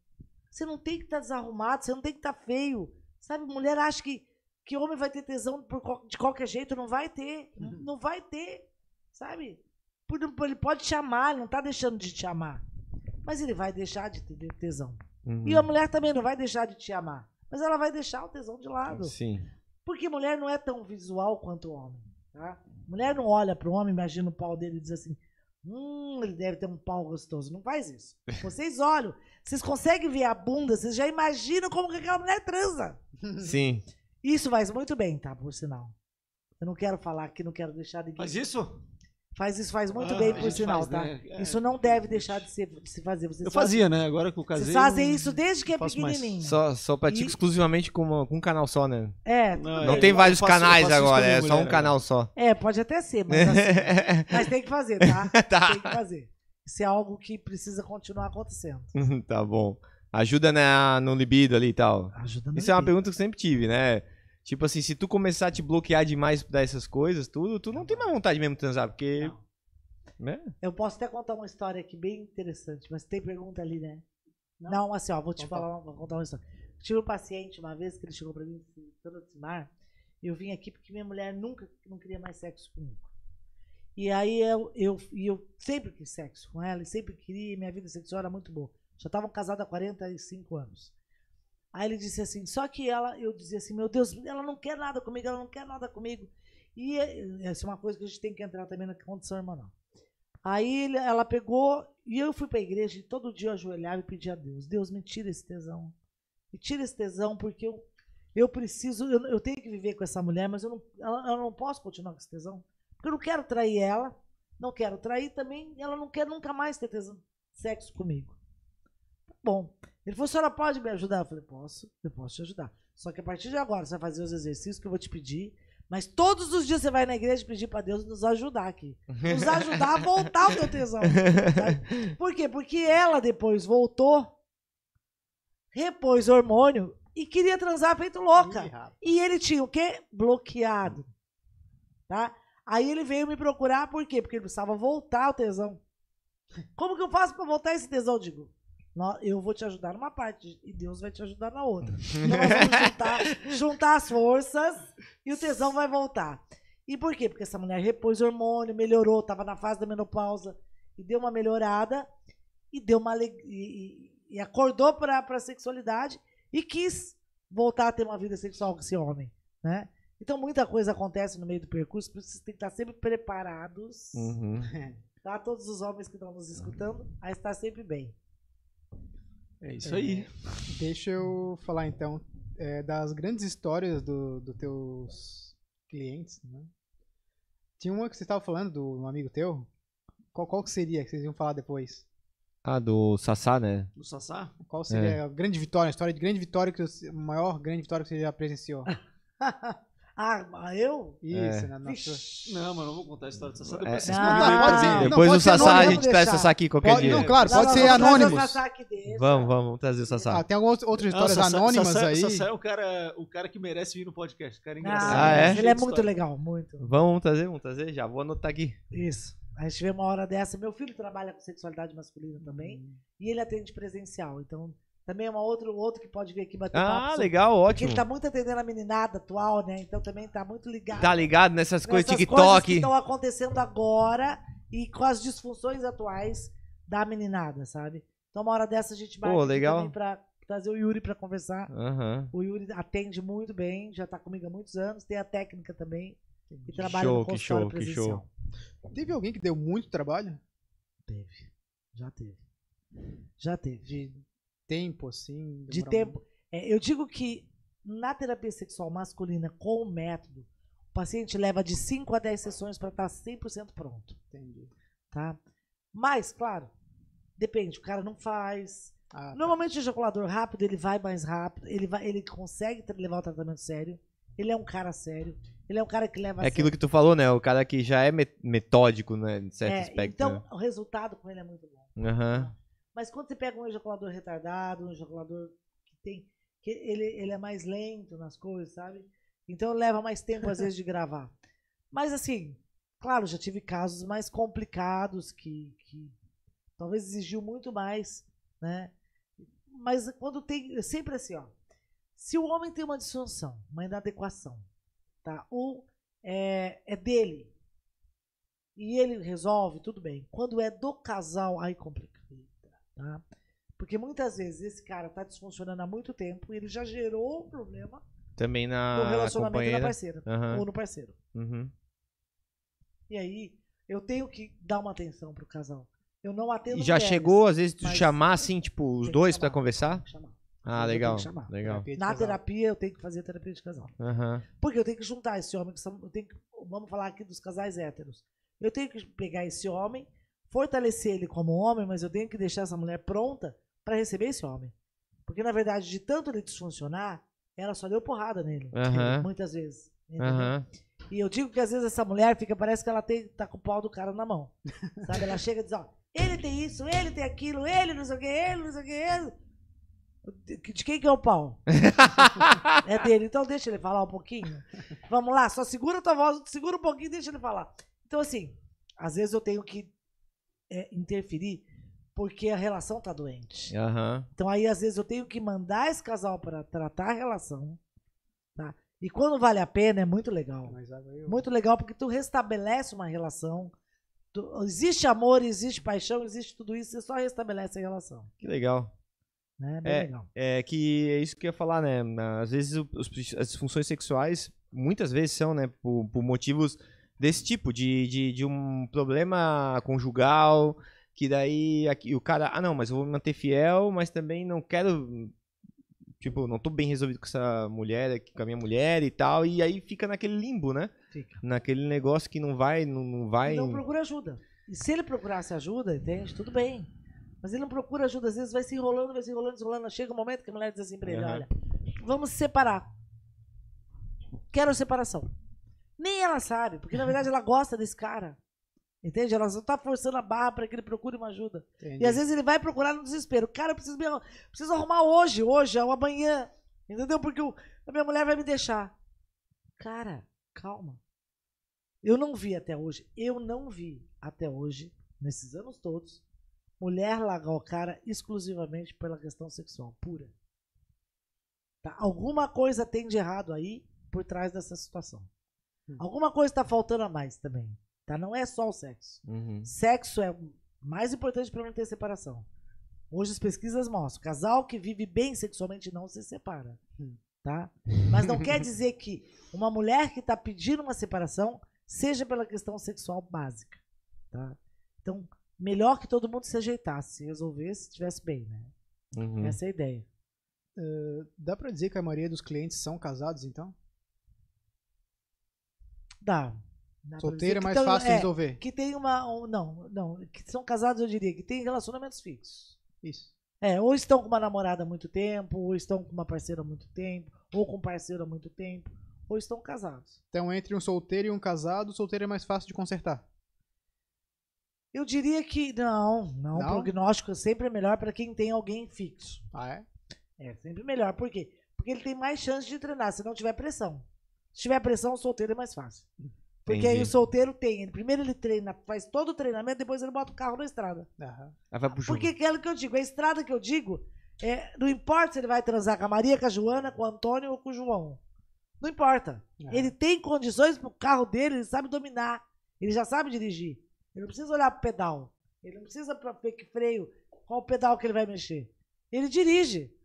Você não tem que estar tá desarrumado, você não tem que estar tá feio. Sabe, mulher acha que que homem vai ter tesão por, de qualquer jeito? Não vai ter. Não, uhum. não vai ter. Sabe? Por, ele pode te amar, ele não está deixando de te amar. Mas ele vai deixar de ter tesão. Uhum. E a mulher também não vai deixar de te amar. Mas ela vai deixar o tesão de lado. Sim. Porque mulher não é tão visual quanto o homem. Tá? Mulher não olha para o homem, imagina o pau dele e diz assim: Hum, ele deve ter um pau gostoso. Não faz isso. Vocês olham, vocês conseguem ver a bunda, vocês já imaginam como que aquela mulher transa. Sim. Isso faz muito bem, tá? Por sinal. Eu não quero falar que não quero deixar de. Faz isso? Faz isso, faz muito ah, bem, por sinal, faz, tá? Né? É. Isso não deve deixar de se, de se fazer. eu fazia, né? Agora que eu casei. Vocês fazem isso desde que é pequenininho. Só, só pratico e... exclusivamente com, uma, com um canal só, né? É. Não, não é, tem vários faço, canais agora, comigo, é só um né? canal só. É, pode até ser, mas, assim, mas tem que fazer, tá? tá? Tem que fazer. Isso é algo que precisa continuar acontecendo. tá bom. Ajuda na, né, no libido ali e tal. Ajuda Isso é uma pergunta que eu sempre tive, né? Tipo assim, se tu começar a te bloquear demais pra essas coisas, tudo, tu não tem mais vontade mesmo de transar, porque. Né? Eu posso até contar uma história aqui bem interessante, mas tem pergunta ali, né? Não, não assim, ó, vou te Conta. Então tá. falar, vou contar uma história. Tive um paciente uma vez que ele chegou pra mim assim, e disse, doutor eu vim aqui porque minha mulher nunca não queria mais sexo comigo. E aí eu, eu, eu sempre quis sexo com ela, e sempre queria, minha vida sexual era muito boa. Já estavam casados há 45 anos. Aí ele disse assim, só que ela, eu dizia assim, meu Deus, ela não quer nada comigo, ela não quer nada comigo. E é, essa é uma coisa que a gente tem que entrar também na condição irmã. Aí ela pegou e eu fui para a igreja e todo dia eu ajoelhava e pedia a Deus, Deus me tira esse tesão, me tira esse tesão porque eu, eu preciso, eu, eu tenho que viver com essa mulher, mas eu não, ela, eu não posso continuar com esse tesão, porque eu não quero trair ela, não quero trair também, ela não quer nunca mais ter tesão, sexo comigo bom. Ele falou, senhora pode me ajudar? Eu falei, posso, eu posso te ajudar. Só que a partir de agora você vai fazer os exercícios que eu vou te pedir. Mas todos os dias você vai na igreja pedir para Deus nos ajudar aqui. Nos ajudar a voltar o teu tesão. Sabe? Por quê? Porque ela depois voltou, repôs hormônio e queria transar feito louca. Ih, e ele tinha o quê? Bloqueado. Tá? Aí ele veio me procurar por quê? Porque ele precisava voltar o tesão. Como que eu faço para voltar esse tesão? Eu digo, eu vou te ajudar numa parte e Deus vai te ajudar na outra. Nós vamos juntar, juntar as forças e o tesão vai voltar. E por quê? Porque essa mulher repôs hormônio, melhorou, estava na fase da menopausa e deu uma melhorada e deu uma e, e acordou para a sexualidade e quis voltar a ter uma vida sexual com esse homem, né? Então muita coisa acontece no meio do percurso, por isso vocês têm que estar sempre preparados. Uhum. Tá? Todos os homens que estão nos escutando, a estar sempre bem. É isso é, aí. deixa eu falar então é, das grandes histórias dos do teus clientes. Né? Tinha uma que você estava falando do um amigo teu. Qual, qual que seria que vocês iam falar depois? Ah, do Sassá, né? Do Sassá? Qual seria é. a grande vitória, a história de grande vitória, que você, a maior grande vitória que você já presenciou? arma, ah, ah, eu? Isso, é. né? Não, mano, não vou contar a história do Sassá. É. Depois, vocês não, não, pode ser, depois pode o Sassá a gente traz o Sassá aqui qualquer pode, dia. Não, claro, pode não, ser anônimo. Vamos, vamos, vamos trazer o Sassá. Ah, tem algumas outras é. histórias não, Sassá, anônimas Sassá, aí. O Sassá é o cara, o cara que merece vir no podcast. O cara é engraçado. Ah, é? Ele é muito legal, muito. Vamos trazer, vamos trazer. Já vou anotar aqui. Isso. A gente vê uma hora dessa. Meu filho trabalha com sexualidade masculina também. Hum. E ele atende presencial. Então, também é uma um outro que pode vir aqui bater Ah, papo, legal, ótimo. ele tá muito atendendo a meninada atual, né? Então também tá muito ligado. Tá ligado nessas, nessas coisas TikTok. Coisas que estão acontecendo agora e com as disfunções atuais da meninada, sabe? Então uma hora dessa a gente vai Pô, legal. pra trazer o Yuri para conversar. Uhum. O Yuri atende muito bem, já tá comigo há muitos anos, tem a técnica também. E trabalha show, no consultório que show, presencial. que show. Teve alguém que deu muito trabalho? Teve. Já teve. Já teve. De tempo, assim? De tempo. Um... É, eu digo que na terapia sexual masculina com o método, o paciente leva de 5 a 10 sessões para estar 100% pronto. Entendi. Tá? Mas, claro, depende, o cara não faz. Ah, tá. Normalmente o ejaculador rápido, ele vai mais rápido, ele, vai, ele consegue levar o tratamento sério, ele é um cara sério. Ele é um cara que leva. É aquilo que tu falou, né? O cara que já é metódico, né? Em certo é, aspecto. Então, né? o resultado com ele é muito bom. Uhum. Mas quando você pega um ejaculador retardado, um ejaculador que tem. Que ele, ele é mais lento nas coisas, sabe? Então leva mais tempo, às vezes, de gravar. Mas assim, claro, já tive casos mais complicados que, que talvez exigiu muito mais, né? Mas quando tem. É sempre assim, ó. Se o homem tem uma disfunção, uma inadequação, tá? Um é, é dele. E ele resolve, tudo bem. Quando é do casal, aí complica. Tá? Porque muitas vezes esse cara está desfuncionando há muito tempo e ele já gerou um problema também na no relacionamento companheira. da parceira uhum. ou no parceiro. Uhum. E aí eu tenho que dar uma atenção pro casal. Eu não atendo. E já mulheres, chegou às vezes tu chamar assim tipo os dois para conversar? Ah, eu legal. legal. Terapia na terapia eu tenho que fazer a terapia de casal. Uhum. Porque eu tenho que juntar esse homem eu tenho que, vamos falar aqui dos casais héteros. Eu tenho que pegar esse homem fortalecer ele como homem, mas eu tenho que deixar essa mulher pronta para receber esse homem. Porque, na verdade, de tanto ele desfuncionar, ela só deu porrada nele. Muitas vezes. Uhum. E eu digo que às vezes essa mulher fica, parece que ela tem, tá com o pau do cara na mão. Sabe? Ela chega e diz, ó, ele tem isso, ele tem aquilo, ele não sei o que, ele não sei o que, ele. De quem que é o pau? é dele. Então deixa ele falar um pouquinho. Vamos lá, só segura tua voz, segura um pouquinho, deixa ele falar. Então, assim, às vezes eu tenho que é, interferir porque a relação tá doente. Uhum. Então aí às vezes eu tenho que mandar esse casal para tratar a relação, tá? E quando vale a pena é muito legal. Eu... Muito legal porque tu restabelece uma relação. Tu... Existe amor, existe paixão, existe tudo isso, você só restabelece a relação. Que legal. Né? Bem é, legal. É que é isso que eu ia falar, né? Às vezes os, as funções sexuais, muitas vezes são, né, por, por motivos desse tipo, de, de, de um problema conjugal, que daí aqui, o cara, ah não, mas eu vou me manter fiel, mas também não quero tipo, não tô bem resolvido com essa mulher, com a minha mulher e tal, e aí fica naquele limbo, né? Fica. Naquele negócio que não vai, não, não vai. Não procura ajuda. E se ele procurasse ajuda, entende? Tudo bem. Mas ele não procura ajuda, às vezes vai se enrolando, vai se enrolando, enrolando. Chega um momento que a mulher diz assim pra ele: uhum. olha, vamos separar. Quero separação. Nem ela sabe, porque na verdade ela gosta desse cara. Entende? Ela só tá forçando a barra para que ele procure uma ajuda. Entendi. E às vezes ele vai procurar no desespero. Cara, eu preciso, me, arrumar, preciso arrumar hoje, hoje, ou é amanhã. Entendeu? Porque o, a minha mulher vai me deixar. Cara, calma. Eu não vi até hoje, eu não vi até hoje, nesses anos todos, mulher largar o cara exclusivamente pela questão sexual pura. Tá? Alguma coisa tem de errado aí por trás dessa situação. Hum. Alguma coisa tá faltando a mais também. Tá? Não é só o sexo. Uhum. Sexo é mais importante para não ter separação. Hoje as pesquisas mostram, casal que vive bem sexualmente não se separa, hum. tá? Mas não quer dizer que uma mulher que está pedindo uma separação seja pela questão sexual básica, tá? Então, melhor que todo mundo se ajeitasse, resolvesse, estivesse bem, né? Uhum. Essa é a ideia. Uh, dá para dizer que a maioria dos clientes são casados, então? Dá. Né? Solteiro é mais fácil de é, resolver. Que tem uma. Um, não, não. Que são casados, eu diria, que tem relacionamentos fixos. Isso. É, ou estão com uma namorada há muito tempo, ou estão com uma parceira há muito tempo, ou com um parceiro há muito tempo, ou estão casados. Então, entre um solteiro e um casado, o solteiro é mais fácil de consertar. Eu diria que não, não. não? Prognóstico sempre é melhor para quem tem alguém fixo. Ah, é? É sempre melhor. Por quê? Porque ele tem mais chance de treinar se não tiver pressão. Se tiver pressão, o solteiro é mais fácil. Porque Entendi. aí o solteiro tem. primeiro ele treina, faz todo o treinamento, depois ele bota o carro na estrada. Uhum. vai pro jogo. Porque aquilo que eu digo, a estrada que eu digo, é, não importa se ele vai transar com a Maria, com a Joana, com o Antônio ou com o João. Não importa. Uhum. Ele tem condições pro carro dele, ele sabe dominar. Ele já sabe dirigir. Ele não precisa olhar pro pedal. Ele não precisa ver que freio, qual pedal que ele vai mexer. Ele dirige.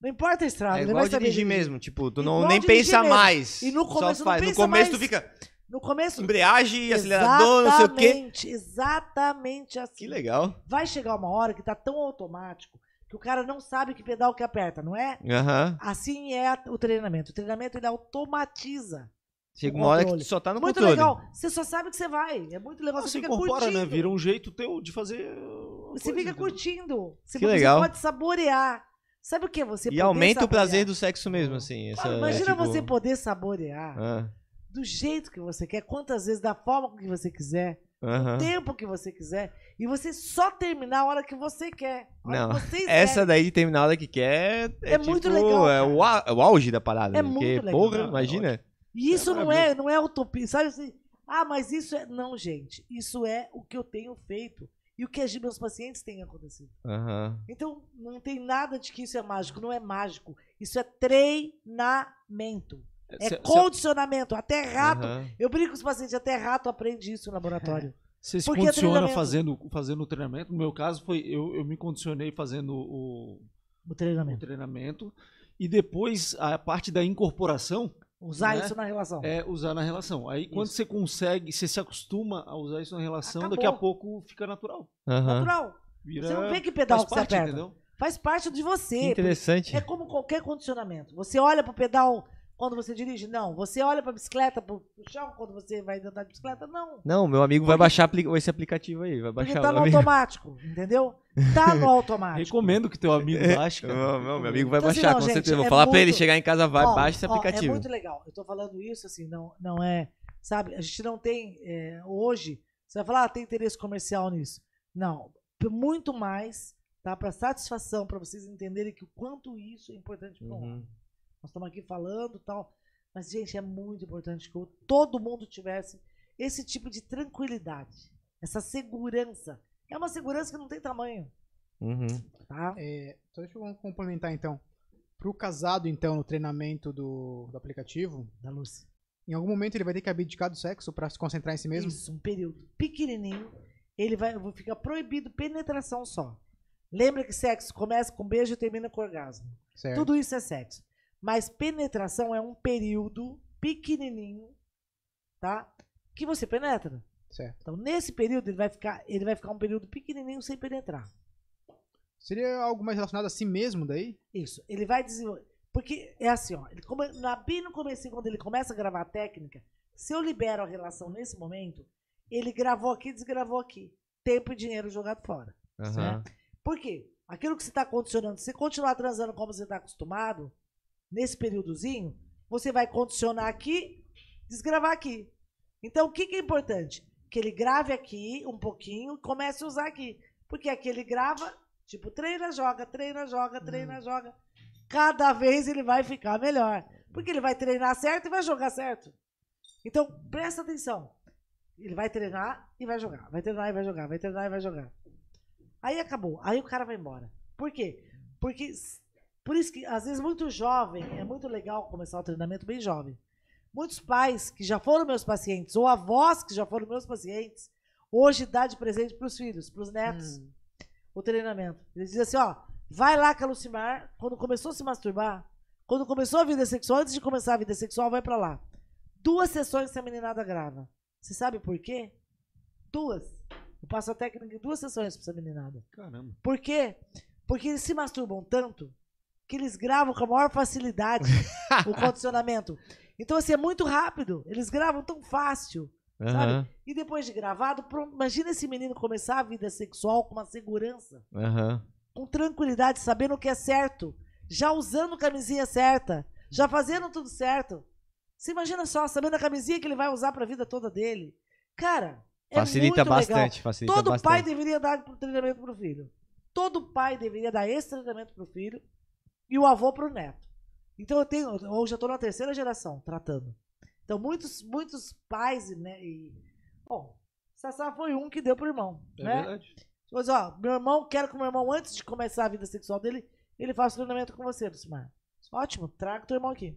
Não importa a estrada, é igual de dirigir mesmo, tipo, tu não, nem pensa mesmo. mais. E no começo faz. No começo mais. tu fica no começo, embreagem, acelerador, não sei o quê. Exatamente assim. Que legal. Vai chegar uma hora que tá tão automático que o cara não sabe que pedal que aperta, não é? Uhum. Assim é o treinamento. O treinamento ele automatiza. Chega uma hora que só tá no muito controle. Muito legal. Você só sabe que você vai. É muito legal. Ah, você, você fica né? curtindo. Né? Vira um jeito teu de fazer. Você coisa, fica curtindo. Você que legal. pode saborear. Sabe o que você E aumenta saborear. o prazer do sexo mesmo, assim. Essa, ah, Imagina é, tipo... você poder saborear ah. do jeito que você quer, quantas vezes, da forma que você quiser, uhum. do tempo que você quiser, e você só terminar a hora que você quer. Não, essa daí de terminar a hora que quer é, é tipo, muito legal. É o, é o auge da parada. É né, porque, muito legal. Porra, é imagina. E é isso é não, é, não é utopia, sabe assim? Ah, mas isso é. Não, gente, isso é o que eu tenho feito e o que as meus pacientes têm acontecido. Uhum. Então, não tem nada de que isso é mágico. Não é mágico. Isso é treinamento. É cê, condicionamento. Até rato. Uhum. Eu brinco com os pacientes, até rato aprende isso no laboratório. Você se Porque condiciona é fazendo, fazendo o treinamento. No meu caso, foi eu, eu me condicionei fazendo o, o treinamento. o treinamento. E depois a parte da incorporação, Usar né? isso na relação. É, usar na relação. Aí quando você consegue, você se acostuma a usar isso na relação, Acabou. daqui a pouco fica natural. Uhum. Natural. Vira, você não vê que pedal que parte, você aperta. Entendeu? Faz parte de você. Interessante. É como qualquer condicionamento. Você olha pro pedal quando você dirige? Não. Você olha pra bicicleta, pro chão, quando você vai andar de bicicleta? Não. Não, meu amigo vai baixar esse aplicativo aí. Vai baixar Ele tá no automático, entendeu? Tá no automático. Recomendo que teu amigo é. baixe. Cara. Não, não, meu amigo vai então, assim, baixar, assim, não, com certeza. Vou é falar muito... pra ele chegar em casa, vai, ó, baixa esse aplicativo. Ó, é muito legal. Eu tô falando isso, assim, não, não é. Sabe, a gente não tem. É, hoje, você vai falar, ah, tem interesse comercial nisso. Não. Muito mais, tá? Pra satisfação, pra vocês entenderem que o quanto isso é importante pra um uhum. Nós estamos aqui falando tal. Mas, gente, é muito importante que todo mundo tivesse esse tipo de tranquilidade, essa segurança. É uma segurança que não tem tamanho. Uhum. Tá? É, só então, deixa eu complementar então. Para o casado, então, no treinamento do, do aplicativo. Da Lúcia. Em algum momento ele vai ter que abdicar do sexo para se concentrar em si mesmo? Isso, um período pequenininho. Ele vai ficar proibido penetração só. Lembra que sexo começa com beijo e termina com orgasmo. Certo. Tudo isso é sexo. Mas penetração é um período pequenininho, tá? Que você penetra. Certo. Então, nesse período, ele vai ficar, ele vai ficar um período pequenininho sem penetrar. Seria algo mais relacionado a si mesmo daí? Isso. Ele vai desenvolver. Porque é assim, ó. Ele come... Na, bem no começo, quando ele começa a gravar a técnica, se eu libero a relação nesse momento, ele gravou aqui, desgravou aqui. Tempo e dinheiro jogado fora. Uhum. Certo? Por quê? Aquilo que você está condicionando, se continuar transando como você está acostumado, nesse períodozinho, você vai condicionar aqui, desgravar aqui. Então, o que, que é importante? Que ele grave aqui um pouquinho e comece a usar aqui. Porque aqui ele grava, tipo, treina, joga, treina, joga, treina, hum. joga. Cada vez ele vai ficar melhor. Porque ele vai treinar certo e vai jogar certo. Então, presta atenção. Ele vai treinar e vai jogar, vai treinar e vai jogar, vai treinar e vai jogar. Aí acabou. Aí o cara vai embora. Por quê? Porque por isso que, às vezes, muito jovem, é muito legal começar o treinamento bem jovem. Muitos pais que já foram meus pacientes, ou avós que já foram meus pacientes, hoje dá de presente para os filhos, para os netos, hum. o treinamento. Eles dizem assim, ó, vai lá com a Lucimar, quando começou a se masturbar, quando começou a vida sexual, antes de começar a vida sexual, vai para lá. Duas sessões a meninada grava. Você sabe por quê? Duas. Eu passo a técnica em duas sessões para essa meninada. Caramba. Por quê? Porque eles se masturbam tanto que eles gravam com a maior facilidade o condicionamento. Então, assim, é muito rápido. Eles gravam tão fácil, uhum. sabe? E depois de gravado, pronto, imagina esse menino começar a vida sexual com uma segurança, uhum. com tranquilidade, sabendo o que é certo, já usando camisinha certa, já fazendo tudo certo. Você imagina só, sabendo a camisinha que ele vai usar para a vida toda dele. Cara, é facilita bastante, legal. Facilita Todo bastante. pai deveria dar treinamento pro filho. Todo pai deveria dar esse treinamento pro filho e o avô para o neto. Então eu tenho, eu já estou na terceira geração tratando. Então muitos, muitos pais, né? E, bom, Sassá foi um que deu pro irmão, é né? Verdade. ó, meu irmão, quero que meu irmão antes de começar a vida sexual dele, ele faça o treinamento com você, Lucimar. Ótimo, traga teu irmão aqui.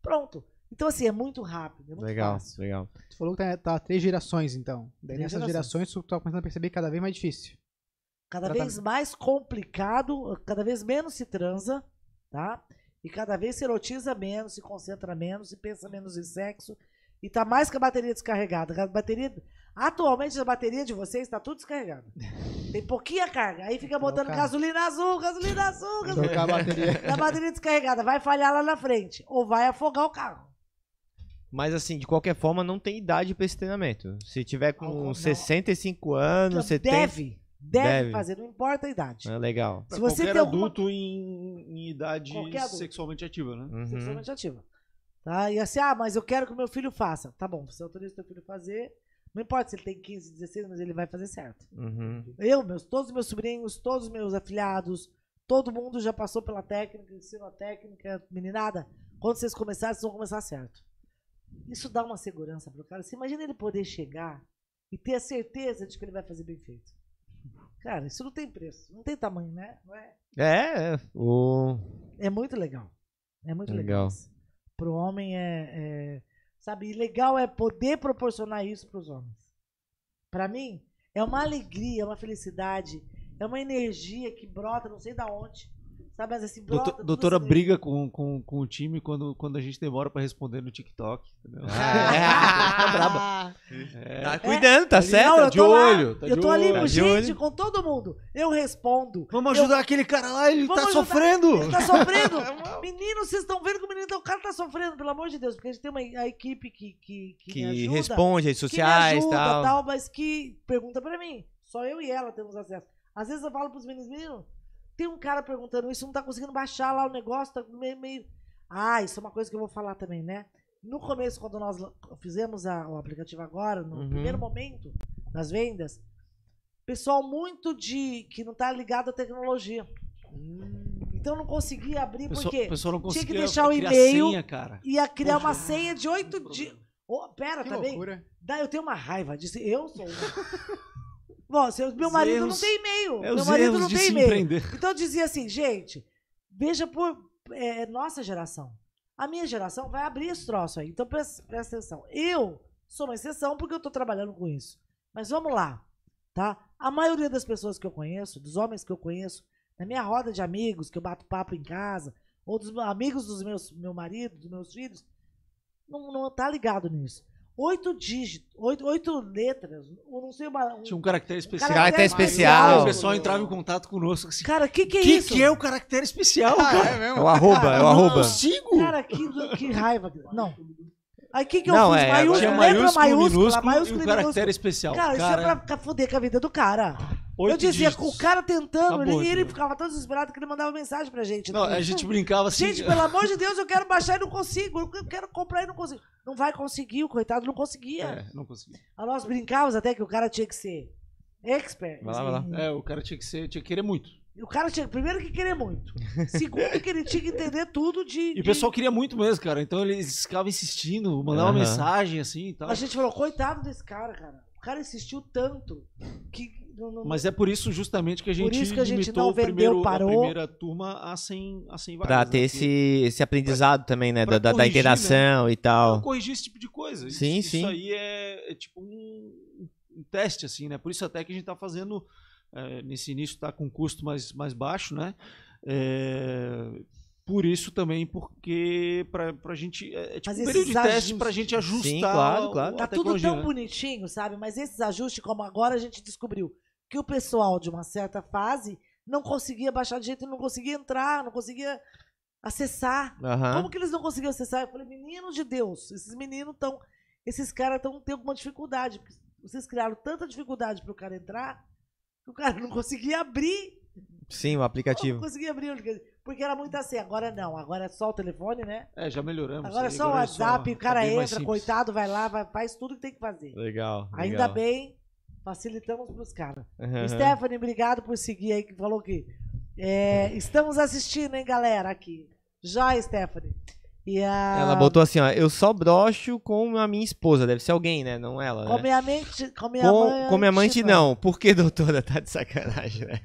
Pronto. Então, assim, é muito rápido, é muito legal, fácil. Legal, legal. Tu falou que tá, tá três gerações, então. Daí três nessas gerações. gerações tu tá começando a perceber que cada vez mais difícil cada vez mais complicado, cada vez menos se transa, tá? E cada vez se erotiza menos, se concentra menos, se pensa menos em sexo. E tá mais que a bateria descarregada. A bateria, atualmente a bateria de vocês está tudo descarregada. Tem pouquinha carga. Aí fica então botando Trocar. Tá. gasolina azul, gasolina azul, então gasolina. Trocar tá a bateria. Da tá bateria descarregada. Vai falhar lá na frente. Ou vai afogar o carro. Mas assim, de qualquer forma, não tem idade para esse treinamento. Se tiver com não, não. 65 anos, você então, Deve. Tem... Deve, deve, fazer, não importa a idade. É legal. Se pra você qualquer tem alguma... adulto em, em idade adulto. sexualmente ativa, né? Uhum. Sexualmente ativa. Tá? E assim, ah, mas eu quero que o meu filho faça. Tá bom, você autoriza o seu filho a fazer. Não importa se ele tem 15, 16, mas ele vai fazer certo. Uhum. Eu, meus, todos os meus sobrinhos, todos os meus afilhados, todo mundo já passou pela técnica, ensino a técnica, meninada. Quando vocês começarem, vocês vão começar certo. Isso dá uma segurança para o cara. Você imagina ele poder chegar e ter a certeza de que ele vai fazer bem feito. Cara, isso não tem preço, não tem tamanho, né? É? é? é, o... é muito legal. É muito é legal. legal. Para o homem é, é, Sabe, legal é poder proporcionar isso para os homens. Para mim, é uma alegria, é uma felicidade, é uma energia que brota, não sei da onde, Sabe, assim, brota Doutor, Doutora você. briga com, com, com o time quando, quando a gente demora pra responder no TikTok. Entendeu? Ah, é, é, é, tá é. cuidando, tá certo? Não, tá de olho. tá eu tô olho, ali com tá gente, com todo mundo. Eu respondo. Vamos eu, ajudar aquele cara lá, ele tá ajudar, sofrendo. Ele tá sofrendo. menino, vocês estão vendo que o menino tá, o cara tá sofrendo, pelo amor de Deus. Porque a gente tem uma a equipe que. Que, que, que ajuda, responde, redes sociais e tal. tal. Mas que pergunta pra mim. Só eu e ela temos acesso. Às vezes eu falo pros meninos, menino tem um cara perguntando isso, não tá conseguindo baixar lá o negócio, tá meio, meio... Ah, isso é uma coisa que eu vou falar também, né? No começo, quando nós fizemos a, o aplicativo agora, no uhum. primeiro momento, nas vendas, pessoal muito de que não tá ligado à tecnologia. Hum. Então não conseguia abrir, pessoa, porque pessoa não tinha que deixar o e-mail cara. ia criar Poxa, uma senha de oito dias. Oh, pera, que Tá loucura. Bem? Eu tenho uma raiva disso. Eu sou Bom, seu, meu marido erros, não tem e-mail. É meu marido não tem e-mail. Então eu dizia assim, gente, veja por é, nossa geração. A minha geração vai abrir esse troço aí. Então presta, presta atenção. Eu sou uma exceção porque eu estou trabalhando com isso. Mas vamos lá, tá? A maioria das pessoas que eu conheço, dos homens que eu conheço, na minha roda de amigos, que eu bato papo em casa, ou dos amigos dos meus meu marido, dos meus filhos, não, não tá ligado nisso oito dígitos, oito, oito letras, ou não sei uma. Um, Tinha um caractere especial. Um caractere especial. O pessoal entrava em contato conosco assim. Cara, o que, que é que isso? O que é o caractere especial, ah, cara? É, mesmo? é o arroba, cara, é o arroba. Eu consigo. Cara, que, que raiva. Não. Aí o que, que eu não, fiz? É, maiúscula, tinha maiúscula, maiúscula, maiúscula, maiúscula, e o caractere especial. Cara, cara, isso é pra foder com a vida do cara. Oito eu dizia, dígitos. o cara tentando, Acabou, ele, ele ficava tão desesperado que ele mandava mensagem pra gente. Né? Não, a gente brincava assim. Gente, pelo amor de Deus, eu quero baixar e não consigo. Eu quero comprar e não consigo. Não vai conseguir, o coitado não conseguia. É, não conseguia. Nós brincávamos até que o cara tinha que ser expert. Vai lá, vai lá. É, o cara tinha que ser, tinha que querer muito. O cara tinha, primeiro, que querer muito. Segundo, que ele tinha que entender tudo de. E de... o pessoal queria muito mesmo, cara. Então eles ficavam insistindo, mandavam uhum. mensagem assim e tal. A gente falou, coitado desse cara, cara. O cara insistiu tanto que mas é por isso justamente que a gente, por isso que a gente não vendeu, primeiro, parou. a primeira turma a 100, a 100 vagas. Pra né? ter né? esse, esse aprendizado pra, também, né? Da, corrigir, da né? interação né? e tal. Pra corrigir esse tipo de coisa. Sim, isso, sim. Isso aí é, é tipo um, um, teste, assim, né? Por isso até que a gente tá fazendo... É, nesse início tá com custo mais, mais baixo, né? É, por isso também, porque pra, pra gente. É, é tipo mas um período de ajustes, teste pra gente ajustar. Sim, claro, claro. Tá tudo tão né? bonitinho, sabe? Mas esses ajustes, como agora a gente descobriu, que o pessoal de uma certa fase não conseguia baixar de jeito, não conseguia entrar, não conseguia acessar. Uhum. Como que eles não conseguiam acessar? Eu falei, menino de Deus, esses meninos estão. Esses caras estão tendo alguma dificuldade. Vocês criaram tanta dificuldade para o cara entrar que o cara não conseguia abrir. Sim, o aplicativo. não conseguia abrir Porque era muito assim, agora não, agora é só o telefone, né? É, já melhoramos. Agora é só o WhatsApp, só... o cara tá entra, coitado, vai lá, vai, faz tudo que tem que fazer. Legal. Ainda legal. bem Facilitamos para os caras. Uhum. Stephanie, obrigado por seguir aí, que falou que é, estamos assistindo, hein, galera, aqui. Já, Stephanie. E a... Ela botou assim, ó, eu só broxo com a minha esposa, deve ser alguém, né? Não ela. Com né? minha mente, com minha com, mãe. Com minha amante, não. não. Por que, doutora? Tá de sacanagem, né?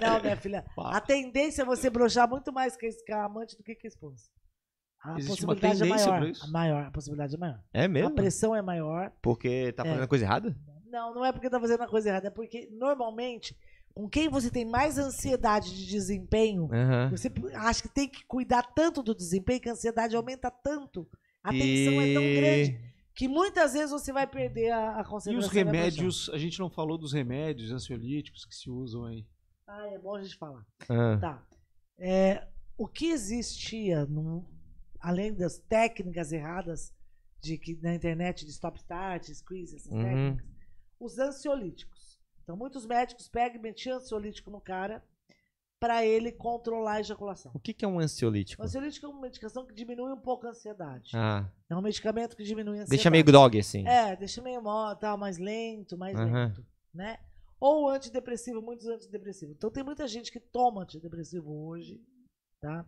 Não, minha filha. A tendência é você broxar muito mais com a amante do que com a esposa. A Existe possibilidade uma é tendência é maior, isso. maior. A possibilidade é maior. É mesmo? A pressão é maior. Porque tá é. fazendo é. coisa errada? Não, não é porque tá fazendo a coisa errada. É porque, normalmente, com quem você tem mais ansiedade de desempenho, uhum. você acha que tem que cuidar tanto do desempenho que a ansiedade aumenta tanto. A tensão e... é tão grande que muitas vezes você vai perder a, a concentração. E os remédios, a gente não falou dos remédios ansiolíticos que se usam aí. Ah, é bom a gente falar. Ah. Tá. É, o que existia no, além das técnicas erradas de que na internet de stop start, squeeze, essas uhum. técnicas, os ansiolíticos. Então, muitos médicos pegam e metem ansiolítico no cara para ele controlar a ejaculação. O que, que é um ansiolítico? O ansiolítico é uma medicação que diminui um pouco a ansiedade. Ah. É um medicamento que diminui a ansiedade. Deixa meio grog, assim. É, deixa meio tá, mais lento, mais uhum. lento, né? Ou antidepressivo, muitos antidepressivos. Então, tem muita gente que toma antidepressivo hoje, tá?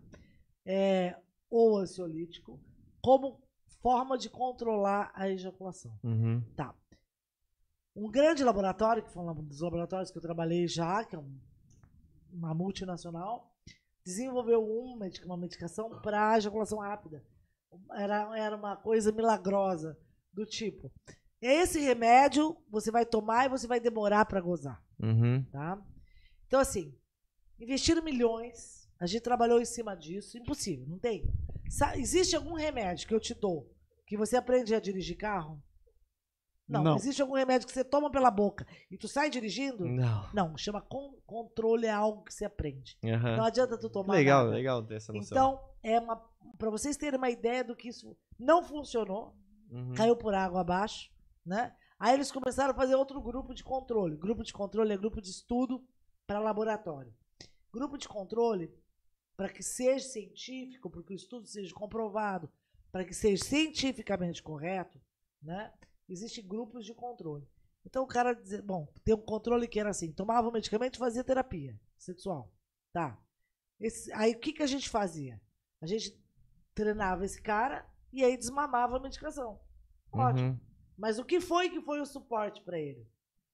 É, ou ansiolítico como forma de controlar a ejaculação. Uhum. Tá. Um grande laboratório, que foi um dos laboratórios que eu trabalhei já, que é uma multinacional, desenvolveu um, uma medicação para ejaculação rápida. Era, era uma coisa milagrosa, do tipo: esse remédio você vai tomar e você vai demorar para gozar. Uhum. Tá? Então, assim, investiram milhões a gente trabalhou em cima disso. Impossível, não tem. Existe algum remédio que eu te dou que você aprende a dirigir carro? Não. não. Existe algum remédio que você toma pela boca e tu sai dirigindo? Não. Não, chama con controle é algo que você aprende. Não adianta tu tomar. Legal, nada. legal ter essa noção. Então, é uma para vocês terem uma ideia do que isso não funcionou, uhum. caiu por água abaixo, né? Aí eles começaram a fazer outro grupo de controle. Grupo de controle é grupo de estudo para laboratório. Grupo de controle para que seja científico, para que o estudo seja comprovado, para que seja cientificamente correto, né, existem grupos de controle. Então o cara dizer, bom, tem um controle que era assim, tomava o medicamento e fazia terapia sexual. Tá. Esse, aí o que, que a gente fazia? A gente treinava esse cara e aí desmamava a medicação. Uhum. Ótimo. Uhum. Mas o que foi que foi o suporte para ele?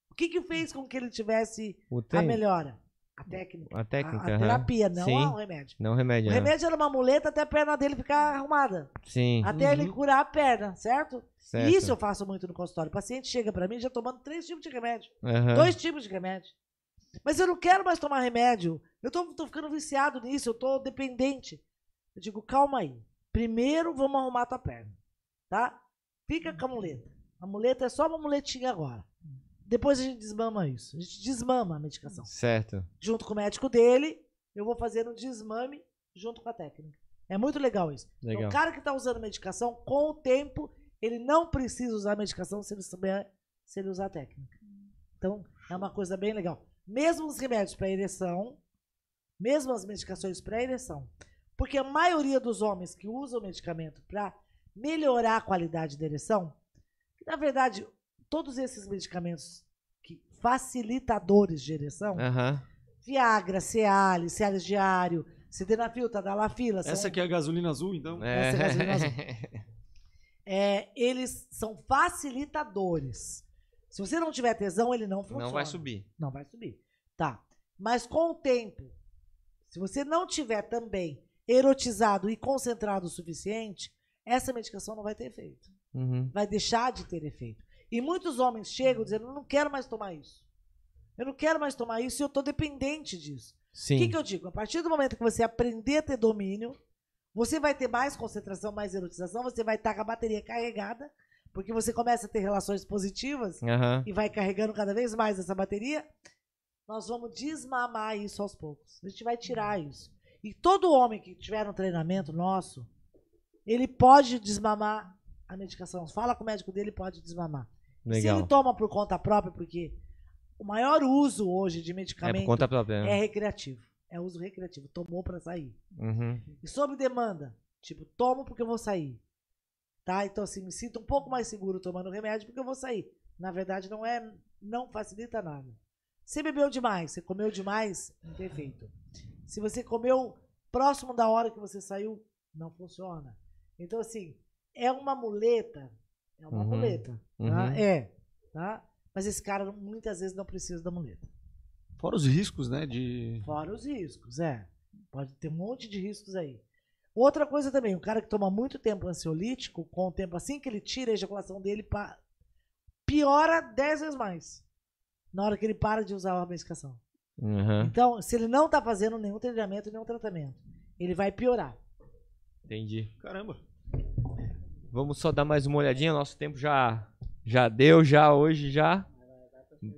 O que, que fez com que ele tivesse a melhora? A técnica. A técnica. A, a terapia, não Sim. um remédio. Não remédio. O remédio era uma muleta até a perna dele ficar arrumada. Sim. Até uhum. ele curar a perna, certo? certo? Isso eu faço muito no consultório. O paciente chega para mim já tomando três tipos de remédio. Uhum. Dois tipos de remédio. Mas eu não quero mais tomar remédio. Eu tô, tô ficando viciado nisso, eu tô dependente. Eu digo, calma aí. Primeiro vamos arrumar tua perna, tá? Fica com a muleta. A muleta é só uma muletinha agora. Depois a gente desmama isso. A gente desmama a medicação. Certo. Junto com o médico dele, eu vou fazer um desmame junto com a técnica. É muito legal isso. Então, legal. Então, o cara que está usando medicação, com o tempo, ele não precisa usar medicação se ele souber se ele usar a técnica. Então, é uma coisa bem legal. Mesmo os remédios para ereção, mesmo as medicações para ereção. Porque a maioria dos homens que usam medicamento para melhorar a qualidade da ereção, que na verdade todos esses medicamentos que facilitadores de ereção, uhum. Viagra, Cialis, Cialis diário, Sildenafil, Tadalafila. Essa são... aqui é a gasolina azul, então? É. Essa é a gasolina azul. É, eles são facilitadores. Se você não tiver tesão, ele não funciona. Não vai subir. Não vai subir. Tá. Mas com o tempo, se você não tiver também erotizado e concentrado o suficiente, essa medicação não vai ter efeito. Uhum. Vai deixar de ter efeito. E muitos homens chegam dizendo: eu não quero mais tomar isso. Eu não quero mais tomar isso e eu estou dependente disso. O que, que eu digo? A partir do momento que você aprender a ter domínio, você vai ter mais concentração, mais erotização, você vai estar tá com a bateria carregada, porque você começa a ter relações positivas uhum. e vai carregando cada vez mais essa bateria. Nós vamos desmamar isso aos poucos. A gente vai tirar isso. E todo homem que tiver um treinamento nosso, ele pode desmamar a medicação. Fala com o médico dele, pode desmamar. Legal. Se ele toma por conta própria, porque o maior uso hoje de medicamento é, própria, né? é recreativo. É uso recreativo. Tomou para sair. Uhum. E sob demanda. Tipo, tomo porque eu vou sair. Tá? Então, assim, me sinto um pouco mais seguro tomando remédio porque eu vou sair. Na verdade, não é. Não facilita nada. Você bebeu demais, você comeu demais, não tem efeito. Se você comeu próximo da hora que você saiu, não funciona. Então, assim, é uma muleta é uma uhum. muleta. Tá? Uhum. É. Tá? Mas esse cara muitas vezes não precisa da muleta. Fora os riscos, né? De... Fora os riscos, é. Pode ter um monte de riscos aí. Outra coisa também, o cara que toma muito tempo ansiolítico, com o tempo assim que ele tira a ejaculação dele, pa... piora dez vezes mais. Na hora que ele para de usar a medicação. Uhum. Então, se ele não tá fazendo nenhum treinamento, nenhum tratamento, ele vai piorar. Entendi. Caramba. Vamos só dar mais uma olhadinha. Nosso tempo já já deu, já hoje já.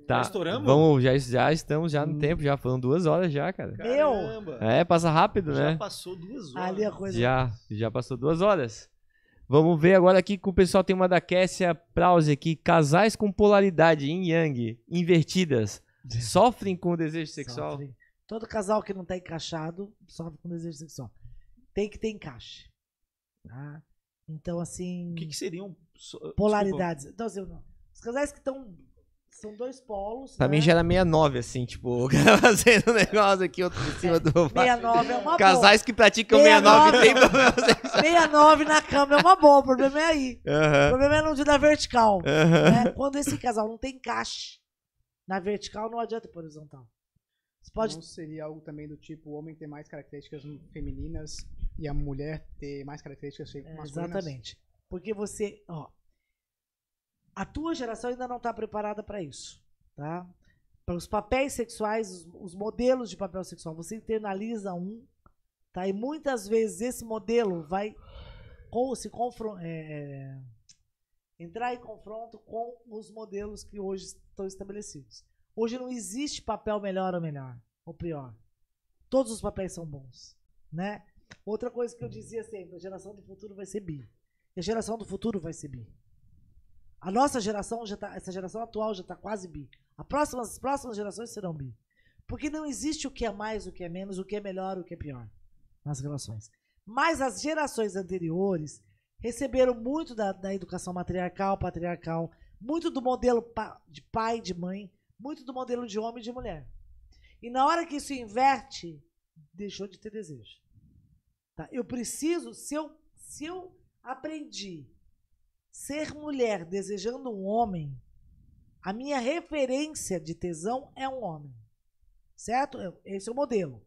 Tá. Já estouramos? Vamos, já, já estamos já no hum. tempo, já foram duas horas já, cara. Meu! É, passa rápido, já né? Já passou duas horas. Ali a coisa. Já, já passou duas horas. Vamos ver agora aqui que o pessoal tem uma da Kessia Prause aqui. Casais com polaridade em yang, invertidas, sofrem com desejo sexual? Todo casal que não tá encaixado sofre com desejo sexual. Tem que ter encaixe. Tá? Então, assim. O que, que seriam. Ah, polaridades. então assim, Os casais que estão. São dois polos. Pra né? mim já era 69, assim, tipo, fazendo um negócio aqui, outro em cima do. 69 é uma Casais que praticam 69, 69 tem problema. 69 na cama é uma boa, o problema é aí. O problema é não de na vertical. Né? Quando esse casal não tem encaixe na vertical, não adianta por horizontal. pode... Não seria algo também do tipo, o homem tem mais características femininas e a mulher ter mais características é, masculinas. Exatamente. Porque você, ó, a tua geração ainda não está preparada para isso, tá? Para os papéis sexuais, os, os, modelos de papel sexual, você internaliza um, tá? E muitas vezes esse modelo vai com, se confron é, é, entrar em confronto com os modelos que hoje estão estabelecidos. Hoje não existe papel melhor ou melhor ou pior. Todos os papéis são bons, né? Outra coisa que eu dizia sempre, a geração do futuro vai ser bi. E a geração do futuro vai ser bi. A nossa geração já tá, essa geração atual já está quase bi. A próxima, as próximas gerações serão bi. Porque não existe o que é mais, o que é menos, o que é melhor, o que é pior nas relações. Mas as gerações anteriores receberam muito da, da educação matriarcal, patriarcal, muito do modelo pa, de pai, de mãe, muito do modelo de homem e de mulher. E na hora que isso inverte, deixou de ter desejo. Tá? Eu preciso, se eu, se eu aprendi ser mulher desejando um homem, a minha referência de tesão é um homem. Certo? Esse é o modelo.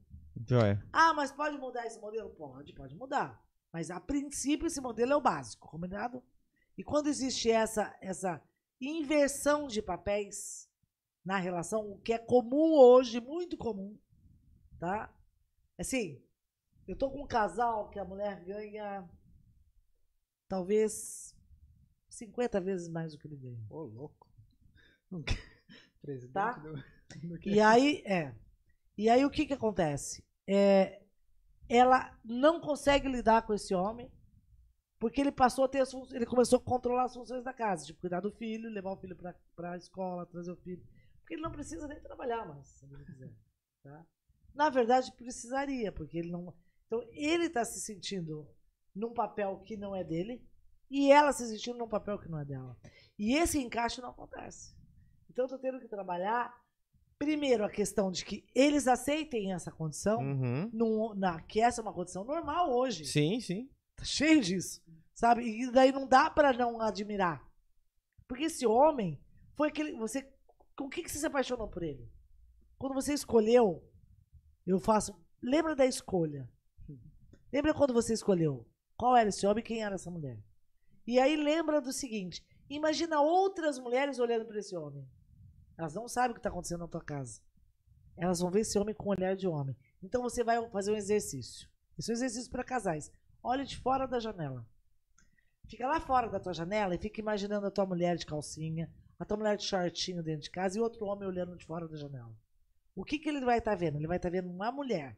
Joia. Ah, mas pode mudar esse modelo? Pode, pode mudar. Mas a princípio esse modelo é o básico, combinado? E quando existe essa essa inversão de papéis na relação, o que é comum hoje, muito comum, tá? Assim, eu estou com um casal que a mulher ganha talvez 50 vezes mais do que ele ganha. Ô, louco. Presidente tá? do, do que... E aí, é. E aí o que que acontece? É, ela não consegue lidar com esse homem, porque ele passou a ter as funções, ele começou a controlar as funções da casa, tipo cuidar do filho, levar o filho para a escola, trazer o filho. Porque ele não precisa nem trabalhar mais, se ele quiser. Tá? Na verdade, precisaria, porque ele não. Então ele está se sentindo num papel que não é dele e ela se sentindo num papel que não é dela. E esse encaixe não acontece. Então eu tô tendo que trabalhar primeiro a questão de que eles aceitem essa condição, uhum. num, na, que essa é uma condição normal hoje. Sim, sim. Tá cheio disso, sabe? E daí não dá para não admirar. Porque esse homem foi aquele você com que que você se apaixonou por ele? Quando você escolheu, eu faço, lembra da escolha. Lembra quando você escolheu qual era esse homem e quem era essa mulher? E aí lembra do seguinte: imagina outras mulheres olhando para esse homem. Elas não sabem o que está acontecendo na tua casa. Elas vão ver esse homem com olhar de homem. Então você vai fazer um exercício. Esse é um exercício para casais. Olha de fora da janela. Fica lá fora da tua janela e fica imaginando a tua mulher de calcinha, a tua mulher de shortinho dentro de casa e outro homem olhando de fora da janela. O que, que ele vai estar tá vendo? Ele vai estar tá vendo uma mulher.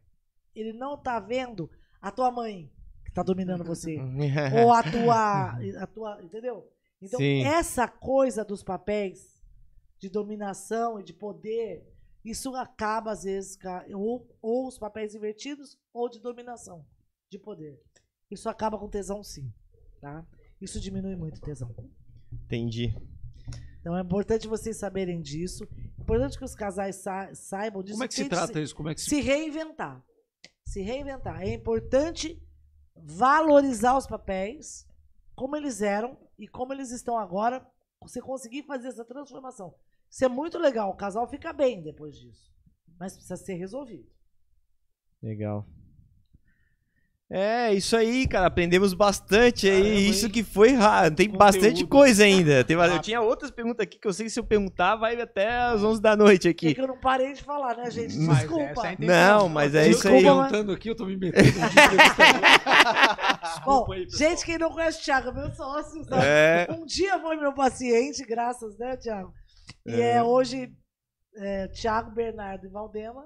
Ele não está vendo a tua mãe que tá dominando você. ou a tua, a tua. Entendeu? Então, Sim. essa coisa dos papéis de dominação e de poder, isso acaba, às vezes, ou, ou os papéis invertidos, ou de dominação, de poder. Isso acaba com tesão, sim. Tá? Isso diminui muito o tesão. Entendi. Então é importante vocês saberem disso. É importante que os casais sa saibam disso. Como é que se trata se, isso? Como é que se... se reinventar se reinventar. É importante valorizar os papéis, como eles eram e como eles estão agora. Você conseguir fazer essa transformação. Isso é muito legal. O casal fica bem depois disso. Mas precisa ser resolvido. Legal. É, isso aí, cara. Aprendemos bastante Caramba, aí. Isso que foi raro. Tem conteúdo. bastante coisa ainda. Tem, ah. eu tinha outras perguntas aqui que eu sei que se eu perguntar vai até às 11 da noite aqui. É que eu não parei de falar, né, gente? Desculpa. É não, mas é isso aí. Eu tô perguntando aqui, eu tô me metendo. Bom, aí, gente, quem não conhece o Thiago, meu sócio, sabe? É... Um dia foi meu paciente, graças, né, Thiago? E é, é hoje é, Thiago, Bernardo e Valdema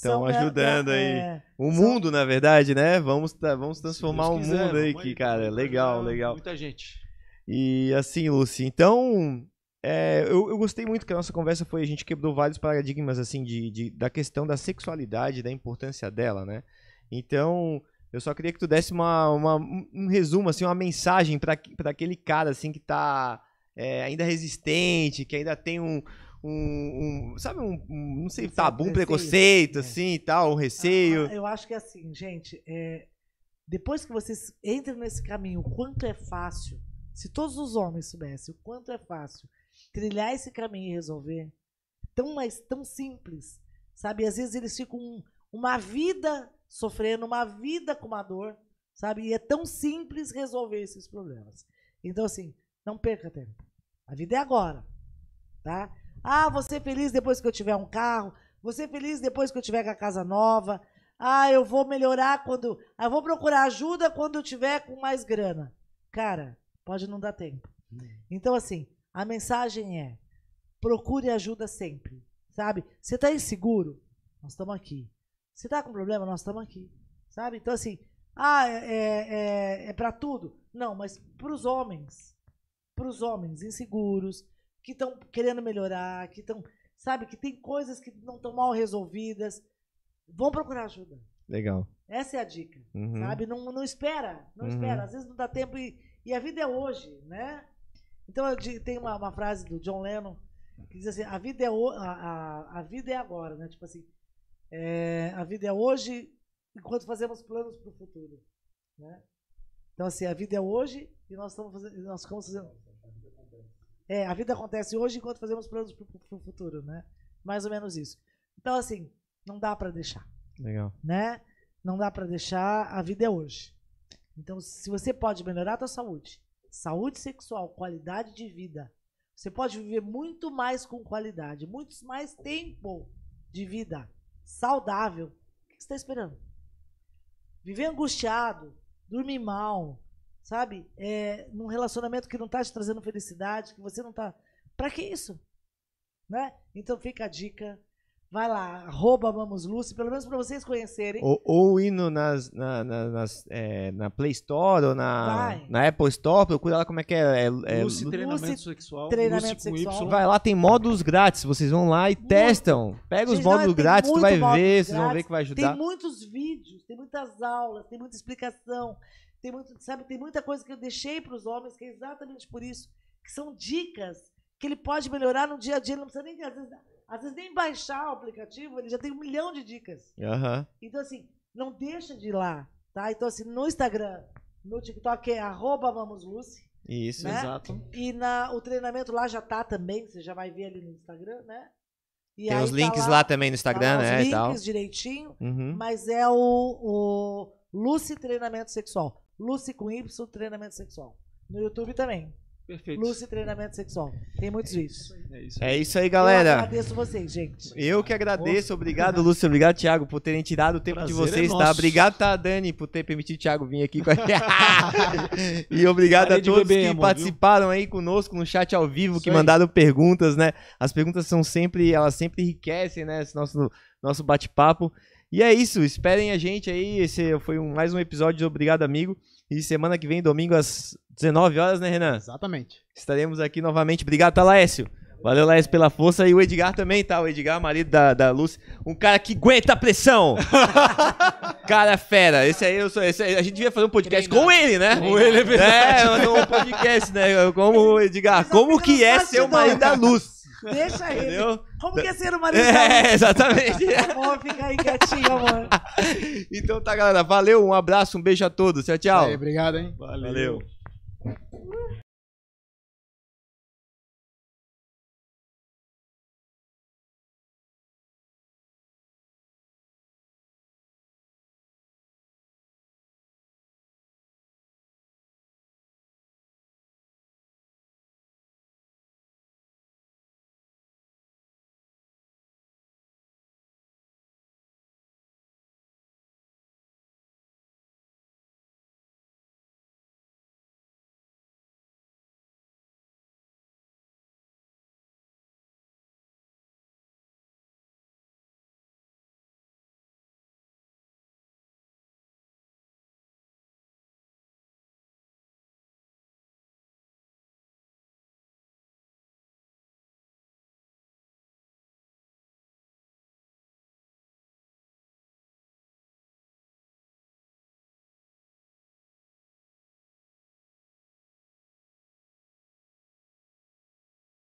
Estão ajudando aí. É, o mundo, são... na verdade, né? Vamos, tá, vamos transformar o mundo aí, que, cara, legal, legal. Muita gente. E assim, Lucy, então. É, eu, eu, gostei muito que a nossa conversa foi, a gente quebrou vários paradigmas, assim, de, de, da questão da sexualidade, da importância dela, né? Então, eu só queria que tu desse uma, uma um resumo, assim, uma mensagem para aquele cara, assim, que tá é, ainda resistente, que ainda tem um, um, um sabe, um, um, não sei, tabu, um preconceito, é. assim e tal, um receio? Ah, eu acho que é assim, gente, é, depois que vocês entram nesse caminho, o quanto é fácil, se todos os homens soubessem o quanto é fácil trilhar esse caminho e resolver, tão, mais tão simples, sabe? Às vezes eles ficam uma vida sofrendo, uma vida com uma dor, sabe? E é tão simples resolver esses problemas. Então, assim, não perca tempo. A vida é agora, tá? Ah, você feliz depois que eu tiver um carro. Você feliz depois que eu tiver com a casa nova. Ah, eu vou melhorar quando. Ah, eu vou procurar ajuda quando eu tiver com mais grana. Cara, pode não dar tempo. Hum. Então, assim, a mensagem é: procure ajuda sempre. Sabe? Você está inseguro? Nós estamos aqui. Você está com problema? Nós estamos aqui. Sabe? Então, assim, ah, é, é, é, é para tudo? Não, mas para os homens. Para os homens inseguros, que estão querendo melhorar, que estão, sabe, que tem coisas que não estão mal resolvidas. Vão procurar ajuda. Legal. Essa é a dica, uhum. sabe? Não, não espera, não uhum. espera. Às vezes não dá tempo e, e a vida é hoje, né? Então eu, tem uma, uma frase do John Lennon que diz assim: a vida é, o, a, a, a, vida é agora, né? Tipo assim, é, a vida é hoje enquanto fazemos planos para o futuro, né? Então assim, a vida é hoje e nós estamos fazendo, nós estamos fazendo é, a vida acontece hoje enquanto fazemos planos para o futuro, né? Mais ou menos isso. Então, assim, não dá para deixar. Legal. Né? Não dá para deixar, a vida é hoje. Então, se você pode melhorar a sua saúde, saúde sexual, qualidade de vida, você pode viver muito mais com qualidade, muito mais tempo de vida saudável. O que você está esperando? Viver angustiado, dormir mal, sabe? É, num relacionamento que não está te trazendo felicidade, que você não está. Para que isso? Né? Então fica a dica. Vai lá, arroba Vamos Lúcio, pelo menos para vocês conhecerem. Ou, ou indo nas, na, na, nas, é, na Play Store ou na, na Apple Store, procura lá como é que é. é, Lucy, é treinamento Lucy, sexual. Treinamento sexual. Vai lá, tem módulos grátis. Vocês vão lá e muito. testam. Pega os módulos grátis, tu vai ver, vocês vão ver que vai ajudar. Tem muitos vídeos, tem muitas aulas, tem muita explicação. Tem muito, sabe, tem muita coisa que eu deixei para os homens, que é exatamente por isso, que são dicas que ele pode melhorar no dia a dia, ele não precisa nem, às vezes, às vezes nem baixar o aplicativo, ele já tem um milhão de dicas. Uhum. Então, assim, não deixa de ir lá, tá? Então, assim, no Instagram, no TikTok é arroba vamosluce. Isso, né? exato. E na, o treinamento lá já tá também, você já vai ver ali no Instagram, né? E tem os tá links lá, lá, também no Instagram, tá né? Os links e tal. direitinho, uhum. mas é o, o Lucy Treinamento Sexual. Lucy com Y Treinamento Sexual. No YouTube também. Perfeito. Lúcio Treinamento Sexual. Tem muitos é vídeos. É isso aí, é, é isso aí galera. Eu agradeço vocês, gente. Eu que agradeço. Obrigado, Lúcio. Obrigado, Thiago, por terem tirado o tempo Prazer de é vocês, é tá? Obrigado, tá, Dani, por ter permitido o Thiago vir aqui com a e obrigado Parei a todos beber, que amor, participaram viu? aí conosco no chat ao vivo, isso que aí. mandaram perguntas, né? As perguntas são sempre, elas sempre enriquecem, né? Esse nosso, nosso bate-papo. E é isso, esperem a gente aí. Esse foi um, mais um episódio de Obrigado Amigo. E semana que vem, domingo às 19 horas, né, Renan? Exatamente. Estaremos aqui novamente. Obrigado, Talaécio. Tá, Valeu, Laércio, pela força. E o Edgar também, tá? O Edgar, marido da, da Luz, Um cara que aguenta a pressão. cara fera. Esse aí, eu sou, esse aí, a gente devia fazer um podcast com ele, né? Com ele, é, é um podcast, né? Como o Edgar. Como que é ser o marido da Luz? Deixa ele. Entendeu? Como que é ser humano? É, então, exatamente. Tá bom, ficar aí quietinho, amor. Então tá, galera. Valeu, um abraço, um beijo a todos. Tchau, tchau. Aí, obrigado, hein? Valeu. Valeu.